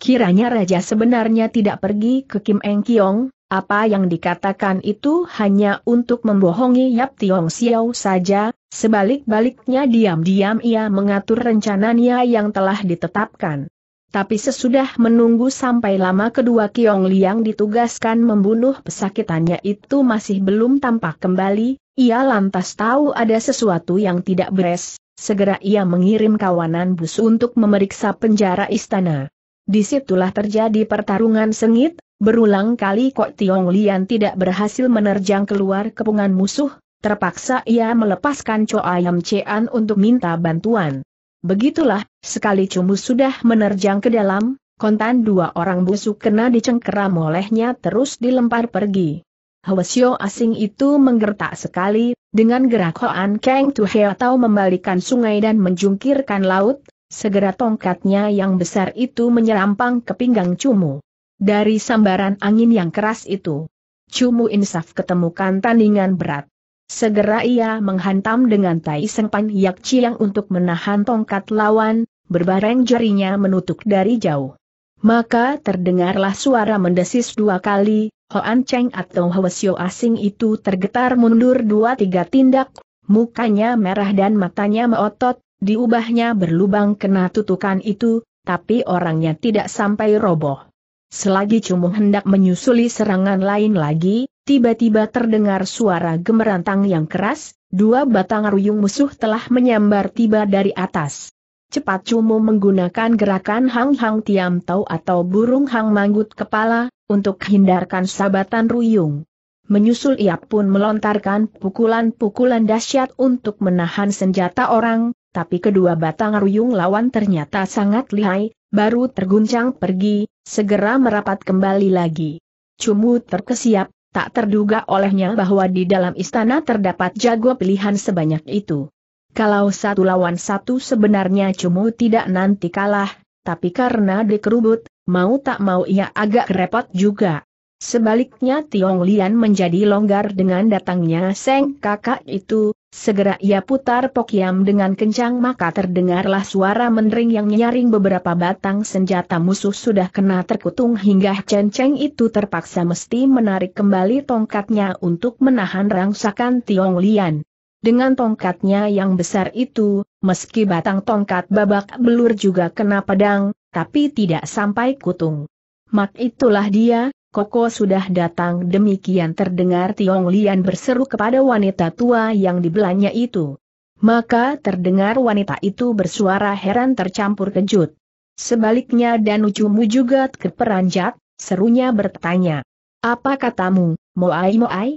Kiranya raja sebenarnya tidak pergi ke Kim Eng Kiong, apa yang dikatakan itu hanya untuk membohongi Yap Tiong Xiao saja, sebalik-baliknya diam-diam ia mengatur rencananya yang telah ditetapkan. Tapi sesudah menunggu sampai lama kedua Kiong Liang ditugaskan membunuh pesakitannya itu masih belum tampak kembali, ia lantas tahu ada sesuatu yang tidak beres, segera ia mengirim kawanan bus untuk memeriksa penjara istana. Disitulah terjadi pertarungan sengit, Berulang kali Kok Tiong Lian tidak berhasil menerjang keluar kepungan musuh, terpaksa ia melepaskan Cho Ayam Cian untuk minta bantuan. Begitulah, sekali cumbu sudah menerjang ke dalam, kontan dua orang busuk kena dicengkeram olehnya terus dilempar pergi. Hwasyo asing itu menggertak sekali, dengan gerak Hoan Kang Tuhe atau membalikan sungai dan menjungkirkan laut, segera tongkatnya yang besar itu menyerampang ke pinggang Cumu dari sambaran angin yang keras itu. Cumu insaf ketemukan tandingan berat. Segera ia menghantam dengan tai sengpan yak ciang untuk menahan tongkat lawan, berbareng jarinya menutup dari jauh. Maka terdengarlah suara mendesis dua kali, Hoan Cheng atau Hwasyo asing itu tergetar mundur dua tiga tindak, mukanya merah dan matanya meotot, diubahnya berlubang kena tutukan itu, tapi orangnya tidak sampai roboh. Selagi cumu hendak menyusuli serangan lain lagi, tiba-tiba terdengar suara gemerantang yang keras, dua batang ruyung musuh telah menyambar tiba dari atas. Cepat cumu menggunakan gerakan Hang Hang Tiam Tau atau burung Hang Manggut Kepala, untuk hindarkan sabatan ruyung. Menyusul ia pun melontarkan pukulan-pukulan dahsyat untuk menahan senjata orang, tapi kedua batang ruyung lawan ternyata sangat lihai, baru terguncang pergi, segera merapat kembali lagi. Cumu terkesiap, tak terduga olehnya bahwa di dalam istana terdapat jago pilihan sebanyak itu. Kalau satu lawan satu sebenarnya Cumu tidak nanti kalah, tapi karena dikerubut, mau tak mau ia agak repot juga. Sebaliknya Tiong Lian menjadi longgar dengan datangnya Seng kakak itu, segera ia putar pokiam dengan kencang maka terdengarlah suara mendering yang nyaring beberapa batang senjata musuh sudah kena terkutung hingga Chen Cheng itu terpaksa mesti menarik kembali tongkatnya untuk menahan rangsakan Tiong Lian. Dengan tongkatnya yang besar itu, meski batang tongkat babak belur juga kena pedang, tapi tidak sampai kutung. Mak itulah dia, Koko sudah datang demikian terdengar Tiong Lian berseru kepada wanita tua yang dibelanya itu. Maka terdengar wanita itu bersuara heran tercampur kejut. Sebaliknya dan ucumu juga terperanjat, serunya bertanya. Apa katamu, Moai Moai?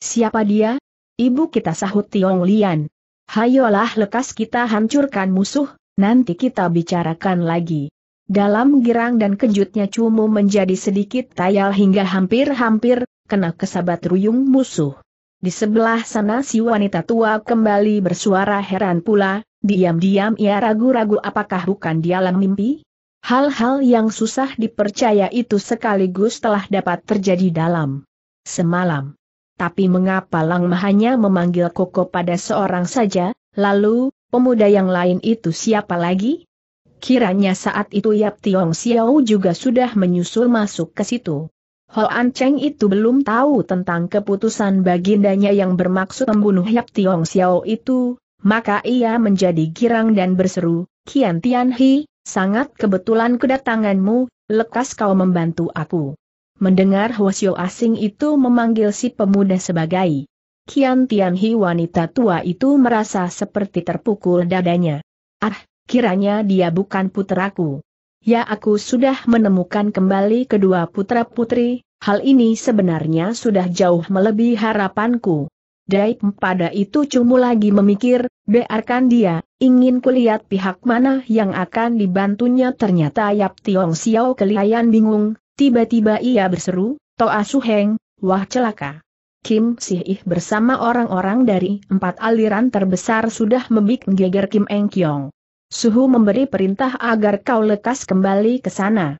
Siapa dia? Ibu kita sahut Tiong Lian. Hayolah lekas kita hancurkan musuh, nanti kita bicarakan lagi. Dalam girang dan kejutnya Cumu menjadi sedikit tayal hingga hampir-hampir, kena kesabat ruyung musuh. Di sebelah sana si wanita tua kembali bersuara heran pula, diam-diam ia ragu-ragu apakah bukan di alam mimpi? Hal-hal yang susah dipercaya itu sekaligus telah dapat terjadi dalam semalam. Tapi mengapa Lang hanya memanggil Koko pada seorang saja, lalu, pemuda yang lain itu siapa lagi? Kiranya saat itu Yap Tiong Xiao juga sudah menyusul masuk ke situ. Hoan Cheng itu belum tahu tentang keputusan bagindanya yang bermaksud membunuh Yap Tiong Xiao itu, maka ia menjadi girang dan berseru, Kian Tian Hi, sangat kebetulan kedatanganmu, lekas kau membantu aku. Mendengar Hwasyo asing itu memanggil si pemuda sebagai Kian Tian Hi wanita tua itu merasa seperti terpukul dadanya. Ah, kiranya dia bukan puteraku. Ya aku sudah menemukan kembali kedua putra-putri, hal ini sebenarnya sudah jauh melebihi harapanku. Dai pada itu cumu lagi memikir, biarkan dia, ingin kulihat pihak mana yang akan dibantunya ternyata Yap Tiong Xiao kelihayan bingung, tiba-tiba ia berseru, Toa Su Heng, wah celaka. Kim Sih Ih bersama orang-orang dari empat aliran terbesar sudah membik geger Kim Eng Kiong. Suhu memberi perintah agar kau lekas kembali ke sana.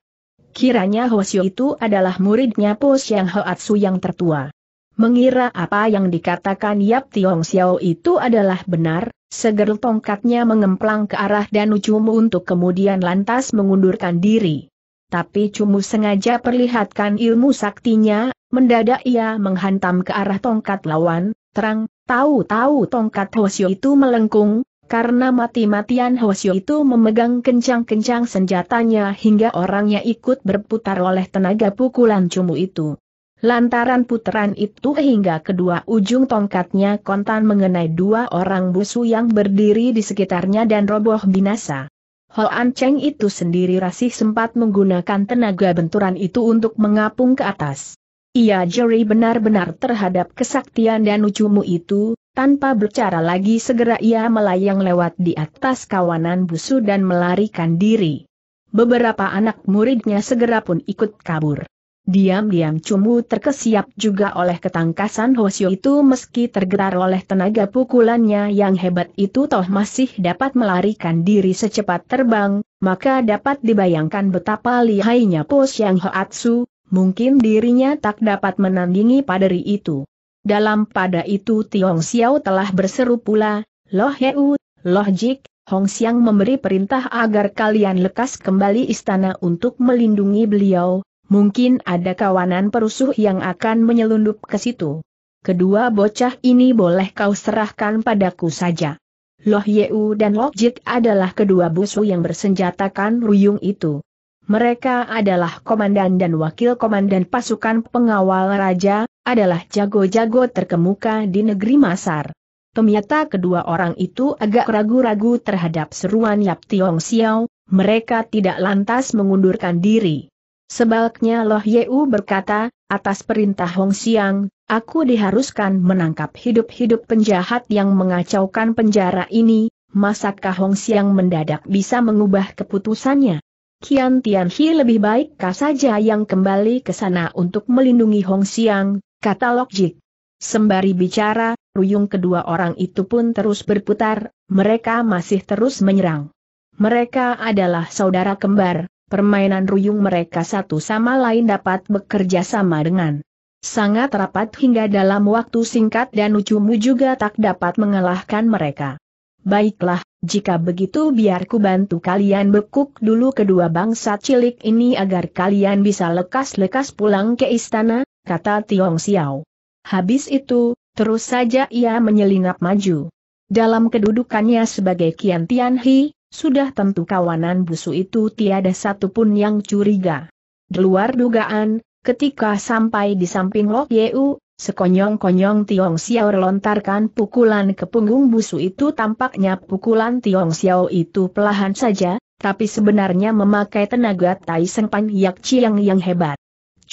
Kiranya Hosio itu adalah muridnya Po Siang Hoatsu yang tertua. Mengira apa yang dikatakan Yap Tiong Xiao itu adalah benar, segera tongkatnya mengemplang ke arah Danu Cumu untuk kemudian lantas mengundurkan diri. Tapi Cumu sengaja perlihatkan ilmu saktinya, mendadak ia menghantam ke arah tongkat lawan, terang, tahu-tahu tongkat Hosio itu melengkung, karena mati-matian Hosyo itu memegang kencang-kencang senjatanya hingga orangnya ikut berputar oleh tenaga pukulan cumu itu. Lantaran putaran itu hingga kedua ujung tongkatnya kontan mengenai dua orang busu yang berdiri di sekitarnya dan roboh binasa. Hoan Cheng itu sendiri rasih sempat menggunakan tenaga benturan itu untuk mengapung ke atas. Ia jeri benar-benar terhadap kesaktian dan ucumu itu, tanpa berbicara lagi segera ia melayang lewat di atas kawanan busu dan melarikan diri. Beberapa anak muridnya segera pun ikut kabur. Diam-diam Cumu terkesiap juga oleh ketangkasan Hosio itu meski tergerar oleh tenaga pukulannya yang hebat itu toh masih dapat melarikan diri secepat terbang, maka dapat dibayangkan betapa lihainya pos Yang Hoatsu, mungkin dirinya tak dapat menandingi paderi itu. Dalam pada itu Tiong Xiao telah berseru pula, Loh Heu, Loh Jik, Hong Xiang memberi perintah agar kalian lekas kembali istana untuk melindungi beliau, mungkin ada kawanan perusuh yang akan menyelundup ke situ. Kedua bocah ini boleh kau serahkan padaku saja. Loh Yeu dan Loh Jik adalah kedua busu yang bersenjatakan ruyung itu. Mereka adalah komandan dan wakil komandan pasukan pengawal raja, adalah jago-jago terkemuka di negeri Masar. Ternyata kedua orang itu agak ragu-ragu terhadap seruan Yap Tiong Xiao, mereka tidak lantas mengundurkan diri. Sebaliknya Loh Yeu berkata, atas perintah Hong Xiang, aku diharuskan menangkap hidup-hidup penjahat yang mengacaukan penjara ini, masakkah Hong Xiang mendadak bisa mengubah keputusannya? Kian Tian Tianhi lebih baik kah saja yang kembali ke sana untuk melindungi Hong Xiang, kata Lokjik. Sembari bicara, ruyung kedua orang itu pun terus berputar, mereka masih terus menyerang. Mereka adalah saudara kembar, permainan ruyung mereka satu sama lain dapat bekerja sama dengan sangat rapat hingga dalam waktu singkat dan ucumu juga tak dapat mengalahkan mereka. Baiklah, jika begitu biar ku bantu kalian bekuk dulu kedua bangsa cilik ini agar kalian bisa lekas-lekas pulang ke istana, kata Tiong Xiao. Habis itu, terus saja ia menyelinap maju. Dalam kedudukannya sebagai Kian Tianhi, sudah tentu kawanan busu itu tiada satupun yang curiga. Di luar dugaan, ketika sampai di samping Lok Yeu, sekonyong-konyong Tiong Xiao lontarkan pukulan ke punggung busu itu tampaknya pukulan Tiong Xiao itu pelahan saja, tapi sebenarnya memakai tenaga Tai Pan Yak Chiang yang hebat.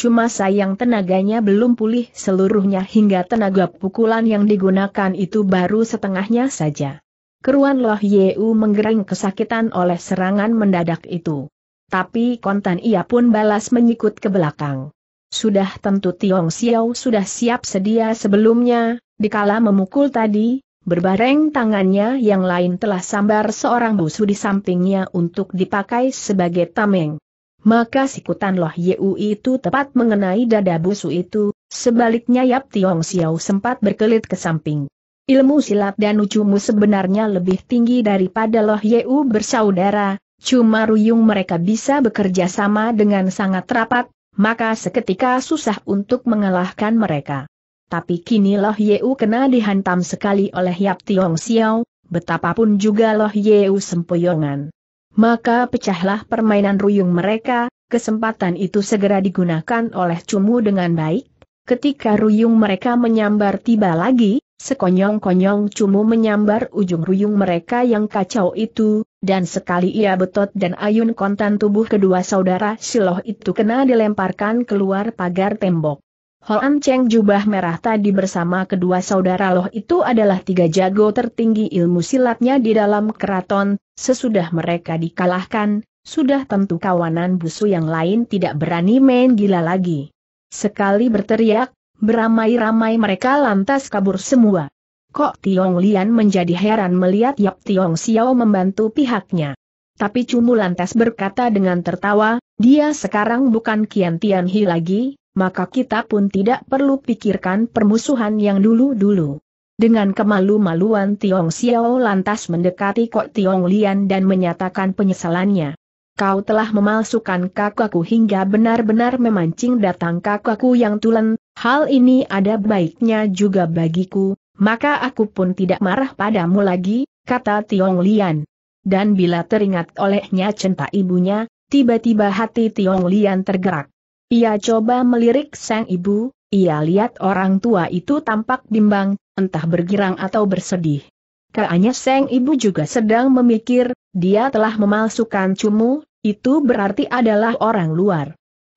Cuma sayang tenaganya belum pulih seluruhnya hingga tenaga pukulan yang digunakan itu baru setengahnya saja. Keruan Loh Yeu menggereng kesakitan oleh serangan mendadak itu. Tapi kontan ia pun balas menyikut ke belakang. Sudah tentu Tiong Xiao sudah siap sedia sebelumnya, dikala memukul tadi, Berbareng tangannya yang lain telah sambar seorang busu di sampingnya untuk dipakai sebagai tameng maka sikutan Loh Yeu itu tepat mengenai dada busu itu, sebaliknya Yap Tiong Xiao sempat berkelit ke samping. Ilmu silat dan ucumu sebenarnya lebih tinggi daripada Loh Yeu bersaudara, cuma ruyung mereka bisa bekerja sama dengan sangat rapat, maka seketika susah untuk mengalahkan mereka. Tapi kini Loh Yeu kena dihantam sekali oleh Yap Tiong Xiao, betapapun juga Loh Yeu sempoyongan. Maka pecahlah permainan ruyung mereka, kesempatan itu segera digunakan oleh Cumu dengan baik. Ketika ruyung mereka menyambar tiba lagi, sekonyong-konyong Cumu menyambar ujung ruyung mereka yang kacau itu, dan sekali ia betot dan ayun kontan tubuh kedua saudara Siloh itu kena dilemparkan keluar pagar tembok. Hoan Cheng jubah merah tadi bersama kedua saudara loh itu adalah tiga jago tertinggi ilmu silatnya di dalam keraton, sesudah mereka dikalahkan, sudah tentu kawanan busu yang lain tidak berani main gila lagi. Sekali berteriak, beramai-ramai mereka lantas kabur semua. Kok Tiong Lian menjadi heran melihat Yap Tiong Xiao membantu pihaknya. Tapi Cumu lantas berkata dengan tertawa, dia sekarang bukan Kian Tian Hi lagi, maka kita pun tidak perlu pikirkan permusuhan yang dulu-dulu. Dengan kemalu-maluan Tiong Xiao lantas mendekati Kok Tiong Lian dan menyatakan penyesalannya. Kau telah memalsukan kakakku hingga benar-benar memancing datang kakakku yang tulen, hal ini ada baiknya juga bagiku, maka aku pun tidak marah padamu lagi, kata Tiong Lian. Dan bila teringat olehnya cinta ibunya, tiba-tiba hati Tiong Lian tergerak. Ia coba melirik sang ibu, ia lihat orang tua itu tampak bimbang, entah bergirang atau bersedih. Kayaknya sang ibu juga sedang memikir, dia telah memalsukan cumu, itu berarti adalah orang luar.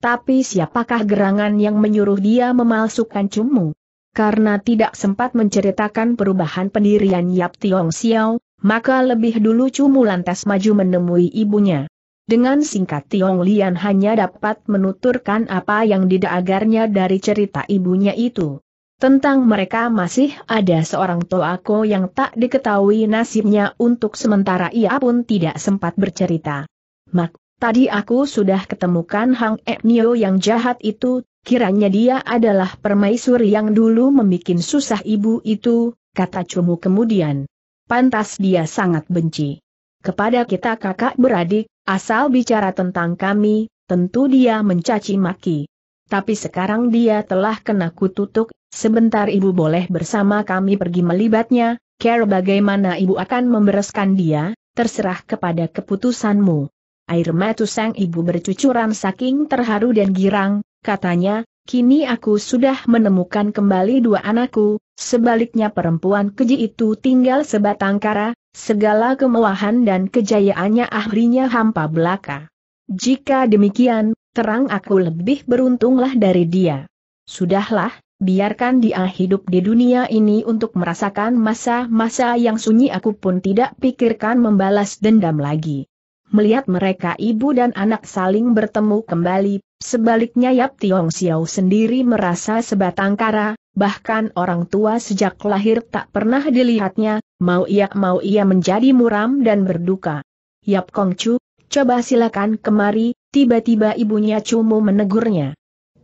Tapi siapakah gerangan yang menyuruh dia memalsukan cumu? Karena tidak sempat menceritakan perubahan pendirian Yap Tiong Xiao, maka lebih dulu Cumu lantas maju menemui ibunya. Dengan singkat Tiong Lian hanya dapat menuturkan apa yang didagarnya dari cerita ibunya itu. Tentang mereka masih ada seorang toako yang tak diketahui nasibnya untuk sementara ia pun tidak sempat bercerita. Mak, tadi aku sudah ketemukan Hang Eknio yang jahat itu, kiranya dia adalah permaisuri yang dulu membuat susah ibu itu, kata Cumu kemudian. Pantas dia sangat benci. Kepada kita kakak beradik, Asal bicara tentang kami, tentu dia mencaci maki. Tapi sekarang dia telah kena kututuk, sebentar ibu boleh bersama kami pergi melibatnya, care bagaimana ibu akan membereskan dia, terserah kepada keputusanmu. Air mata sang ibu bercucuran saking terharu dan girang, katanya, kini aku sudah menemukan kembali dua anakku, Sebaliknya perempuan keji itu tinggal sebatang kara, segala kemewahan dan kejayaannya akhirnya hampa belaka. Jika demikian, terang aku lebih beruntunglah dari dia. Sudahlah, biarkan dia hidup di dunia ini untuk merasakan masa-masa yang sunyi aku pun tidak pikirkan membalas dendam lagi. Melihat mereka ibu dan anak saling bertemu kembali, Sebaliknya Yap Tiong Xiao sendiri merasa sebatang kara, bahkan orang tua sejak lahir tak pernah dilihatnya, mau ia mau ia menjadi muram dan berduka. Yap Kong Chu, coba silakan kemari, tiba-tiba ibunya Cumu menegurnya.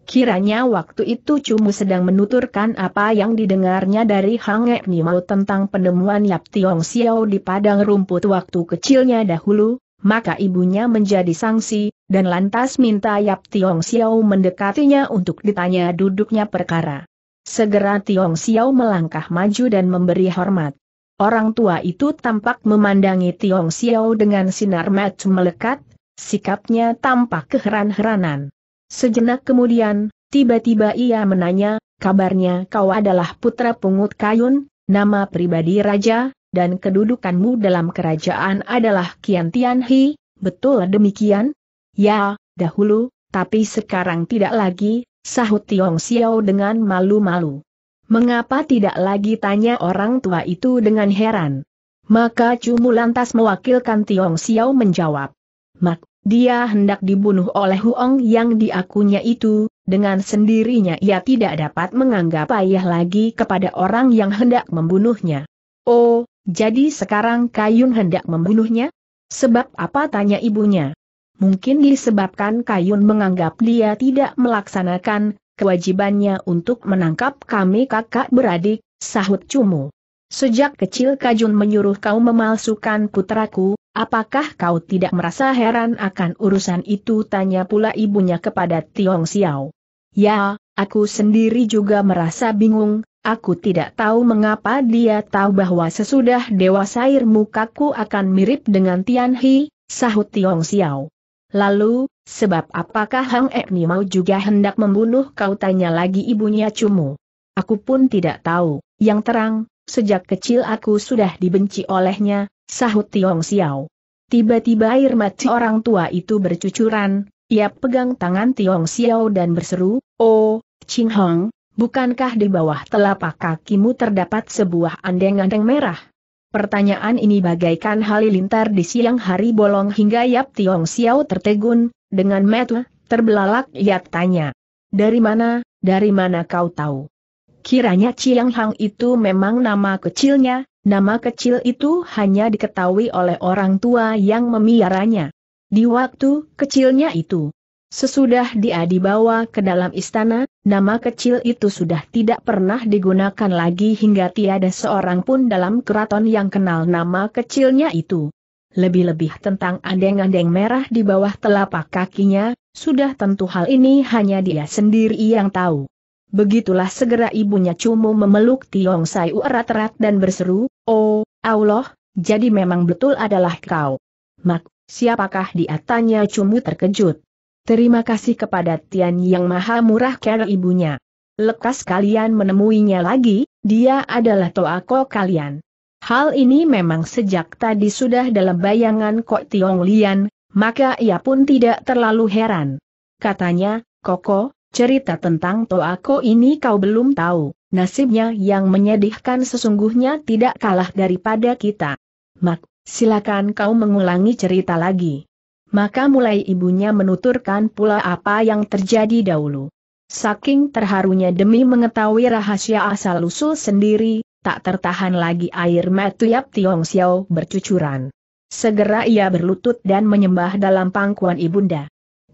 Kiranya waktu itu Cumu sedang menuturkan apa yang didengarnya dari Hang Ek Nimo tentang penemuan Yap Tiong Xiao di padang rumput waktu kecilnya dahulu, maka ibunya menjadi sangsi, dan lantas minta Yap Tiong Xiao mendekatinya untuk ditanya duduknya perkara. Segera Tiong Xiao melangkah maju dan memberi hormat. Orang tua itu tampak memandangi Tiong Xiao dengan sinar mata melekat, sikapnya tampak keheran-heranan. Sejenak kemudian, tiba-tiba ia menanya, kabarnya kau adalah putra pungut kayun, nama pribadi raja, dan kedudukanmu dalam kerajaan adalah Kian Tian betul demikian? Ya, dahulu, tapi sekarang tidak lagi, sahut Tiong Xiao dengan malu-malu. Mengapa tidak lagi tanya orang tua itu dengan heran? Maka Cumu lantas mewakilkan Tiong Xiao menjawab. Mak, dia hendak dibunuh oleh Huong yang diakunya itu, dengan sendirinya ia tidak dapat menganggap ayah lagi kepada orang yang hendak membunuhnya. Oh, jadi sekarang Kayun hendak membunuhnya? Sebab apa tanya ibunya? Mungkin disebabkan Kayun menganggap dia tidak melaksanakan kewajibannya untuk menangkap kami kakak beradik, sahut Cumu. Sejak kecil Kayun menyuruh kau memalsukan putraku, apakah kau tidak merasa heran akan urusan itu? Tanya pula ibunya kepada Tiong Xiao. Ya, aku sendiri juga merasa bingung, Aku tidak tahu mengapa dia tahu bahwa sesudah dewa irmu mukaku akan mirip dengan Tian Hi, sahut Tiong Xiao. Lalu, sebab apakah Hang Ekni mau juga hendak membunuh kau tanya lagi ibunya Cumu. Aku pun tidak tahu, yang terang, sejak kecil aku sudah dibenci olehnya, sahut Tiong Xiao. Tiba-tiba air mata orang tua itu bercucuran, ia pegang tangan Tiong Xiao dan berseru, Oh, Ching Hong, bukankah di bawah telapak kakimu terdapat sebuah andeng-andeng merah? Pertanyaan ini bagaikan halilintar di siang hari bolong hingga Yap Tiong Xiao tertegun, dengan metu, terbelalak ia tanya. Dari mana, dari mana kau tahu? Kiranya Chiang Hang itu memang nama kecilnya, nama kecil itu hanya diketahui oleh orang tua yang memiaranya. Di waktu kecilnya itu, sesudah dia dibawa ke dalam istana, Nama kecil itu sudah tidak pernah digunakan lagi hingga tiada seorang pun dalam keraton yang kenal nama kecilnya itu. Lebih-lebih tentang andeng-andeng merah di bawah telapak kakinya, sudah tentu hal ini hanya dia sendiri yang tahu. Begitulah segera ibunya Cumu memeluk Tiong Sayu erat-erat dan berseru, Oh, Allah, jadi memang betul adalah kau. Mak, siapakah dia tanya Cumu terkejut. Terima kasih kepada Tian Yang Maha Murah Kera ibunya. Lekas kalian menemuinya lagi, dia adalah toako kalian. Hal ini memang sejak tadi sudah dalam bayangan Kok Tiong Lian, maka ia pun tidak terlalu heran. Katanya, Koko, cerita tentang toako ini kau belum tahu, nasibnya yang menyedihkan sesungguhnya tidak kalah daripada kita. Mak, silakan kau mengulangi cerita lagi. Maka mulai ibunya menuturkan pula apa yang terjadi dahulu. Saking terharunya demi mengetahui rahasia asal-usul sendiri, tak tertahan lagi air mata Yap Tiong Xiao bercucuran. Segera ia berlutut dan menyembah dalam pangkuan ibunda.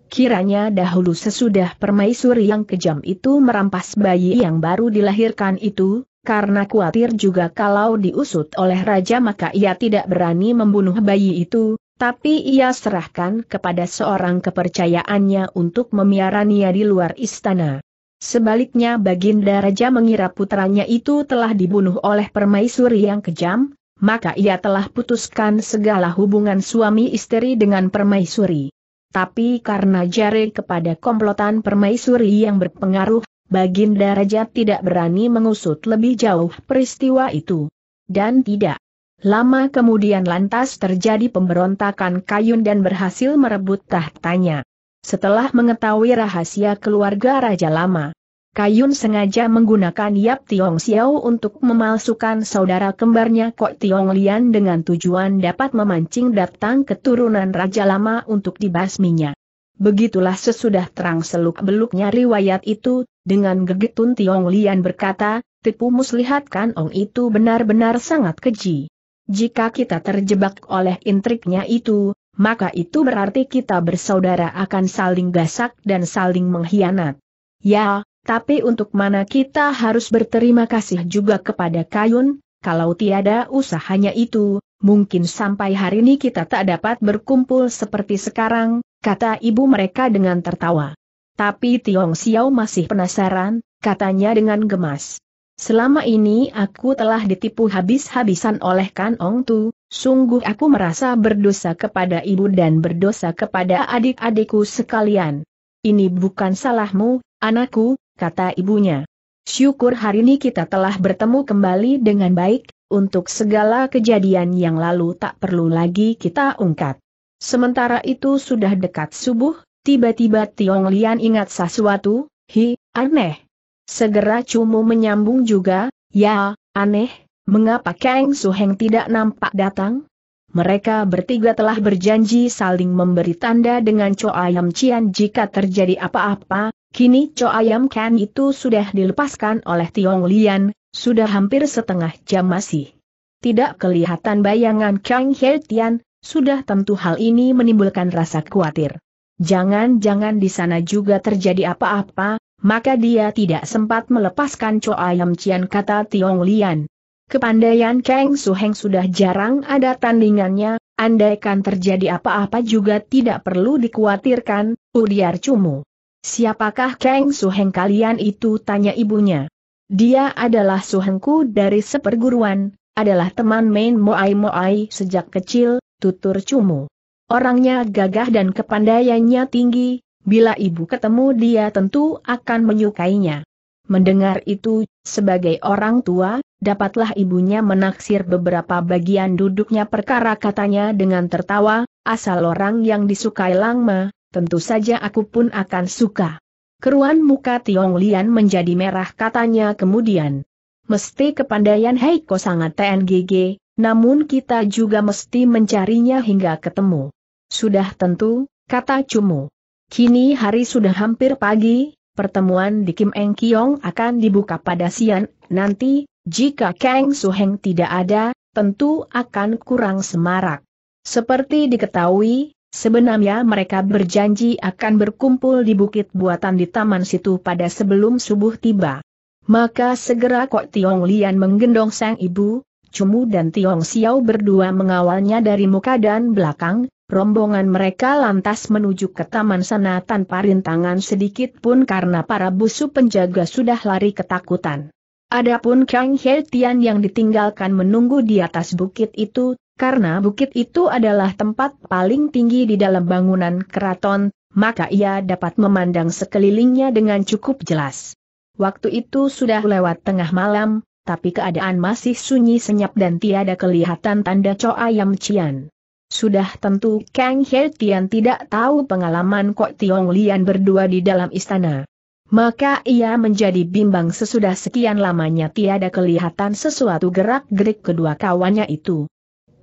Kiranya dahulu sesudah permaisuri yang kejam itu merampas bayi yang baru dilahirkan itu, karena khawatir juga kalau diusut oleh raja maka ia tidak berani membunuh bayi itu, tapi ia serahkan kepada seorang kepercayaannya untuk memiaranya di luar istana. Sebaliknya Baginda Raja mengira putranya itu telah dibunuh oleh permaisuri yang kejam, maka ia telah putuskan segala hubungan suami istri dengan permaisuri. Tapi karena jari kepada komplotan permaisuri yang berpengaruh, Baginda Raja tidak berani mengusut lebih jauh peristiwa itu. Dan tidak Lama kemudian lantas terjadi pemberontakan Kayun dan berhasil merebut tahtanya. Setelah mengetahui rahasia keluarga Raja Lama, Kayun sengaja menggunakan Yap Tiong Xiao untuk memalsukan saudara kembarnya Kok Tiong Lian dengan tujuan dapat memancing datang keturunan Raja Lama untuk dibasminya. Begitulah sesudah terang seluk-beluknya riwayat itu, dengan gegetun Tiong Lian berkata, tipu muslihatkan Ong itu benar-benar sangat keji. Jika kita terjebak oleh intriknya itu, maka itu berarti kita bersaudara akan saling gasak dan saling mengkhianat. Ya, tapi untuk mana kita harus berterima kasih juga kepada Kayun, kalau tiada usahanya itu, mungkin sampai hari ini kita tak dapat berkumpul seperti sekarang, kata ibu mereka dengan tertawa. Tapi Tiong Xiao masih penasaran, katanya dengan gemas. Selama ini aku telah ditipu habis-habisan oleh Kan Ong Tu, sungguh aku merasa berdosa kepada ibu dan berdosa kepada adik-adikku sekalian. Ini bukan salahmu, anakku, kata ibunya. Syukur hari ini kita telah bertemu kembali dengan baik, untuk segala kejadian yang lalu tak perlu lagi kita ungkap. Sementara itu sudah dekat subuh, tiba-tiba Tiong Lian ingat sesuatu, hi, aneh. Segera Cumu menyambung juga, ya, aneh, mengapa Kang Suheng tidak nampak datang? Mereka bertiga telah berjanji saling memberi tanda dengan Co Ayam Cian jika terjadi apa-apa, kini Co Ayam Ken itu sudah dilepaskan oleh Tiong Lian, sudah hampir setengah jam masih. Tidak kelihatan bayangan Kang He Tian, sudah tentu hal ini menimbulkan rasa khawatir. Jangan-jangan di sana juga terjadi apa-apa, maka dia tidak sempat melepaskan Cho Ayam Cian kata Tiong Lian. Kepandaian Kang Suheng sudah jarang ada tandingannya, andaikan terjadi apa-apa juga tidak perlu dikhawatirkan, Udiar Cumu. Siapakah Kang Suheng kalian itu tanya ibunya. Dia adalah suhengku dari seperguruan, adalah teman main Moai Moai sejak kecil, tutur Cumu. Orangnya gagah dan kepandaiannya tinggi, Bila ibu ketemu dia tentu akan menyukainya. Mendengar itu, sebagai orang tua, dapatlah ibunya menaksir beberapa bagian duduknya perkara katanya dengan tertawa, asal orang yang disukai Langma, tentu saja aku pun akan suka. Keruan muka Tiong Lian menjadi merah katanya kemudian. Mesti kepandaian Heiko sangat TNGG, namun kita juga mesti mencarinya hingga ketemu. Sudah tentu, kata Cumu. Kini hari sudah hampir pagi, pertemuan di Kim Eng Kiong akan dibuka pada siang nanti, jika Kang Su Heng tidak ada, tentu akan kurang semarak. Seperti diketahui, sebenarnya mereka berjanji akan berkumpul di bukit buatan di taman situ pada sebelum subuh tiba. Maka segera Kok Tiong Lian menggendong sang ibu, Cumu dan Tiong Xiao berdua mengawalnya dari muka dan belakang, rombongan mereka lantas menuju ke taman sana tanpa rintangan sedikit pun karena para busu penjaga sudah lari ketakutan. Adapun Kang He Tian yang ditinggalkan menunggu di atas bukit itu, karena bukit itu adalah tempat paling tinggi di dalam bangunan keraton, maka ia dapat memandang sekelilingnya dengan cukup jelas. Waktu itu sudah lewat tengah malam, tapi keadaan masih sunyi senyap dan tiada kelihatan tanda Cho ayam Cian. Sudah tentu Kang He Tian tidak tahu pengalaman Kok Tiong Lian berdua di dalam istana. Maka ia menjadi bimbang sesudah sekian lamanya tiada kelihatan sesuatu gerak-gerik kedua kawannya itu.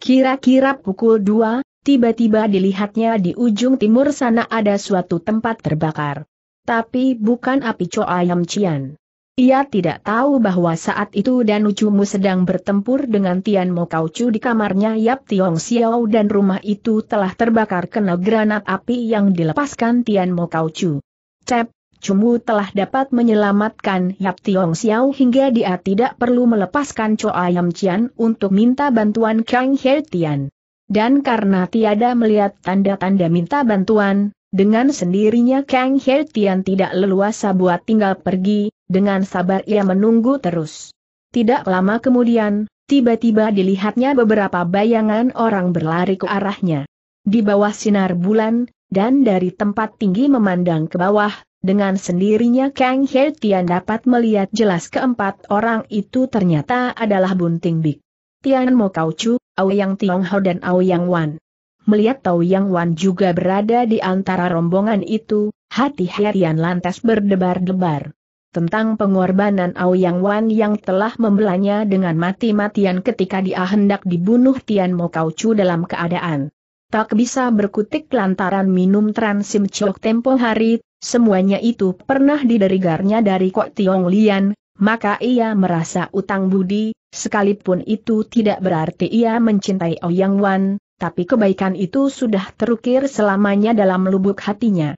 Kira-kira pukul dua, tiba-tiba dilihatnya di ujung timur sana ada suatu tempat terbakar. Tapi bukan api Cho ayam Cian. Ia tidak tahu bahwa saat itu Dan Ucumu sedang bertempur dengan Tian Mo Chu di kamarnya Yap Tiong Xiao dan rumah itu telah terbakar kena granat api yang dilepaskan Tian Mo Chu. Cep, Cumu telah dapat menyelamatkan Yap Tiong Xiao hingga dia tidak perlu melepaskan Cho Ayam Cian untuk minta bantuan Kang He Tian. Dan karena tiada melihat tanda-tanda minta bantuan, dengan sendirinya Kang He Tian tidak leluasa buat tinggal pergi, dengan sabar ia menunggu terus. Tidak lama kemudian, tiba-tiba dilihatnya beberapa bayangan orang berlari ke arahnya. Di bawah sinar bulan, dan dari tempat tinggi memandang ke bawah, dengan sendirinya Kang He Tian dapat melihat jelas keempat orang itu ternyata adalah Bunting Bik. Tian Mo Kau Chu, Aoyang Ho dan Aoyang Wan. Melihat Yang Wan juga berada di antara rombongan itu, hati Herian lantas berdebar-debar tentang pengorbanan Aoyang Wan yang telah membelanya dengan mati-matian ketika dia hendak dibunuh Tian Mo Kau Chu dalam keadaan tak bisa berkutik lantaran minum transim cok tempo hari, semuanya itu pernah diderigarnya dari Kok Tiong Lian, maka ia merasa utang budi, sekalipun itu tidak berarti ia mencintai Yang Wan, tapi kebaikan itu sudah terukir selamanya dalam lubuk hatinya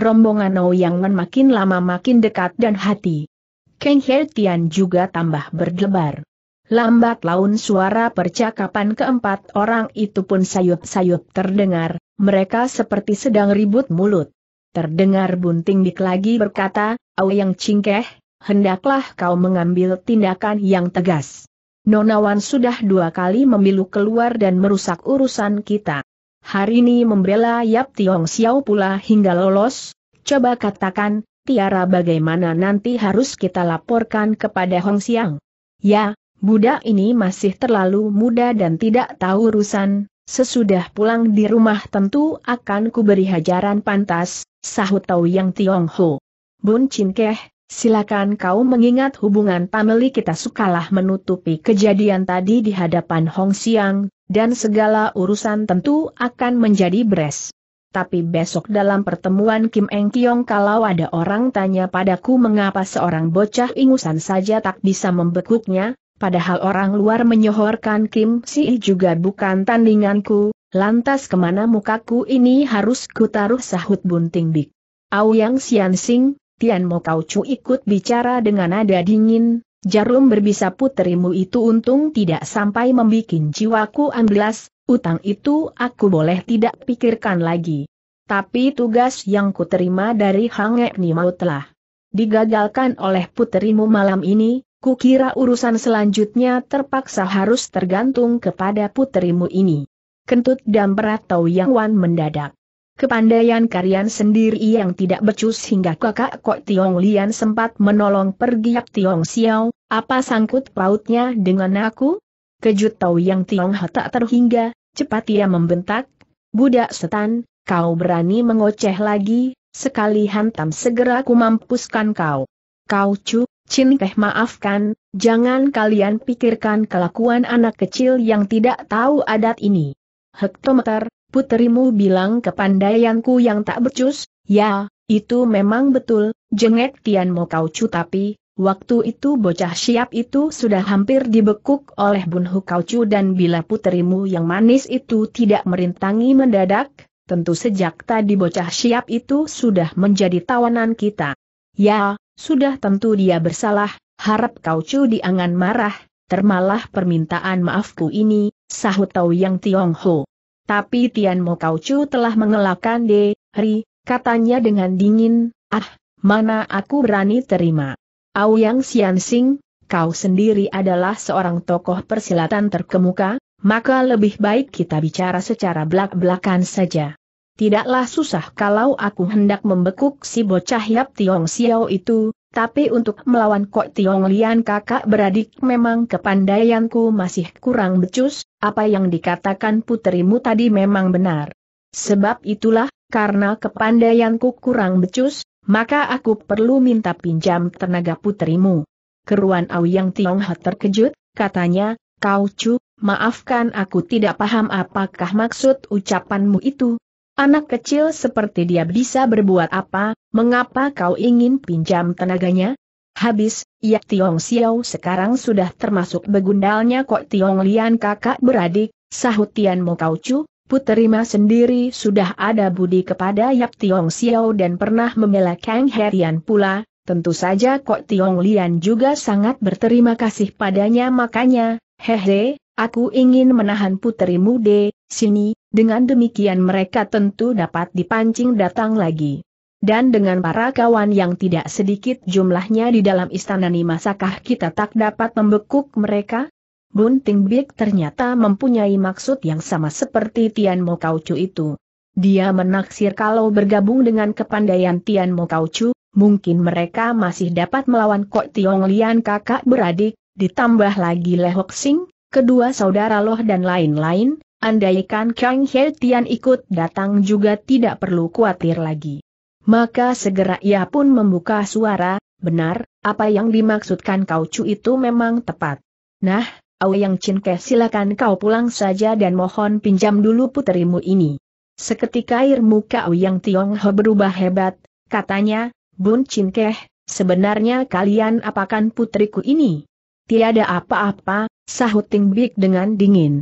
rombongan yang makin lama makin dekat dan hati. Kang Hertian juga tambah berdebar. Lambat laun suara percakapan keempat orang itu pun sayup-sayup terdengar, mereka seperti sedang ribut mulut. Terdengar bunting dik lagi berkata, yang Cingkeh, hendaklah kau mengambil tindakan yang tegas. Nonawan sudah dua kali memilu keluar dan merusak urusan kita hari ini membela Yap Tiong Xiao pula hingga lolos, coba katakan, Tiara bagaimana nanti harus kita laporkan kepada Hong Xiang? Ya, budak ini masih terlalu muda dan tidak tahu urusan, sesudah pulang di rumah tentu akan kuberi hajaran pantas, sahut Tau Yang Tiong Ho. Bun Chin Keh, silakan kau mengingat hubungan pameli kita sukalah menutupi kejadian tadi di hadapan Hong Xiang, dan segala urusan tentu akan menjadi beres. Tapi besok dalam pertemuan Kim Eng Kiong kalau ada orang tanya padaku mengapa seorang bocah ingusan saja tak bisa membekuknya, padahal orang luar menyohorkan Kim Si juga bukan tandinganku, lantas kemana mukaku ini harus kutaruh sahut bunting bik. Aoyang Xian Sing, Tian Mo Kau Chu ikut bicara dengan nada dingin, Jarum berbisa puterimu itu untung tidak sampai membikin jiwaku amblas, utang itu aku boleh tidak pikirkan lagi. Tapi tugas yang kuterima dari Hang Nimau telah digagalkan oleh puterimu malam ini, kukira urusan selanjutnya terpaksa harus tergantung kepada puterimu ini. Kentut dan berat Yang Wan mendadak Kepandaian Karian sendiri yang tidak becus hingga kakak Kok Tiong Lian sempat menolong pergi Tiong Xiao, apa sangkut pautnya dengan aku? Kejut tahu Yang Tiong tak terhingga, cepat ia membentak, Budak setan, kau berani mengoceh lagi, sekali hantam segera ku mampuskan kau. Kau cu, cin Keh maafkan, jangan kalian pikirkan kelakuan anak kecil yang tidak tahu adat ini. Hektometer, puterimu bilang kepandaianku yang tak becus, ya, itu memang betul, jengek Tian Mo Kau Chu tapi, waktu itu bocah siap itu sudah hampir dibekuk oleh Bun Hu Kau Chu dan bila puterimu yang manis itu tidak merintangi mendadak, tentu sejak tadi bocah siap itu sudah menjadi tawanan kita. Ya, sudah tentu dia bersalah, harap Kau Chu diangan marah, termalah permintaan maafku ini, sahut Tau Yang Ho. Tapi Tian Mo Kau Chu telah mengelakkan De, Ri, katanya dengan dingin, ah, mana aku berani terima. Auyang Sing, kau sendiri adalah seorang tokoh persilatan terkemuka, maka lebih baik kita bicara secara belak-belakan saja. Tidaklah susah kalau aku hendak membekuk si bocah Yap Tiong Xiao itu, tapi untuk melawan Kok Tiong Lian kakak beradik memang kepandaianku masih kurang becus, apa yang dikatakan putrimu tadi memang benar. Sebab itulah, karena kepandaianku kurang becus, maka aku perlu minta pinjam tenaga putrimu. Keruan Tiong Tiongho terkejut, katanya, kau cu, maafkan aku tidak paham apakah maksud ucapanmu itu, Anak kecil seperti dia bisa berbuat apa, mengapa kau ingin pinjam tenaganya? Habis, Ya Tiong Xiao sekarang sudah termasuk begundalnya kok Tiong Lian kakak beradik, sahut Tian Mo Kau Chu, puterima sendiri sudah ada budi kepada Yap Tiong Xiao dan pernah membela Kang Herian pula, tentu saja kok Tiong Lian juga sangat berterima kasih padanya makanya, hehe, aku ingin menahan puterimu deh, sini, dengan demikian mereka tentu dapat dipancing datang lagi. Dan dengan para kawan yang tidak sedikit jumlahnya di dalam istana ini masakah kita tak dapat membekuk mereka? Bunting Big ternyata mempunyai maksud yang sama seperti Tian Mo Kau Chu itu. Dia menaksir kalau bergabung dengan kepandaian Tian Mo Kau Chu, mungkin mereka masih dapat melawan Kok Tiong Lian kakak beradik, ditambah lagi Le Lehok Sing, kedua saudara Loh dan lain-lain, Andaikan Kang He Tian ikut datang juga tidak perlu khawatir lagi. Maka segera ia pun membuka suara, benar, apa yang dimaksudkan kau cu itu memang tepat. Nah, Au Yang Chin Ke silakan kau pulang saja dan mohon pinjam dulu puterimu ini. Seketika air muka Au Yang Tiong Ho berubah hebat, katanya, Bun Chin Keh, sebenarnya kalian apakan putriku ini? Tiada apa-apa, sahut Ting Bik dengan dingin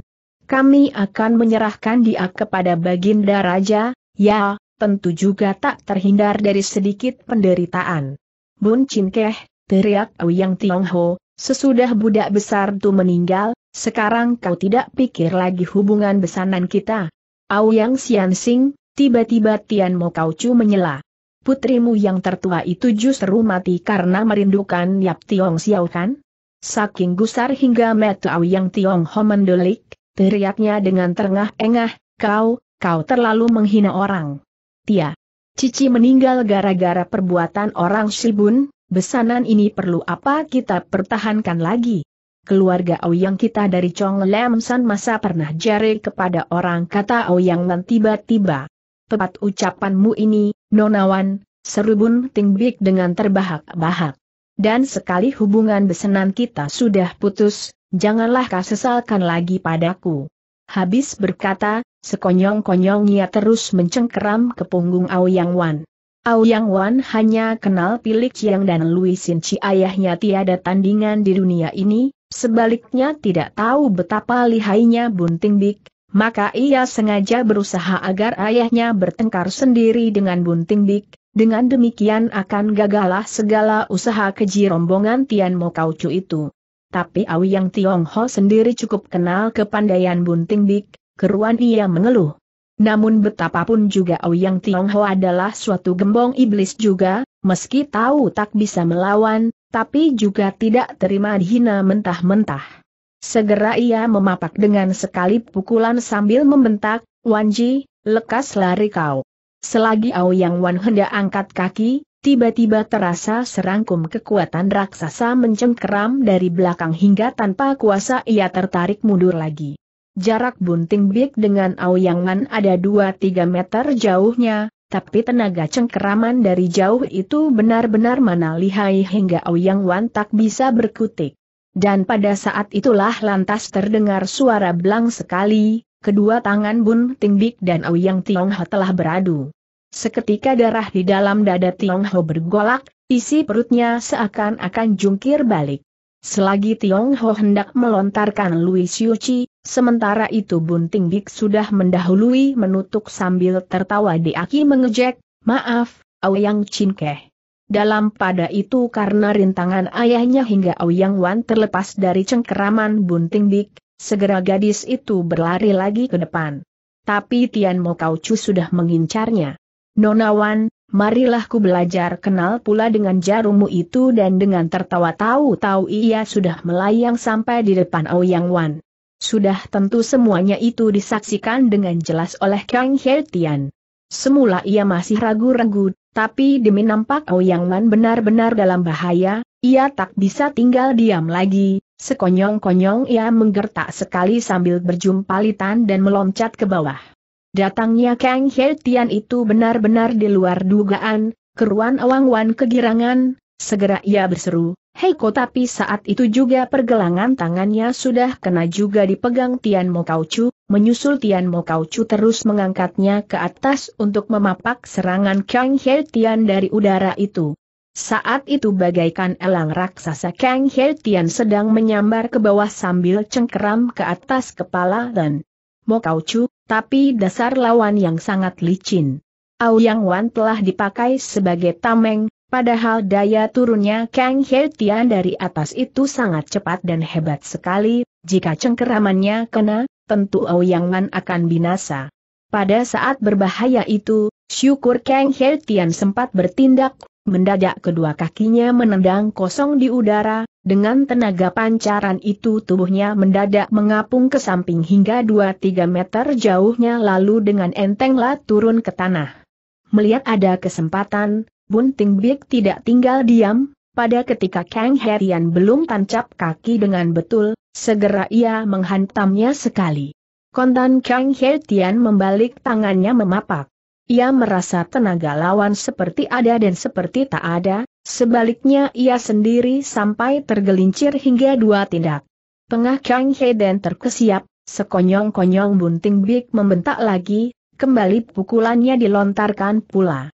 kami akan menyerahkan dia kepada Baginda Raja, ya, tentu juga tak terhindar dari sedikit penderitaan. Bun Chin Keh, teriak Yang Tiongho, sesudah budak besar itu meninggal, sekarang kau tidak pikir lagi hubungan besanan kita. Auyang Xian Sing, tiba-tiba Tian Mo Kau Chu menyela. Putrimu yang tertua itu justru mati karena merindukan Yap Tiong Xiao kan? Saking gusar hingga Yang Auyang Tiongho mendelik, teriaknya dengan terengah-engah, kau, kau terlalu menghina orang. Tia. Cici meninggal gara-gara perbuatan orang Shibun, besanan ini perlu apa kita pertahankan lagi? Keluarga Ouyang kita dari Chong Lam San masa pernah jari kepada orang kata Ouyang Lan tiba-tiba. Tepat ucapanmu ini, Nonawan, serubun tingbik dengan terbahak-bahak. Dan sekali hubungan besenan kita sudah putus, janganlah kau sesalkan lagi padaku. Habis berkata, sekonyong-konyongnya terus mencengkeram ke punggung Aoyang Wan. Aoyang Wan hanya kenal Pilik Chiang dan Lui Sin Chi ayahnya tiada tandingan di dunia ini, sebaliknya tidak tahu betapa lihainya Bunting Bik, maka ia sengaja berusaha agar ayahnya bertengkar sendiri dengan Bunting Bik, dengan demikian akan gagalah segala usaha keji rombongan Tian Mo Kau Chu itu tapi awi yang Tiongho sendiri cukup kenal kepandaian Bunting Dik, keruan ia mengeluh. Namun betapapun juga awi yang Tiongho adalah suatu gembong iblis juga, meski tahu tak bisa melawan, tapi juga tidak terima dihina mentah-mentah. Segera ia memapak dengan sekali pukulan sambil membentak, Wanji, lekas lari kau. Selagi yang Wan hendak angkat kaki, Tiba-tiba terasa serangkum kekuatan raksasa mencengkeram dari belakang hingga tanpa kuasa ia tertarik mundur lagi. Jarak bunting Big dengan Aoyangan ada 2-3 meter jauhnya, tapi tenaga cengkeraman dari jauh itu benar-benar mana lihai hingga Wan tak bisa berkutik. Dan pada saat itulah lantas terdengar suara belang sekali, kedua tangan Bun Tingbik dan Auyang Tiongha telah beradu. Seketika darah di dalam dada Tiong Ho bergolak, isi perutnya seakan-akan jungkir balik. Selagi Tiong Ho hendak melontarkan Lui Siu sementara itu Bunting Bik sudah mendahului menutup sambil tertawa di Aki mengejek, maaf, Aoyang Cinkeh. Dalam pada itu karena rintangan ayahnya hingga Aoyang Wan terlepas dari cengkeraman Bunting Bik, segera gadis itu berlari lagi ke depan. Tapi Tian Mo Kau Chu sudah mengincarnya. Nonawan, marilah ku belajar kenal pula dengan jarummu itu dan dengan tertawa tahu-tahu ia sudah melayang sampai di depan Ouyang Wan. Sudah tentu semuanya itu disaksikan dengan jelas oleh Kang Hertian. Semula ia masih ragu-ragu, tapi demi nampak Ouyang Wan benar-benar dalam bahaya, ia tak bisa tinggal diam lagi, sekonyong-konyong ia menggertak sekali sambil berjumpalitan dan meloncat ke bawah. Datangnya Kang He Tian itu benar-benar di luar dugaan, keruan Awang Wan kegirangan, segera ia berseru, Hei ko! tapi saat itu juga pergelangan tangannya sudah kena juga dipegang Tian Mo Chu. menyusul Tian Mo Chu terus mengangkatnya ke atas untuk memapak serangan Kang He Tian dari udara itu. Saat itu bagaikan elang raksasa Kang He Tian sedang menyambar ke bawah sambil cengkeram ke atas kepala dan Mo Chu. Tapi dasar lawan yang sangat licin. Aoyang Wan telah dipakai sebagai tameng, padahal daya turunnya Kang He Tian dari atas itu sangat cepat dan hebat sekali, jika cengkeramannya kena, tentu Aoyang Wan akan binasa. Pada saat berbahaya itu, syukur Kang He Tian sempat bertindak, mendadak kedua kakinya menendang kosong di udara, dengan tenaga pancaran itu tubuhnya mendadak mengapung ke samping hingga 2-3 meter jauhnya lalu dengan entenglah turun ke tanah. Melihat ada kesempatan, Bunting Big tidak tinggal diam, pada ketika Kang Herian belum tancap kaki dengan betul, segera ia menghantamnya sekali. Kontan Kang Herian membalik tangannya memapak. Ia merasa tenaga lawan seperti ada dan seperti tak ada, Sebaliknya ia sendiri sampai tergelincir hingga dua tindak. Tengah Kang He dan terkesiap, sekonyong-konyong bunting Big membentak lagi, kembali pukulannya dilontarkan pula.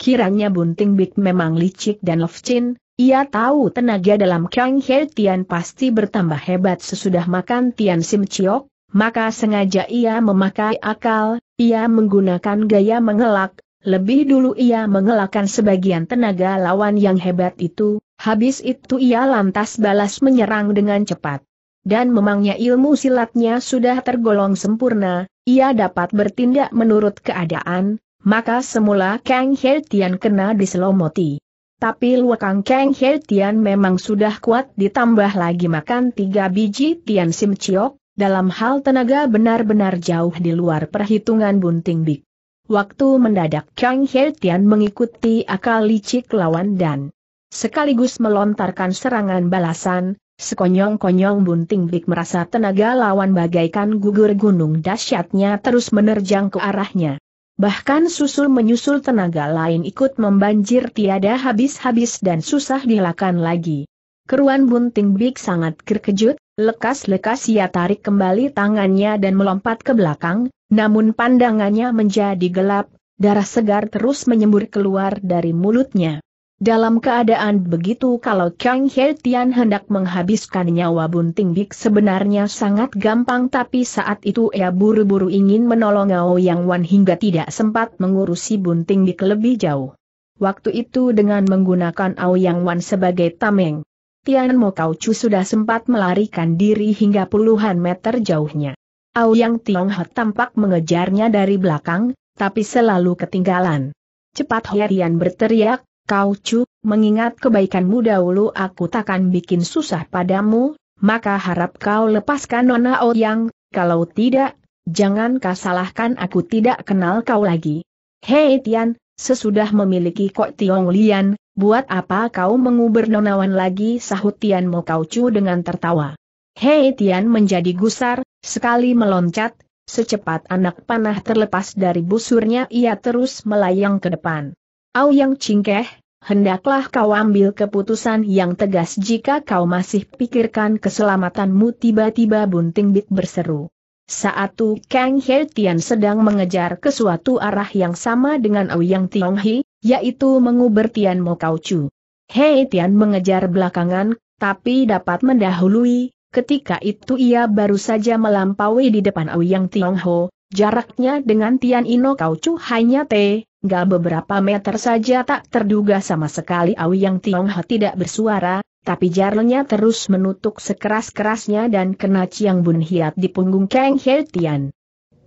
Kiranya bunting Big memang licik dan licin, ia tahu tenaga dalam Kang He Tian pasti bertambah hebat sesudah makan Tian Sim Chiok, maka sengaja ia memakai akal, ia menggunakan gaya mengelak, lebih dulu ia mengelakkan sebagian tenaga lawan yang hebat itu, habis itu ia lantas balas menyerang dengan cepat. Dan memangnya ilmu silatnya sudah tergolong sempurna, ia dapat bertindak menurut keadaan, maka semula Kang Tian kena diselomoti. Tapi luakang Kang Tian memang sudah kuat ditambah lagi makan tiga biji Tian Sim Chiok, dalam hal tenaga benar-benar jauh di luar perhitungan Bunting Bik. Waktu mendadak Kang He Tian mengikuti akal licik lawan dan sekaligus melontarkan serangan balasan, sekonyong-konyong Bunting Big merasa tenaga lawan bagaikan gugur gunung dahsyatnya terus menerjang ke arahnya. Bahkan susul menyusul tenaga lain ikut membanjir tiada habis-habis dan susah dilakukan lagi. Keruan Bunting Big sangat terkejut, Lekas-lekas ia tarik kembali tangannya dan melompat ke belakang, namun pandangannya menjadi gelap, darah segar terus menyembur keluar dari mulutnya. Dalam keadaan begitu kalau Kang He Tian hendak menghabiskan nyawa Bunting Bik sebenarnya sangat gampang tapi saat itu ia buru-buru ingin menolong Ao Yang Wan hingga tidak sempat mengurusi Bunting Bik lebih jauh. Waktu itu dengan menggunakan Ao Yang Wan sebagai tameng. Tian Mo Chu sudah sempat melarikan diri hingga puluhan meter jauhnya. Tiong Tiongho tampak mengejarnya dari belakang, tapi selalu ketinggalan. Cepat Tian berteriak, kau Chu, mengingat kebaikanmu dahulu aku takkan bikin susah padamu, maka harap kau lepaskan Nona Yang. kalau tidak, jangan kau salahkan aku tidak kenal kau lagi. Hei Tian, sesudah memiliki Kok Tiong Lian, buat apa kau mengubur nonawan lagi sahut Tian Mo Chu dengan tertawa. Hei Tian menjadi gusar, sekali meloncat, secepat anak panah terlepas dari busurnya ia terus melayang ke depan. Au yang cingkeh, hendaklah kau ambil keputusan yang tegas jika kau masih pikirkan keselamatanmu tiba-tiba Bunting Bit berseru. Saat Tu Kang He Tian sedang mengejar ke suatu arah yang sama dengan Ouyang Tiong Hi, yaitu menguber Tian Mo Kau Chu. He Tian mengejar belakangan, tapi dapat mendahului, ketika itu ia baru saja melampaui di depan Ouyang Tiong Ho, jaraknya dengan Tian Ino Kau Chu hanya T, gak beberapa meter saja tak terduga sama sekali Yang Tiong Ho tidak bersuara, tapi jarlenya terus menutup sekeras-kerasnya dan kena Chiang Bun Hiat di punggung Kang He Tian.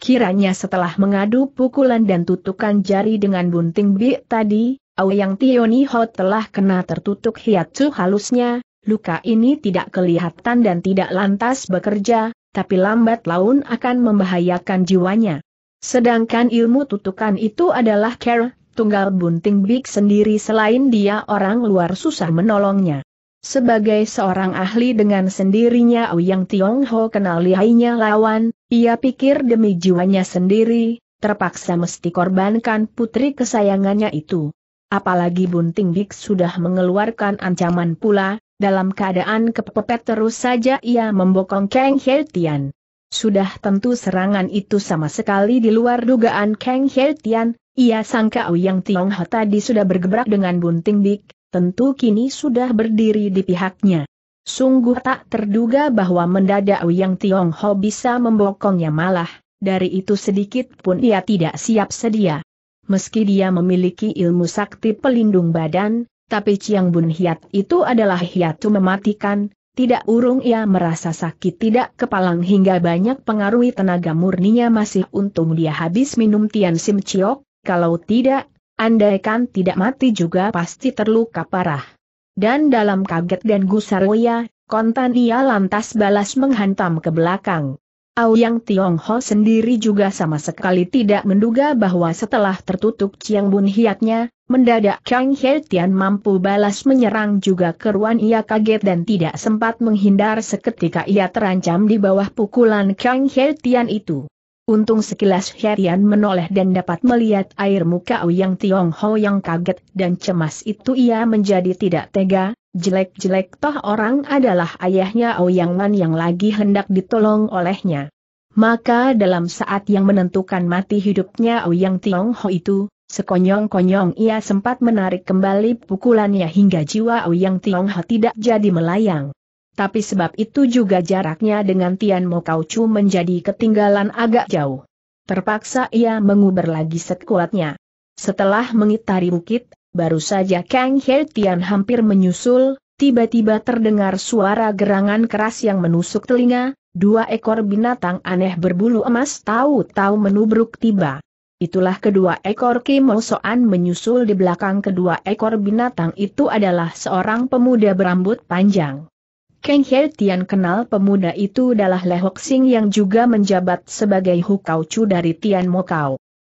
Kiranya setelah mengadu pukulan dan tutukan jari dengan bunting bi tadi, Aoyang Tioni Ho telah kena tertutuk Su halusnya, luka ini tidak kelihatan dan tidak lantas bekerja, tapi lambat laun akan membahayakan jiwanya. Sedangkan ilmu tutukan itu adalah care, tunggal bunting big sendiri selain dia orang luar susah menolongnya. Sebagai seorang ahli dengan sendirinya Ouyang Tiongho kenal lihainya lawan, ia pikir demi jiwanya sendiri, terpaksa mesti korbankan putri kesayangannya itu. Apalagi Bunting Big sudah mengeluarkan ancaman pula, dalam keadaan kepepet terus saja ia membokong Kang He Tian. Sudah tentu serangan itu sama sekali di luar dugaan Kang He Tian, ia sangka Ouyang Tiongho tadi sudah bergebrak dengan Bunting Big tentu kini sudah berdiri di pihaknya. Sungguh tak terduga bahwa mendadak Wiyang Tiongho bisa membokongnya malah, dari itu sedikit pun ia tidak siap sedia. Meski dia memiliki ilmu sakti pelindung badan, tapi Chiang Bun Hiat itu adalah hiatu mematikan, tidak urung ia merasa sakit tidak kepalang hingga banyak pengaruhi tenaga murninya masih untung dia habis minum Tian Sim Chiok, kalau tidak andaikan tidak mati juga pasti terluka parah. Dan dalam kaget dan gusar wia, kontan ia lantas balas menghantam ke belakang. yang Tiongho sendiri juga sama sekali tidak menduga bahwa setelah tertutup Chiang Bun Hiatnya, mendadak Kang He Tian mampu balas menyerang juga keruan ia kaget dan tidak sempat menghindar seketika ia terancam di bawah pukulan Kang He Tian itu. Untung sekilas Herian menoleh dan dapat melihat air muka Uyang Tiong Ho yang kaget dan cemas itu ia menjadi tidak tega, jelek-jelek toh orang adalah ayahnya Uyang Wan yang lagi hendak ditolong olehnya. Maka dalam saat yang menentukan mati hidupnya Uyang Tiong Ho itu, sekonyong-konyong ia sempat menarik kembali pukulannya hingga jiwa Uyang Tiong Ho tidak jadi melayang tapi sebab itu juga jaraknya dengan Tian Mo Kau Chu menjadi ketinggalan agak jauh. Terpaksa ia menguber lagi sekuatnya. Setelah mengitari bukit, baru saja Kang He Tian hampir menyusul, tiba-tiba terdengar suara gerangan keras yang menusuk telinga, dua ekor binatang aneh berbulu emas tahu-tahu menubruk tiba. Itulah kedua ekor Kimosoan menyusul di belakang kedua ekor binatang itu adalah seorang pemuda berambut panjang. Keng Hei Tian kenal pemuda itu adalah Le Hok Sing yang juga menjabat sebagai Hukau Chu dari Tian Mo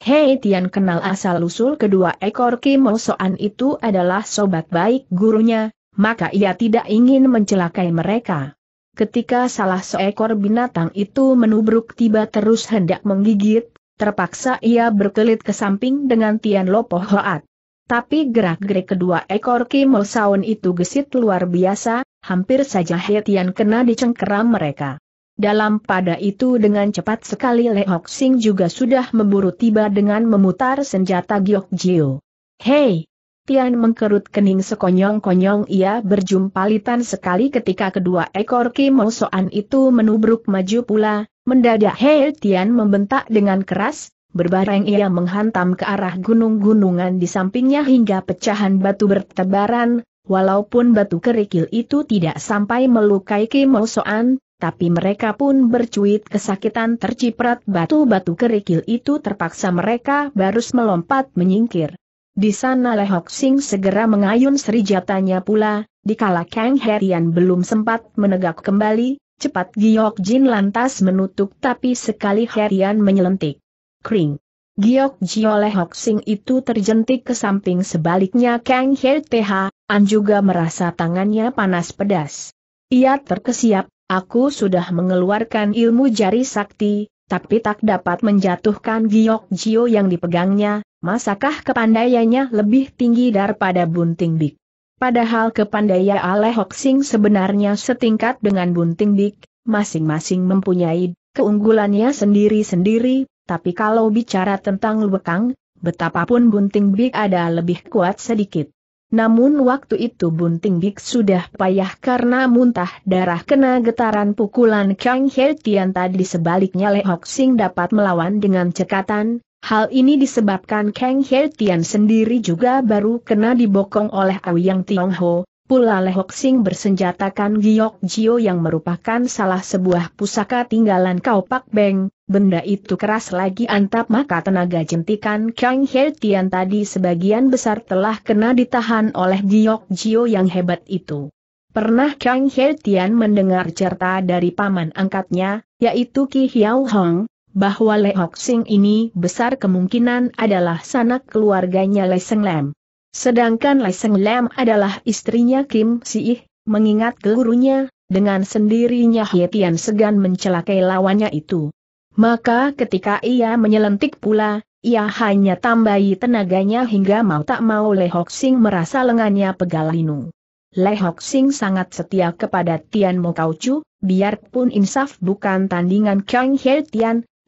Hei Tian kenal asal-usul kedua ekor Soan itu adalah sobat baik gurunya, maka ia tidak ingin mencelakai mereka. Ketika salah seekor binatang itu menubruk tiba terus hendak menggigit, terpaksa ia berkelit ke samping dengan Tian Lopo Hoat. Tapi gerak-gerik kedua ekor Soan itu gesit luar biasa, hampir saja Hetian kena dicengkeram mereka. Dalam pada itu dengan cepat sekali Le Hok Sing juga sudah memburu tiba dengan memutar senjata Giok Jio. Hei! Tian mengkerut kening sekonyong-konyong ia berjumpalitan sekali ketika kedua ekor soan itu menubruk maju pula, mendadak Hei Tian membentak dengan keras, berbareng ia menghantam ke arah gunung-gunungan di sampingnya hingga pecahan batu bertebaran, Walaupun batu kerikil itu tidak sampai melukai Kimo Soan, tapi mereka pun bercuit kesakitan terciprat batu-batu kerikil itu terpaksa mereka barus melompat menyingkir. Di sana Lehok Sing segera mengayun serijatannya pula, dikala Kang Herian belum sempat menegak kembali, cepat Giok Jin lantas menutup tapi sekali Herian menyelentik. Kring! Giok Jio Lehok Sing itu terjentik ke samping sebaliknya Kang Her TH, An juga merasa tangannya panas pedas. Ia terkesiap, aku sudah mengeluarkan ilmu jari sakti, tapi tak dapat menjatuhkan giok jio yang dipegangnya, masakah kepandaiannya lebih tinggi daripada bunting bik. Padahal kepandaya Ale Hoxing sebenarnya setingkat dengan bunting bik, masing-masing mempunyai keunggulannya sendiri-sendiri, tapi kalau bicara tentang lubekang, betapapun bunting bik ada lebih kuat sedikit. Namun waktu itu Bunting Big sudah payah karena muntah darah kena getaran pukulan Kang He Tian tadi sebaliknya Le Hok Sing dapat melawan dengan cekatan, hal ini disebabkan Kang He Tian sendiri juga baru kena dibokong oleh Auyang Tiong Ho, Pula Lehok Sing bersenjatakan Giok Jio yang merupakan salah sebuah pusaka tinggalan Kau Pak Beng, benda itu keras lagi antap maka tenaga jentikan Kang He Tian tadi sebagian besar telah kena ditahan oleh Giok Jio yang hebat itu. Pernah Kang He Tian mendengar cerita dari paman angkatnya, yaitu Ki Hiao Hong, bahwa Lehok Sing ini besar kemungkinan adalah sanak keluarganya Seng Lam. Sedangkan Lai Seng Lam adalah istrinya Kim Siih, mengingat gurunya, dengan sendirinya Hye Tian segan mencelakai lawannya itu. Maka ketika ia menyelentik pula, ia hanya tambahi tenaganya hingga mau tak mau Le Hok Sing merasa lengannya pegal linu. Le Hok Sing sangat setia kepada Tian Mo Kau Chu, biarpun insaf bukan tandingan Kang Hye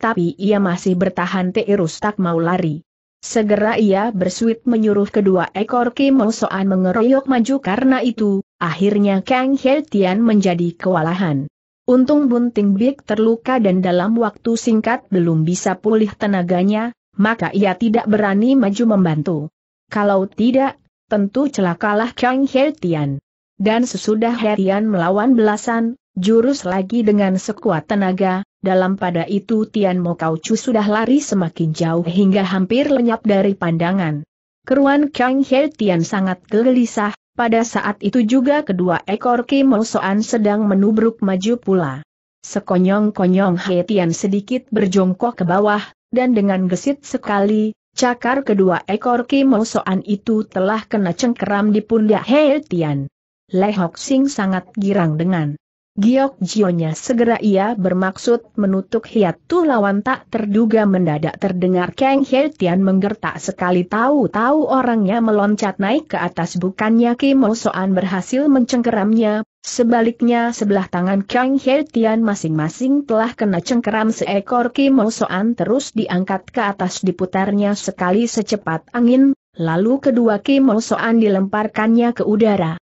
tapi ia masih bertahan terus tak mau lari. Segera ia bersuit menyuruh kedua ekor Soan mengeroyok maju karena itu, akhirnya Kang He Tian menjadi kewalahan. Untung Bunting Big terluka dan dalam waktu singkat belum bisa pulih tenaganya, maka ia tidak berani maju membantu. Kalau tidak, tentu celakalah Kang He Tian. Dan sesudah He Tian melawan belasan, jurus lagi dengan sekuat tenaga, dalam pada itu Tian Mo Kau Chu sudah lari semakin jauh hingga hampir lenyap dari pandangan. Keruan Kang He Tian sangat gelisah, pada saat itu juga kedua ekor Kim Soan sedang menubruk maju pula. Sekonyong-konyong He Tian sedikit berjongkok ke bawah, dan dengan gesit sekali, cakar kedua ekor Kim Soan itu telah kena cengkeram di pundak He Tian. Lehok Sing sangat girang dengan Giok Jionya segera ia bermaksud menutup hiatu lawan tak terduga mendadak terdengar Kang He Tian menggertak sekali tahu-tahu orangnya meloncat naik ke atas bukannya Kim Soan berhasil mencengkeramnya, sebaliknya sebelah tangan Kang He Tian masing-masing telah kena cengkeram seekor Kim Soan terus diangkat ke atas diputarnya sekali secepat angin, lalu kedua Kim Soan dilemparkannya ke udara.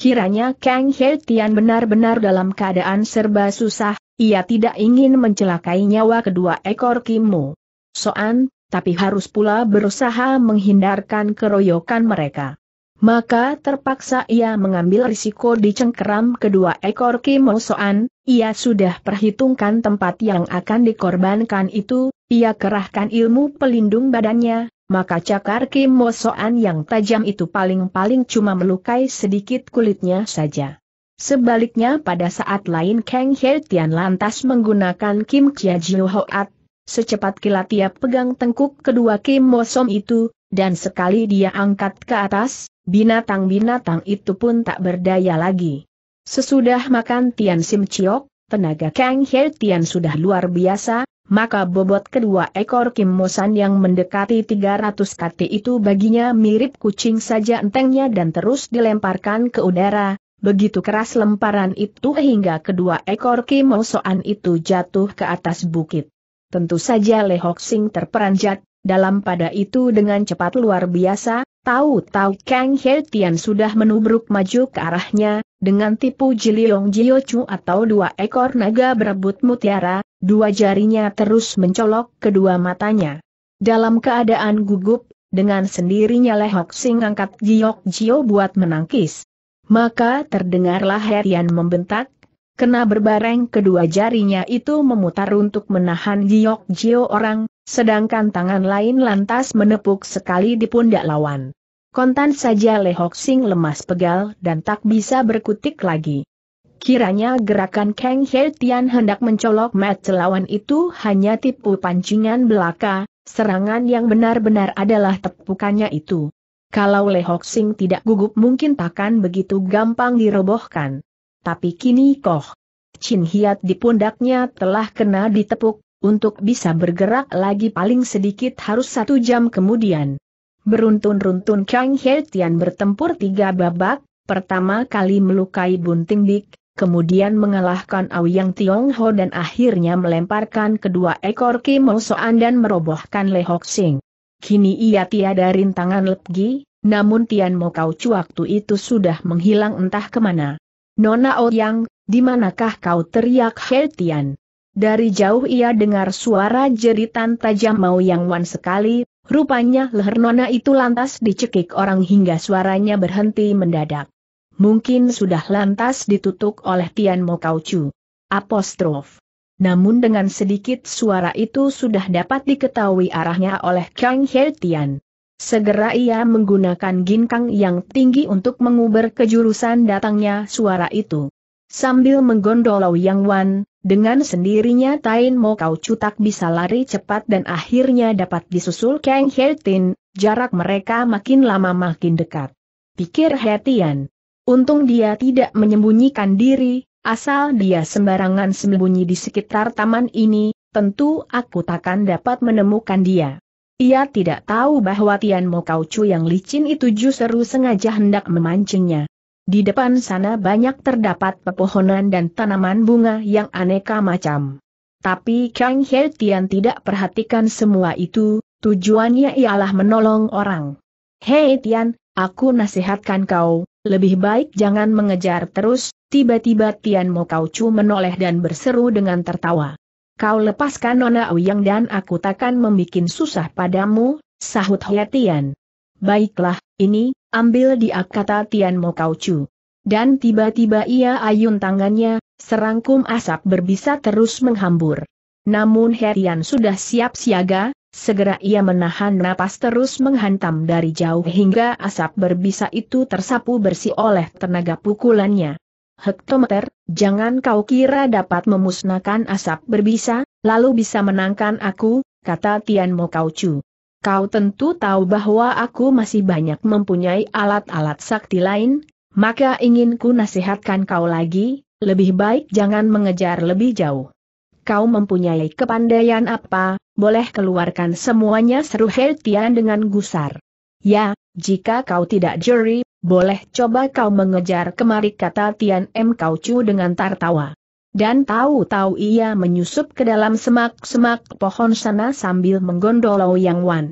Kiranya Kang He Tian benar-benar dalam keadaan serba susah, ia tidak ingin mencelakai nyawa kedua ekor Kimu Soan, tapi harus pula berusaha menghindarkan keroyokan mereka. Maka terpaksa ia mengambil risiko dicengkeram kedua ekor Kimu Soan, ia sudah perhitungkan tempat yang akan dikorbankan itu, ia kerahkan ilmu pelindung badannya, maka cakar Kim Mosoan yang tajam itu paling-paling cuma melukai sedikit kulitnya saja. Sebaliknya pada saat lain Kang He Tian lantas menggunakan Kim Chia Jiu Hoat, secepat kilat ia pegang tengkuk kedua Kim Mosom itu, dan sekali dia angkat ke atas, binatang-binatang itu pun tak berdaya lagi. Sesudah makan Tian Sim Chiok, tenaga Kang He Tian sudah luar biasa, maka bobot kedua ekor Kim Mosan yang mendekati 300 kati itu baginya mirip kucing saja entengnya dan terus dilemparkan ke udara, Begitu keras lemparan itu hingga kedua ekor kimosoan itu jatuh ke atas bukit. Tentu saja Lehok Sing terperanjat, dalam pada itu dengan cepat luar biasa, tahu-tahu Kang He Tian sudah menubruk maju ke arahnya, dengan tipu jiliong Chu atau dua ekor naga berebut mutiara, Dua jarinya terus mencolok kedua matanya. Dalam keadaan gugup, dengan sendirinya Lehok Sing angkat Giok Jio buat menangkis. Maka terdengarlah Herian membentak, kena berbareng kedua jarinya itu memutar untuk menahan Giok Jio orang, sedangkan tangan lain lantas menepuk sekali di pundak lawan. Kontan saja Lehok Sing lemas pegal dan tak bisa berkutik lagi. Kiranya gerakan Kang He Tian hendak mencolok mat lawan itu hanya tipu pancingan belaka, serangan yang benar-benar adalah tepukannya itu. Kalau Le Hok Sing tidak gugup mungkin takkan begitu gampang dirobohkan. Tapi kini Koh Chin Hiat di pundaknya telah kena ditepuk, untuk bisa bergerak lagi paling sedikit harus satu jam kemudian. Beruntun-runtun Kang He Tian bertempur tiga babak, pertama kali melukai Bunting Dik, kemudian mengalahkan tiong ho dan akhirnya melemparkan kedua ekor Kim Soan dan merobohkan Lehok Sing. Kini ia tiada rintangan Lepgi, namun Tian Mo Kau Chu waktu itu sudah menghilang entah kemana. Nona yang, di manakah kau teriak He Tian? Dari jauh ia dengar suara jeritan tajam Mau Yang Wan sekali, rupanya leher Nona itu lantas dicekik orang hingga suaranya berhenti mendadak mungkin sudah lantas ditutup oleh Tian Mo Chu. Apostrof. Namun dengan sedikit suara itu sudah dapat diketahui arahnya oleh Kang He Tian. Segera ia menggunakan ginkang yang tinggi untuk menguber kejurusan datangnya suara itu. Sambil menggondolau Yang Wan, dengan sendirinya Tain Mo Kau tak bisa lari cepat dan akhirnya dapat disusul Kang He Tin, jarak mereka makin lama makin dekat. Pikir He Tian. Untung dia tidak menyembunyikan diri, asal dia sembarangan sembunyi di sekitar taman ini, tentu aku takkan dapat menemukan dia. Ia tidak tahu bahwa Tian Mo Chu yang licin itu justru sengaja hendak memancingnya. Di depan sana banyak terdapat pepohonan dan tanaman bunga yang aneka macam. Tapi Kang He Tian tidak perhatikan semua itu, tujuannya ialah menolong orang. Hei Tian, aku nasihatkan kau, lebih baik jangan mengejar terus, tiba-tiba Tian Mo Kau Chu menoleh dan berseru dengan tertawa. Kau lepaskan Nona Uyang dan aku takkan membuat susah padamu, sahut He Tian. Baiklah, ini, ambil dia kata Tian Mo Kau Chu. Dan tiba-tiba ia ayun tangannya, serangkum asap berbisa terus menghambur. Namun Herian sudah siap siaga, Segera ia menahan napas terus menghantam dari jauh hingga asap berbisa itu tersapu bersih oleh tenaga pukulannya. Hektometer, jangan kau kira dapat memusnahkan asap berbisa, lalu bisa menangkan aku, kata Tian Mo Chu. Kau tentu tahu bahwa aku masih banyak mempunyai alat-alat sakti lain, maka ingin ku nasihatkan kau lagi, lebih baik jangan mengejar lebih jauh kau mempunyai kepandaian apa, boleh keluarkan semuanya seru He dengan gusar. Ya, jika kau tidak juri, boleh coba kau mengejar kemari kata Tian M. Kau Chu dengan tertawa. Dan tahu-tahu ia menyusup ke dalam semak-semak pohon sana sambil menggondolo Yang Wan.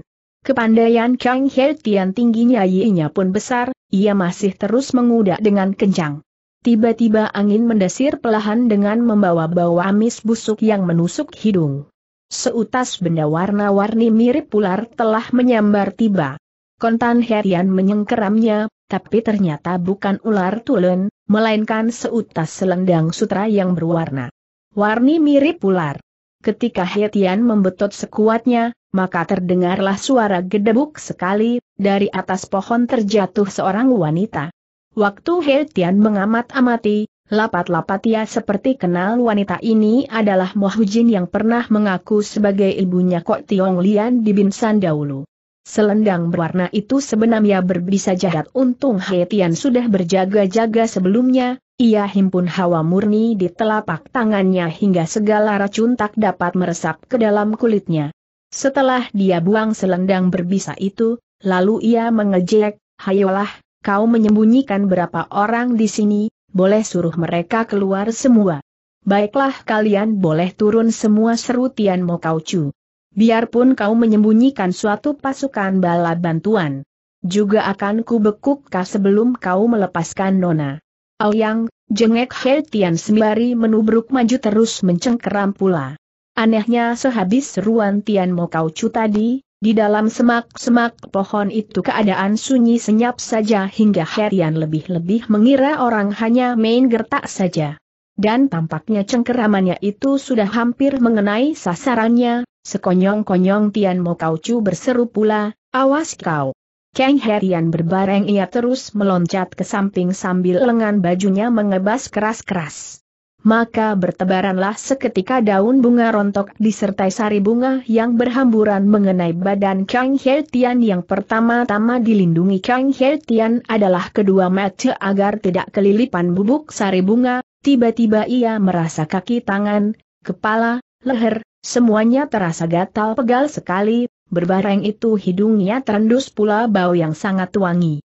Kepandaian Kang He tingginya yinya pun besar, ia masih terus mengudak dengan kencang. Tiba-tiba angin mendesir pelahan dengan membawa bau amis busuk yang menusuk hidung. Seutas benda warna-warni mirip ular telah menyambar tiba. Kontan Herian menyengkeramnya, tapi ternyata bukan ular tulen, melainkan seutas selendang sutra yang berwarna. Warni mirip ular. Ketika Hetian membetot sekuatnya, maka terdengarlah suara gedebuk sekali, dari atas pohon terjatuh seorang wanita. Waktu He Tian mengamat-amati, lapat-lapat ia seperti kenal wanita ini adalah Mohujin yang pernah mengaku sebagai ibunya Kok Tiong Lian di Binsan dahulu. Selendang berwarna itu sebenarnya berbisa jahat untung He Tian sudah berjaga-jaga sebelumnya, ia himpun hawa murni di telapak tangannya hingga segala racun tak dapat meresap ke dalam kulitnya. Setelah dia buang selendang berbisa itu, lalu ia mengejek, hayolah, kau menyembunyikan berapa orang di sini, boleh suruh mereka keluar semua. Baiklah kalian boleh turun semua seru Tian Kau Chu. Biarpun kau menyembunyikan suatu pasukan bala bantuan. Juga akan kubekuk kau sebelum kau melepaskan Nona. Aoyang, jengek He Tian sembari menubruk maju terus mencengkeram pula. Anehnya sehabis seruan Tian Mo Kau Chu tadi, di dalam semak-semak pohon itu keadaan sunyi senyap saja hingga Herian lebih-lebih mengira orang hanya main gertak saja. Dan tampaknya cengkeramannya itu sudah hampir mengenai sasarannya, sekonyong-konyong Tian Mo kau Chu berseru pula, awas kau. Kang Herian berbareng ia terus meloncat ke samping sambil lengan bajunya mengebas keras-keras maka bertebaranlah seketika daun bunga rontok disertai sari bunga yang berhamburan mengenai badan Kang Hertian yang pertama-tama dilindungi Kang Hertian adalah kedua mata agar tidak kelilipan bubuk sari bunga, tiba-tiba ia merasa kaki tangan, kepala, leher, semuanya terasa gatal pegal sekali, berbareng itu hidungnya terendus pula bau yang sangat wangi.